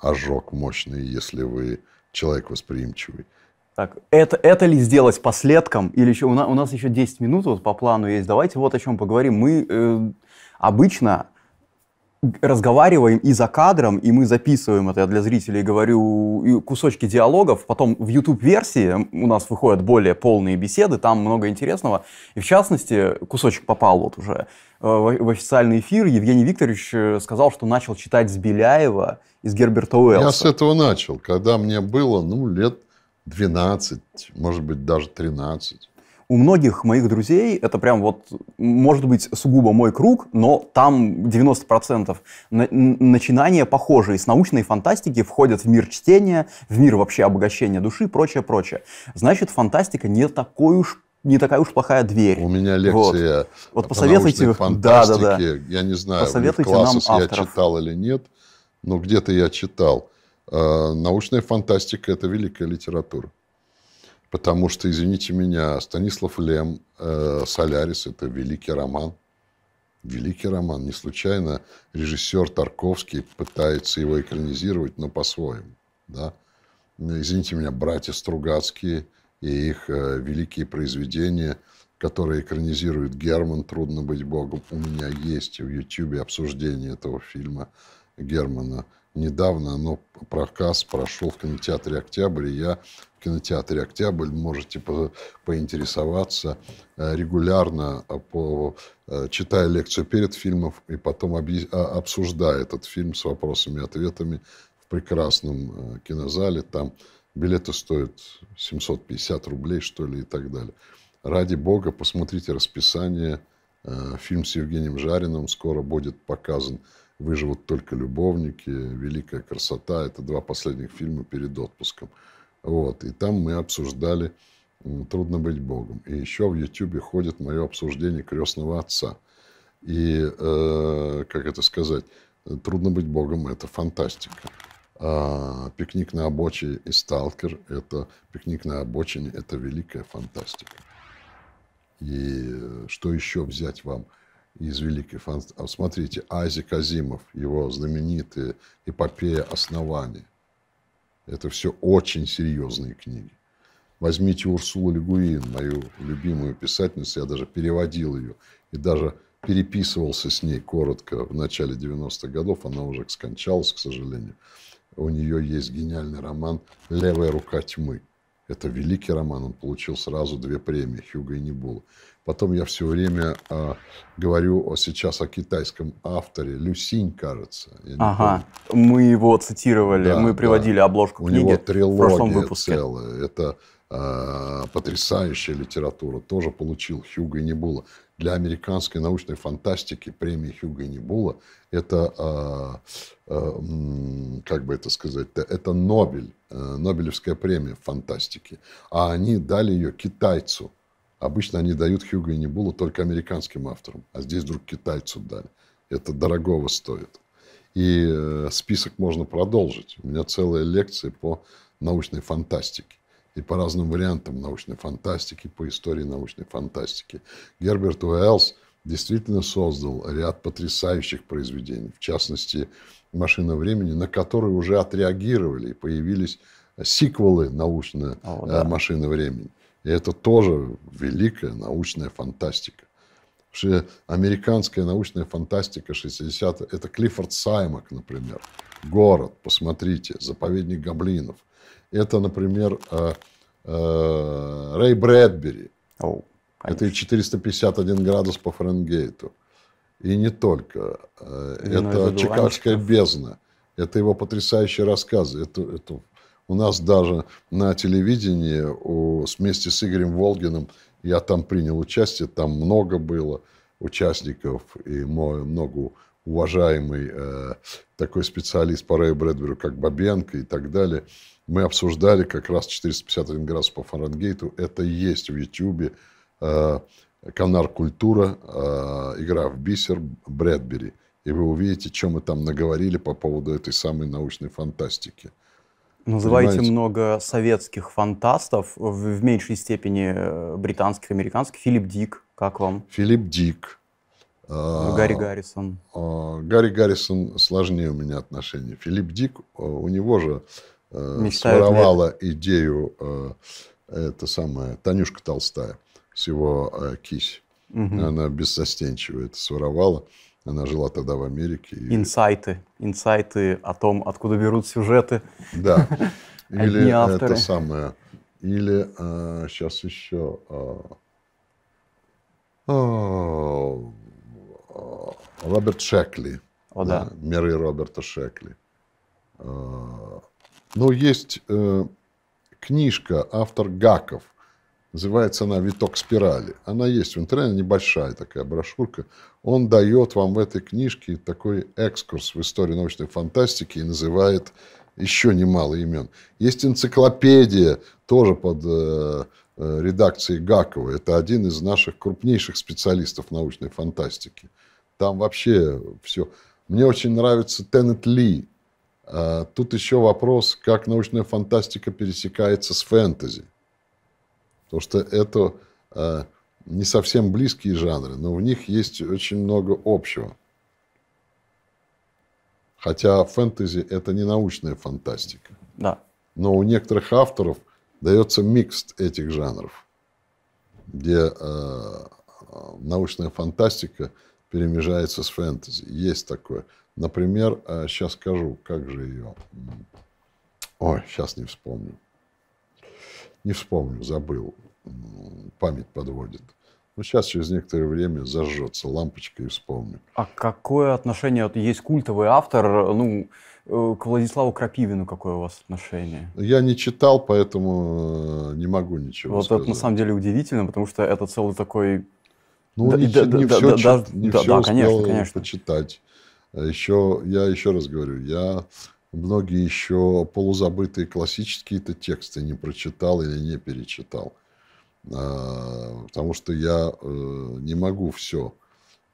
ожог мощный, если вы человек восприимчивый. Так, это, это ли сделать последком? Или еще у, на, у нас еще 10 минут вот по плану есть. Давайте вот о чем поговорим. Мы э, обычно разговариваем и за кадром, и мы записываем это Я для зрителей, говорю, кусочки диалогов. Потом в YouTube-версии у нас выходят более полные беседы, там много интересного. И в частности, кусочек попал вот уже э, в официальный эфир. Евгений Викторович э, сказал, что начал читать с Беляева из Герберта Уэллса. Я с этого начал, когда мне было, ну, лет 12, может быть, даже 13. У многих моих друзей это прям вот, может быть, сугубо мой круг, но там 90% на- начинания похожие. С научной фантастики входят в мир чтения, в мир вообще обогащения души, и прочее, прочее. Значит, фантастика не такой уж не такая уж плохая дверь. У меня лекция вот, вот посоветуйте, да, да, да. Я не знаю, посоветуйте нам авторов. я читал или нет, но где-то я читал. А, научная фантастика – это великая литература. Потому что, извините меня, Станислав Лем, э, «Солярис» — это великий роман. Великий роман. Не случайно режиссер Тарковский пытается его экранизировать, но по-своему. Да? Извините меня, братья Стругацкие и их э, великие произведения, которые экранизирует Герман «Трудно быть богом». У меня есть в Ютьюбе обсуждение этого фильма Германа – недавно оно ну, проказ прошел в кинотеатре «Октябрь», и я в кинотеатре «Октябрь» можете по, поинтересоваться э, регулярно, э, по, э, читая лекцию перед фильмом и потом объ, а, обсуждая этот фильм с вопросами и ответами в прекрасном кинозале. Там билеты стоят 750 рублей, что ли, и так далее. Ради бога, посмотрите расписание. Фильм с Евгением Жариным скоро будет показан Выживут только любовники, Великая красота. Это два последних фильма перед отпуском. Вот. И там мы обсуждали «Трудно быть Богом». И еще в Ютьюбе ходит мое обсуждение «Крестного отца». И, э, как это сказать, «Трудно быть Богом» — это фантастика. А «Пикник на обочине» и «Сталкер» — это «Пикник на обочине» — это великая фантастика. И что еще взять вам – из великих фантастов. смотрите, Айзек Азимов, его знаменитая эпопея «Основание». Это все очень серьезные книги. Возьмите Урсулу Легуин, мою любимую писательницу, я даже переводил ее и даже переписывался с ней коротко в начале 90-х годов, она уже скончалась, к сожалению. У нее есть гениальный роман «Левая рука тьмы». Это великий роман, он получил сразу две премии Хьюго и Небула. Потом я все время э, говорю о, сейчас о китайском авторе Люсинь, кажется. Ага, помню. мы его цитировали, да, мы приводили да. обложку У книги. У него трилогия в целая. Это э, потрясающая литература. Тоже получил Хьюго и Небула. Для американской научной фантастики премии Хьюго и Небула это, э, э, как бы это сказать, это Нобель, э, Нобелевская премия фантастики. А они дали ее китайцу – Обычно они дают Хьюго и Небулу только американским авторам, а здесь вдруг китайцу дали. Это дорогого стоит. И э, список можно продолжить. У меня целая лекция по научной фантастике и по разным вариантам научной фантастики, по истории научной фантастики. Герберт Уэллс действительно создал ряд потрясающих произведений, в частности, «Машина времени», на которые уже отреагировали и появились э, сиквелы научной О, э, да. «Машины времени». И это тоже великая научная фантастика. Потому американская научная фантастика 60-х, это Клиффорд Саймак, например, «Город», посмотрите, «Заповедник гоблинов». Это, например, э, э, Рэй Брэдбери. Oh, конечно. это 451 градус по Фаренгейту. И не только. Э, ну это, это «Чикагская бездна». Это его потрясающие рассказы. Это, это у нас даже на телевидении вместе с Игорем Волгиным я там принял участие, там много было участников, и мой много уважаемый э, такой специалист по Рэю Брэдберу, как Бабенко и так далее. Мы обсуждали как раз 451 градус по Фаренгейту. Это есть в Ютьюбе. Э, Канар Культура, э, игра в бисер Брэдбери. И вы увидите, чем мы там наговорили по поводу этой самой научной фантастики. Называете понимаете? много советских фантастов, в, в меньшей степени э, британских, американских. Филипп Дик, как вам? Филипп Дик. Э, Гарри Гаррисон. Э, Гарри Гаррисон сложнее у меня отношения. Филипп Дик, у него же Мечтают своровала лет. идею это самая Танюшка Толстая с его кись. Угу. Она беззастенчиво это своровала. Она жила тогда в Америке. И... Инсайты. Инсайты о том, откуда берут сюжеты. Да. Или это самое. Или сейчас э, еще... Э, э, Роберт Шекли. О, да. да. Миры Роберта Шекли. А, но ну, есть книжка, автор Гаков – Называется она «Виток спирали». Она есть в интернете, небольшая такая брошюрка. Он дает вам в этой книжке такой экскурс в историю научной фантастики и называет еще немало имен. Есть энциклопедия, тоже под э, э редакцией Гакова. Это один из наших крупнейших специалистов научной фантастики. Там вообще все. Мне очень нравится Теннет Ли. Э, тут еще вопрос, как научная фантастика пересекается с фэнтези. Потому что это э, не совсем близкие жанры, но в них есть очень много общего. Хотя фэнтези – это не научная фантастика. Да. Но у некоторых авторов дается микс этих жанров, где э, научная фантастика перемежается с фэнтези. Есть такое. Например, э, сейчас скажу, как же ее... Ой, сейчас не вспомню не вспомню, забыл, память подводит. Но сейчас через некоторое время зажжется лампочка и вспомню. А какое отношение, есть культовый автор, ну, э, к Владиславу Крапивину какое у вас отношение? Я не читал, поэтому э, не могу ничего вот сказать. Вот это на самом деле удивительно, потому что это целый такой... Ну, да, не, да, не да, все, да, да, не да, все да, успел конечно, конечно. почитать. А еще, я еще раз говорю, я многие еще полузабытые классические то тексты не прочитал или не перечитал. А, потому что я э, не могу все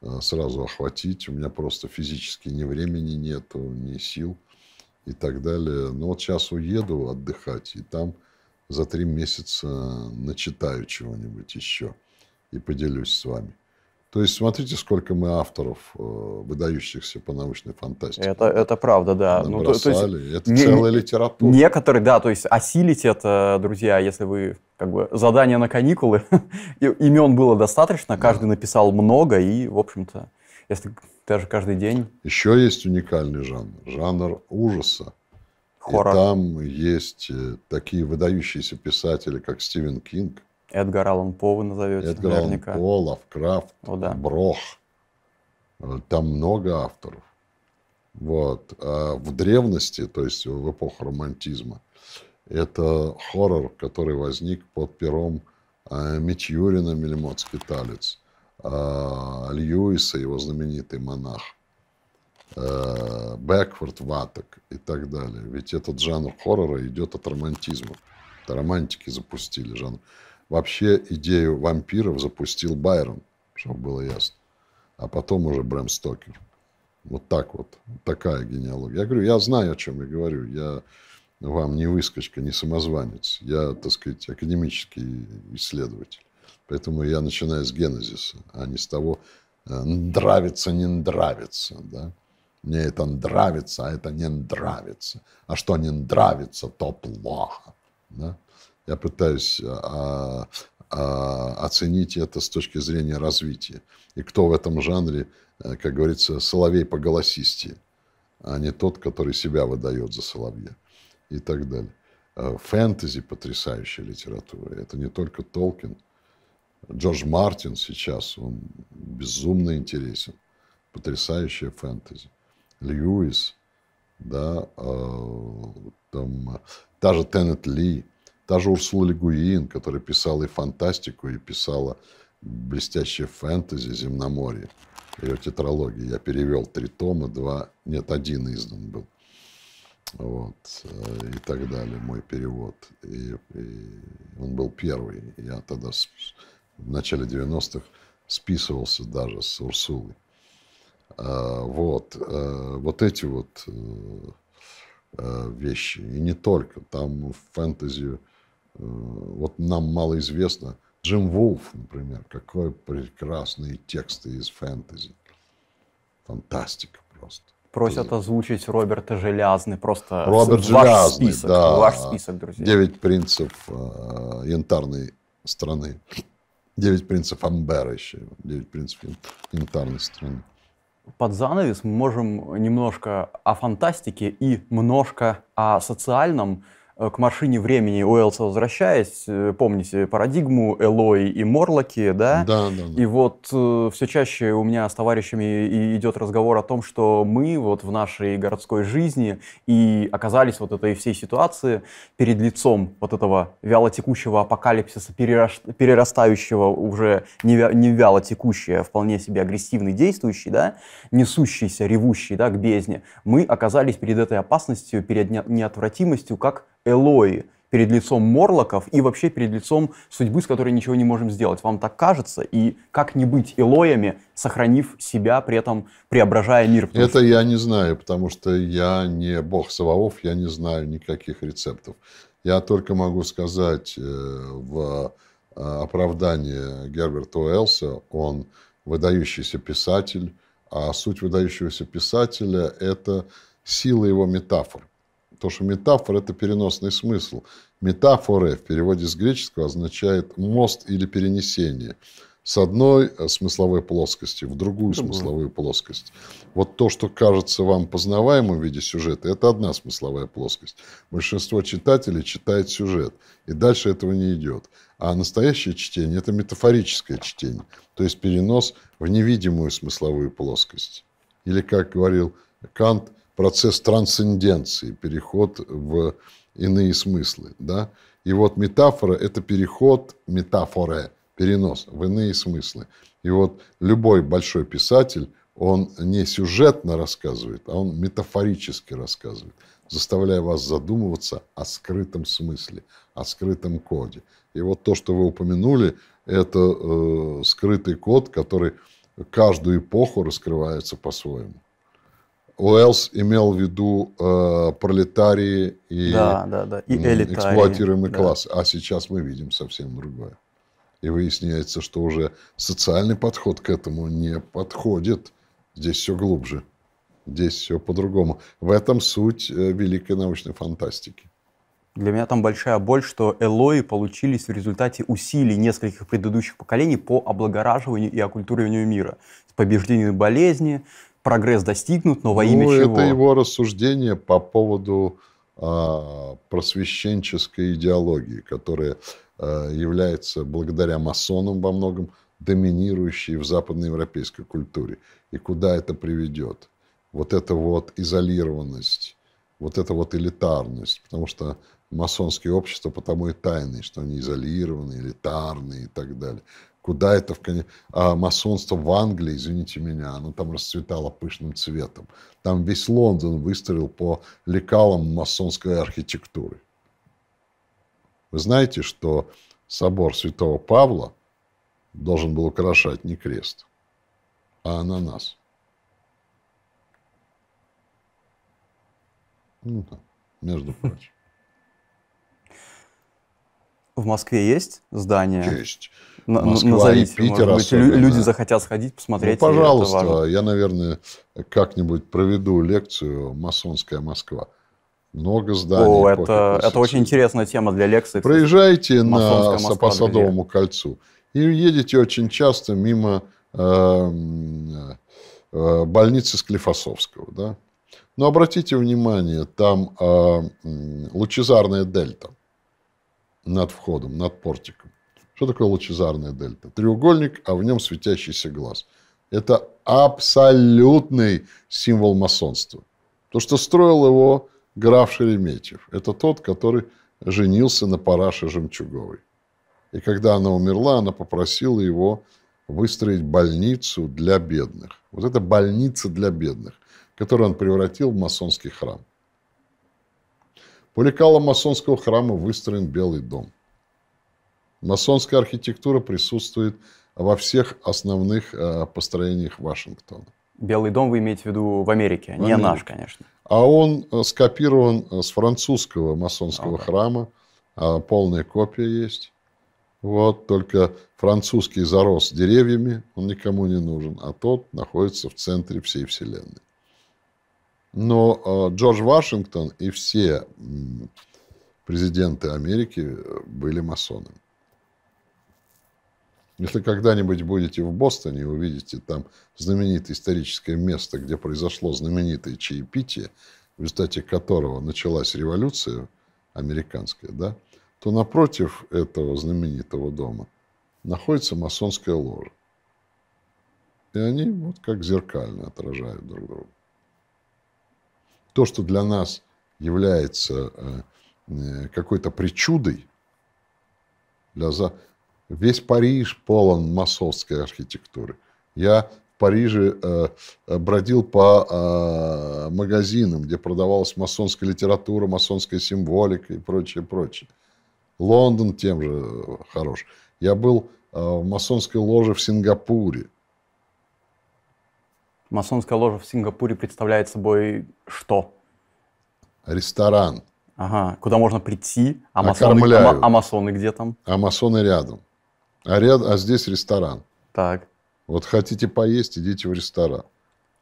э, сразу охватить, у меня просто физически ни времени нету, ни сил и так далее. Но вот сейчас уеду отдыхать, и там за три месяца начитаю чего-нибудь еще и поделюсь с вами. То есть смотрите, сколько мы авторов э, выдающихся по научной фантастике. Это, это правда, да. Ну, то, то есть, это не, целая литература. Некоторые, да, то есть осилить это, друзья, если вы как бы задание на каникулы, имен было достаточно, каждый да. написал много, и, в общем-то, если даже каждый день. Еще есть уникальный жанр жанр ужаса. Хоррор. И там есть э, такие выдающиеся писатели, как Стивен Кинг. Эдгар Аллан По вы назовете Эдгар наверняка. Эдгар По, Лавкрафт, О, да. Брох. Э, там много авторов. Вот. А в древности, то есть в эпоху романтизма, это хоррор, который возник под пером э, Мичурина «Мельмот Талец, э, Льюиса, его знаменитый монах, э, Бэкфорд Ваток и так далее. Ведь этот жанр хоррора идет от романтизма. Это романтики запустили жанр. Вообще идею вампиров запустил Байрон, чтобы было ясно. А потом уже Брэм Стокер. Вот так вот. Такая генеалогия. Я говорю, я знаю, о чем я говорю. Я вам не выскочка, не самозванец. Я, так сказать, академический исследователь. Поэтому я начинаю с генезиса, а не с того, э, нравится, не нравится. Да? Мне это нравится, а это не нравится. А что не нравится, то плохо. Да? Я пытаюсь э, а, а, оценить это с точки зрения развития. И кто в этом жанре, э, как говорится, соловей по голосисти, а не тот, который себя выдает за соловья и так далее. Э, фэнтези – потрясающая литература. Это не только Толкин. Джордж Мартин сейчас, он безумно интересен. Потрясающая фэнтези. Льюис, да, э, там, даже Теннет Ли – Та Урсула Легуин, которая писала и фантастику, и писала блестящее фэнтези «Земноморье», ее тетралогии. Я перевел три тома, два, нет, один издан был. Вот, э, и так далее, мой перевод. И, и он был первый. Я тогда с, в начале 90-х списывался даже с Урсулой. А, вот, а, вот эти вот э, вещи, и не только. Там в фэнтези Э, вот нам мало известно. Джим Вулф, например, какой прекрасные тексты из фэнтези. Фантастика просто. Просят озвучить Роберта Желязный, просто Роберт ваш Желязный, список, да. ваш список, друзья. Девять принцев э, янтарной страны. Девять принцев Амбера еще, девять принцев янтарной страны. Под занавес мы можем немножко о фантастике и немножко о социальном Э, к машине времени Уэллса возвращаясь, э, помните парадигму Элои и Морлоки, да? Да, да. да. И вот э, все чаще у меня с товарищами и идет разговор о том, что мы вот в нашей городской жизни и оказались вот этой всей ситуации перед лицом вот этого вялотекущего апокалипсиса, перерас... перерастающего уже не, вя... не вяло а вполне себе агрессивный действующий, да, несущийся, ревущий, да, к бездне. Мы оказались перед этой опасностью, перед неотвратимостью, как Элои перед лицом Морлоков и вообще перед лицом судьбы, с которой ничего не можем сделать. Вам так кажется? И как не быть Элоями, сохранив себя, при этом преображая мир? Это что... я не знаю, потому что я не бог Саваоф, я не знаю никаких рецептов. Я только могу сказать э, в э, оправдании Герберта Уэллса, он выдающийся писатель, а суть выдающегося писателя – это сила его метафор. Потому что метафора – это переносный смысл. Метафоры в переводе с греческого означает «мост» или «перенесение» с одной э, смысловой плоскости в другую угу. смысловую плоскость. Вот то, что кажется вам познаваемым в виде сюжета, это одна смысловая плоскость. Большинство читателей читает сюжет, и дальше этого не идет. А настоящее чтение – это метафорическое чтение, то есть перенос в невидимую смысловую плоскость. Или, как говорил Кант, процесс трансценденции, переход в иные смыслы. Да? И вот метафора – это переход метафоры, перенос в иные смыслы. И вот любой большой писатель, он не сюжетно рассказывает, а он метафорически рассказывает, заставляя вас задумываться о скрытом смысле, о скрытом коде. И вот то, что вы упомянули, это э, скрытый код, который каждую эпоху раскрывается по-своему. Уэллс имел в виду э, пролетарии и, да, да, да. и элитарии, эксплуатируемый да. класс. А сейчас мы видим совсем другое. И выясняется, что уже социальный подход к этому не подходит. Здесь все глубже. Здесь все по-другому. В этом суть э, великой научной фантастики. Для меня там большая боль, что Элои получились в результате усилий нескольких предыдущих поколений по облагораживанию и оккультуриванию мира. С побеждением болезни, прогресс достигнут, но во имя ну, чего? это его рассуждение по поводу э, просвещенческой идеологии, которая э, является благодаря масонам во многом доминирующей в западноевропейской культуре. И куда это приведет? Вот эта вот изолированность, вот эта вот элитарность, потому что масонские общества потому и тайные, что они изолированы, элитарные и так далее. Куда это в конец... А масонство в Англии, извините меня, оно там расцветало пышным цветом. Там весь Лондон выстроил по лекалам масонской архитектуры. Вы знаете, что собор святого Павла должен был украшать не крест, а ананас. Ну, да, между прочим. В Москве есть здание? Есть. Москва назовите, и Питер может быть, люди захотят сходить, посмотреть. Ну, пожалуйста, я, наверное, как-нибудь проведу лекцию «Масонская Москва». Много зданий. О, это, это очень интересная тема для лекции. Проезжайте на, Москва, по кольцу и едете очень часто мимо э, э, больницы Склифосовского, да? Но обратите внимание, там э, лучезарная дельта над входом, над портиком. Что такое лучезарная дельта? Треугольник, а в нем светящийся глаз. Это абсолютный символ масонства. То, что строил его граф Шереметьев, это тот, который женился на Параше Жемчуговой. И когда она умерла, она попросила его выстроить больницу для бедных. Вот это больница для бедных, которую он превратил в масонский храм. По лекалам масонского храма выстроен Белый дом. Масонская архитектура присутствует во всех основных э, построениях Вашингтона. Белый дом вы имеете в виду в Америке, в а Америке. не наш, конечно. А он э, скопирован э, с французского масонского okay. Ну храма, а полная копия есть. Вот, только французский зарос деревьями, он никому не нужен, а тот находится в центре всей Вселенной. Но Джордж Вашингтон и все президенты Америки были масонами. Если когда-нибудь будете в Бостоне и увидите там знаменитое историческое место, где произошло знаменитое чаепитие, в результате которого началась революция американская, да, то напротив этого знаменитого дома находится масонская ложа. И они вот как зеркально отражают друг друга. То, что для нас является э, э, какой-то причудой, для за... Весь Париж полон масонской архитектуры. Я в Париже э, э, бродил по э, магазинам, где продавалась масонская литература, масонская символика и прочее, прочее. Лондон тем же э, хорош. Я был э, в масонской ложе в Сингапуре. Масонская ложа в Сингапуре представляет собой что? Ресторан. Ага, куда можно прийти, а, а масоны, а, а масоны где там? А масоны рядом. А, ряд, а здесь ресторан. Так. Вот хотите поесть, идите в ресторан.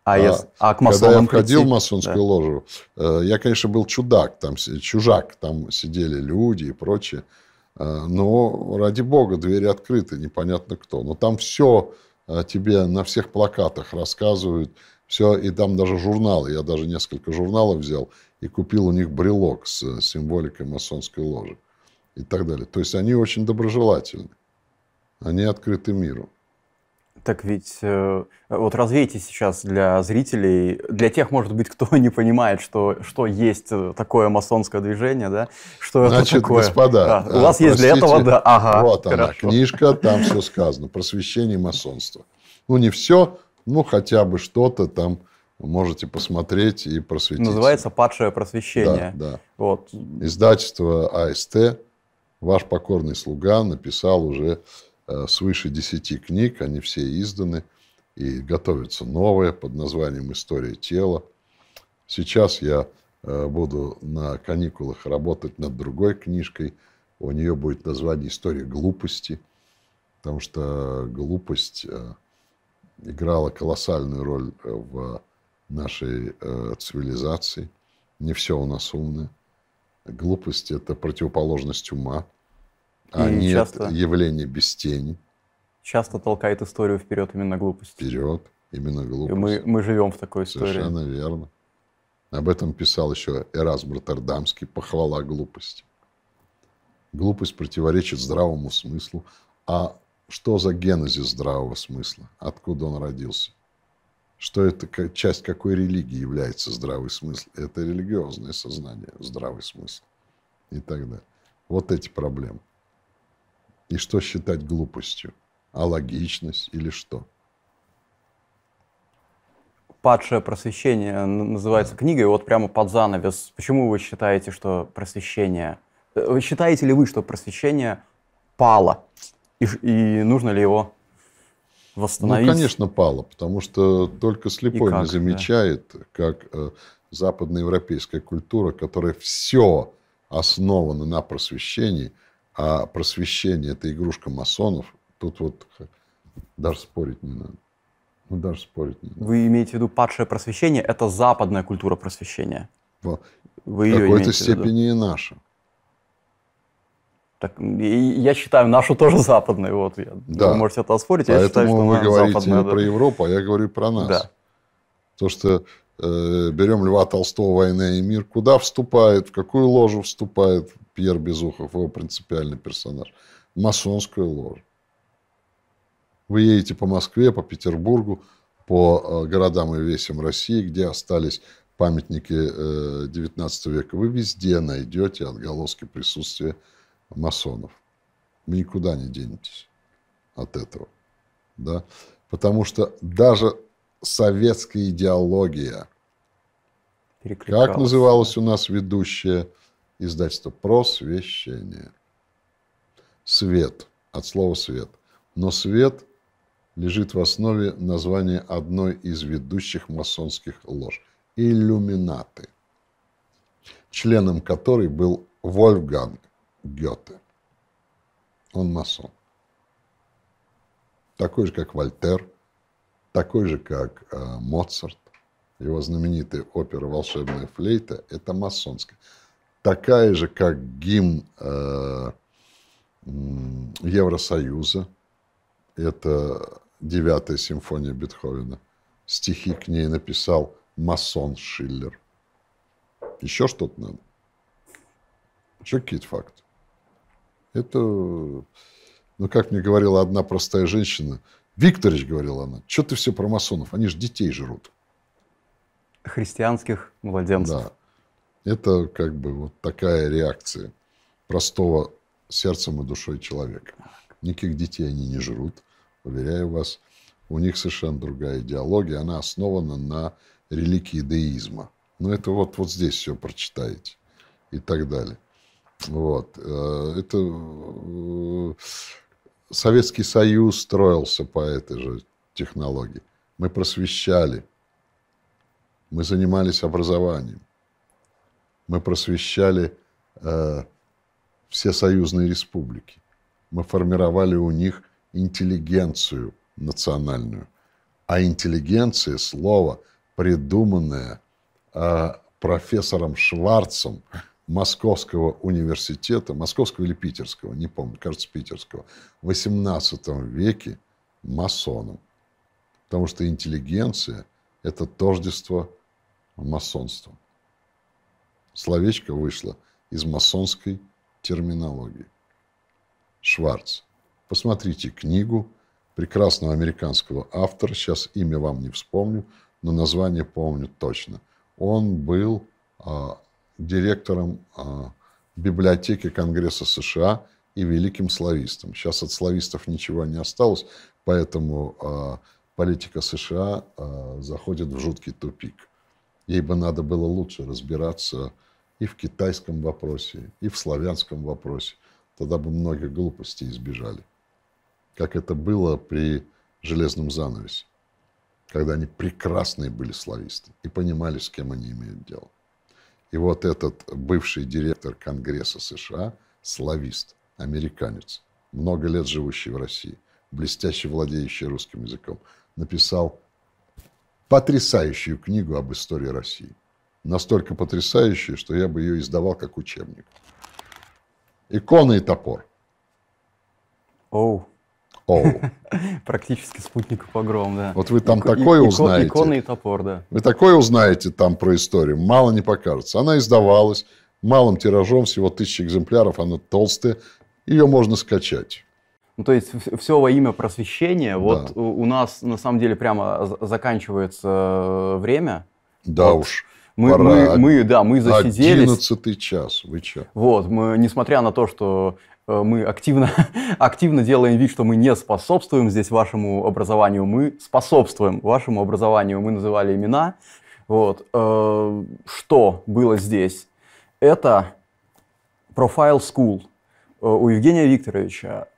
А, а, если, а к Когда я входил прийти? в масонскую да. ложу, э, я, конечно, был чудак, там, чужак, там сидели люди и прочее. Э, но, ради бога, двери открыты, непонятно кто. Но там все э, тебе на всех плакатах рассказывают, все, и там даже журналы, я даже несколько журналов взял и купил у них брелок с символикой масонской ложи и так далее. То есть они очень доброжелательны. Они открыты миру. Так ведь э, вот развейте сейчас для зрителей, для тех, может быть, кто не понимает, что, что есть э, такое масонское движение, да? Что Значит, это такое? господа, да. у а, вас простите, есть для этого, да, ага, вот хорошо. она, книжка, там все сказано, просвещение масонства. Ну, не все, ну, хотя бы что-то там можете посмотреть и просветиться. Называется «Падшее просвещение». Да, да. Вот. Издательство АСТ, ваш покорный слуга, написал уже Э, свыше 10 книг, они все изданы, и готовятся новые под названием «История тела». Сейчас я э, буду на каникулах работать над другой книжкой, у нее будет название «История глупости», потому что глупость э, играла колоссальную роль в нашей цивилизации. Не все у нас умное. Глупость – это противоположность ума – а и нет часто, явления без тени. Часто толкает историю вперед именно глупость. Вперед, именно глупость. И мы, мы живем в такой истории. Совершенно верно. Об этом писал еще Эрас Броттердамский «Похвала глупости». Глупость противоречит здравому смыслу. А что за генезис здравого смысла? Откуда он родился? Что это, часть какой религии является здравый смысл? Это религиозное сознание, здравый смысл и так далее. Вот эти проблемы. И что считать глупостью? А логичность или что? «Падшее просвещение» называется да. книга, вот прямо под занавес. Почему вы считаете, что просвещение... Э, вы считаете ли вы, что просвещение пало? И, и нужно ли его восстановить? Ну, конечно, пало, потому что только слепой как, не замечает, да. как э, западноевропейская культура, которая все основана на просвещении – а просвещение – это игрушка масонов. Тут вот даже спорить не надо. Ну, даже спорить не надо. Вы имеете в виду падшее просвещение – это западная культура просвещения? Во. Вы в какой-то степени и наша. Так, я считаю нашу тоже западную. Вот, я, да. Вы можете это оспорить. Поэтому я считаю, что вы говорите западная, да. про Европу, а я говорю про нас. Да. То, что э, берем Льва Толстого «Война и мир», куда вступает, в какую ложу вступает, Пьер Безухов, его принципиальный персонаж. Масонская ложь. Вы едете по Москве, по Петербургу, по э, городам и весям России, где остались памятники XIX э, века. Вы везде найдете отголоски присутствия масонов. Вы никуда не денетесь от этого. Да? Потому что даже советская идеология, как называлась у нас ведущая – издательство «Просвещение». Свет, от слова «свет». Но свет лежит в основе названия одной из ведущих масонских лож – «Иллюминаты», членом которой был Вольфганг Гёте. Он масон. Такой же, как Вольтер, такой же, как э, Моцарт. Его знаменитая опера «Волшебная флейта» – это масонская такая же, как гимн э, Евросоюза. Это девятая симфония Бетховена. Стихи к ней написал масон Шиллер. Еще что-то надо. Еще какие-то факты. Это, ну, как мне говорила одна простая женщина, Викторович, говорила она, что ты все про масонов? Они же детей жрут. Христианских младенцев. Да. Это как бы вот такая реакция простого сердцем и душой человека. Никаких детей они не жрут, уверяю вас. У них совершенно другая идеология, она основана на религии деизма. Но ну, это вот, вот здесь все прочитаете и так далее. Вот. Э, это э, Советский Союз строился по этой же технологии. Мы просвещали, мы занимались образованием мы просвещали э, все союзные республики. Мы формировали у них интеллигенцию национальную. А интеллигенция – слово, придуманное э, профессором Шварцем Московского университета, Московского или Питерского, не помню, кажется, Питерского, в XVIII веке масоном. Потому что интеллигенция – это тождество масонством. Словечко вышло из масонской терминологии. Шварц. Посмотрите книгу прекрасного американского автора, сейчас имя вам не вспомню, но название помню точно. Он был а, директором а, библиотеки Конгресса США и великим славистом. Сейчас от славистов ничего не осталось, поэтому а, политика США а, заходит в жуткий тупик. Ей бы надо было лучше разбираться и в китайском вопросе, и в славянском вопросе. Тогда бы многие глупостей избежали. Как это было при «Железном занавесе», когда они прекрасные были слависты и понимали, с кем они имеют дело. И вот этот бывший директор Конгресса США, славист, американец, много лет живущий в России, блестяще владеющий русским языком, написал потрясающую книгу об истории России. Настолько потрясающую, что я бы ее издавал как учебник. «Икона и топор». Оу. Оу. Практически спутник погром, да. Вот вы там и, такое и, узнаете. Икона и топор, да. Вы такое узнаете там про историю, мало не покажется. Она издавалась малым тиражом, всего тысяча экземпляров, она толстая. Ее можно скачать. Ну, то есть все во имя просвещения. Да. Вот у, нас на самом деле прямо заканчивается э, время. Да вот. уж. Мы, Пора мы, мы, да, мы засиделись. 11 час, вы че? Вот, мы, несмотря на то, что э, мы активно, активно делаем вид, что мы не способствуем здесь вашему образованию, мы способствуем вашему образованию. Мы называли имена. Вот. Э, что было здесь? Это профайл School у Евгения Викторовича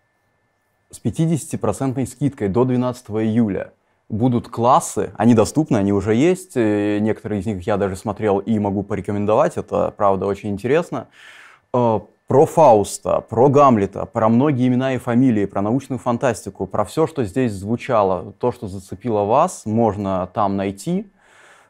с 50% скидкой до 12 июля. Будут классы, они доступны, они уже есть. Э, некоторые из них я даже смотрел и могу порекомендовать. Это, правда, очень интересно. Э, про Фауста, про Гамлета, про многие имена и фамилии, про научную фантастику, про все, что здесь звучало, то, что зацепило вас, можно там найти.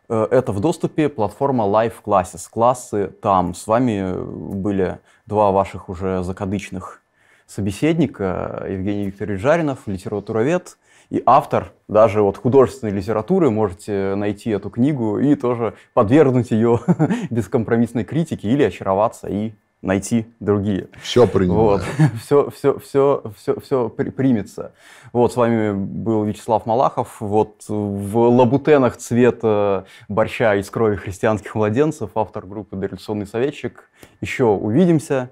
Э, это в доступе платформа Live Classes. Классы там. С вами были два ваших уже закадычных собеседник э, Евгений Викторович Жаринов, литературовед и автор даже вот художественной литературы. Можете найти эту книгу и тоже подвергнуть ее бескомпромиссной критике или очароваться и найти другие. Все принимаю. Вот. Все, все, все, все, все примется. Вот, с вами был Вячеслав Малахов. Вот в лабутенах цвета борща из крови христианских младенцев, автор группы «Дореволюционный советчик». Еще увидимся.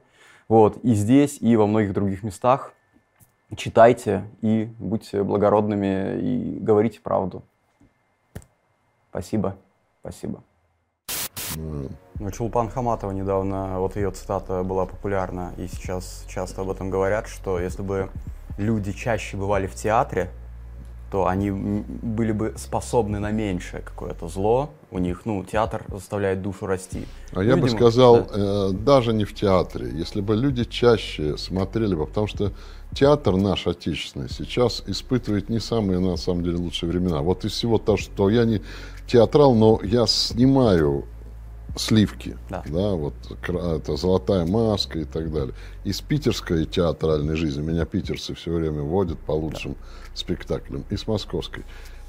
Вот, и здесь, и во многих других местах читайте и будьте благородными и говорите правду. Спасибо. Спасибо. Mm. Ну, Чулпан Хаматова недавно, вот ее цитата была популярна, и сейчас часто об этом говорят, что если бы люди чаще бывали в театре, то они были бы способны на меньшее какое-то зло. У них, ну, театр заставляет душу расти. А ну, я видимо, бы сказал, да. э, даже не в театре. Если бы люди чаще смотрели бы, потому что театр наш отечественный сейчас испытывает не самые, на самом деле, лучшие времена. Вот из всего того, что я не театрал, но я снимаю сливки, да. да, вот это золотая маска и так далее. Из питерской театральной жизни меня питерцы все время водят по лучшим да спектаклем, и с московской.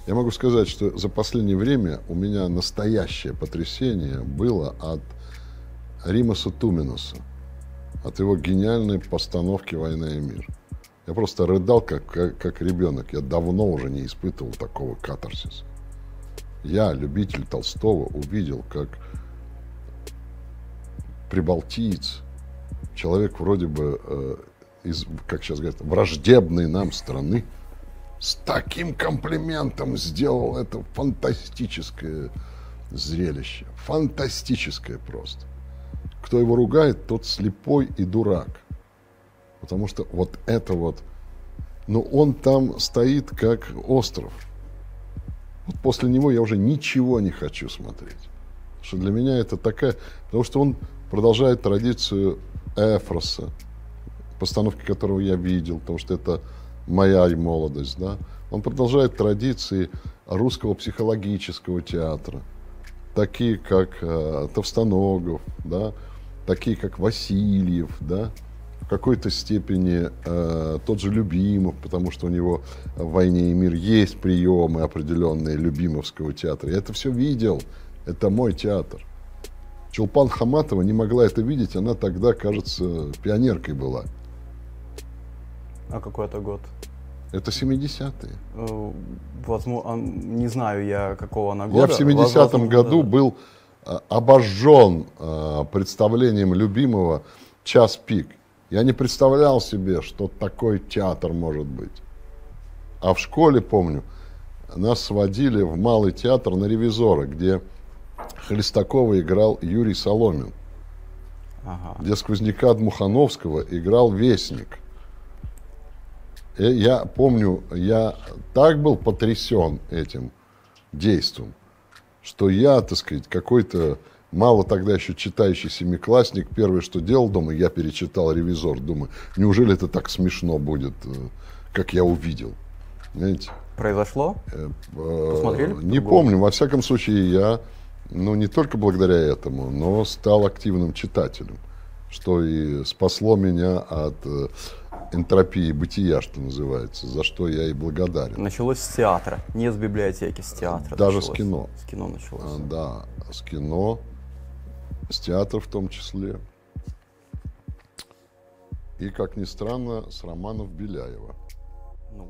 Я могу сказать, что за последнее время у меня настоящее потрясение было от Римаса Туминуса, от его гениальной постановки «Война и мир». Я просто рыдал, как, как, как ребенок. Я давно уже не испытывал такого катарсиса. Я, любитель Толстого, увидел, как прибалтиец, человек вроде бы, э, из, как сейчас говорят, враждебной нам страны, с таким комплиментом сделал это фантастическое зрелище. Фантастическое просто. Кто его ругает, тот слепой и дурак. Потому что вот это вот, ну он там стоит как остров. Вот после него я уже ничего не хочу смотреть. Потому что для меня это такая... Потому что он продолжает традицию Эфроса, постановки которого я видел, потому что это моя и молодость, да, он продолжает традиции русского психологического театра, такие как э, Товстоногов, да, такие как Васильев, да, в какой-то степени э, тот же Любимов, потому что у него в «Войне и мир» есть приемы определенные Любимовского театра. Я это все видел, это мой театр. Чулпан Хаматова не могла это видеть, она тогда, кажется, пионеркой была. А какой это год? Это 70-е. Э, Возможно, а, не знаю я, какого она года. Я в 70-м году да. был э, обожжен э, представлением любимого «Час пик». Я не представлял себе, что такой театр может быть. А в школе, помню, нас сводили в Малый театр на «Ревизора», где Хлестакова играл Юрий Соломин. Ага. Где сквозняка Дмухановского играл Вестник. Э, я помню, я так был потрясен этим действом, что я, так сказать, какой-то мало тогда еще читающий семиклассник, первое, что делал дома, я перечитал «Ревизор», думаю, неужели это так смешно будет, э, как я увидел, понимаете? Произошло? Э, Посмотрели? Не помню, во всяком случае, я, ну, не только благодаря этому, но стал активным читателем, что и спасло меня от энтропии бытия, что называется, за что я и благодарен. Началось с театра, не с библиотеки, с театра. Даже началось. с кино. С кино началось. А, да, с кино, с театра в том числе. И, как ни странно, с романов Беляева. Ну,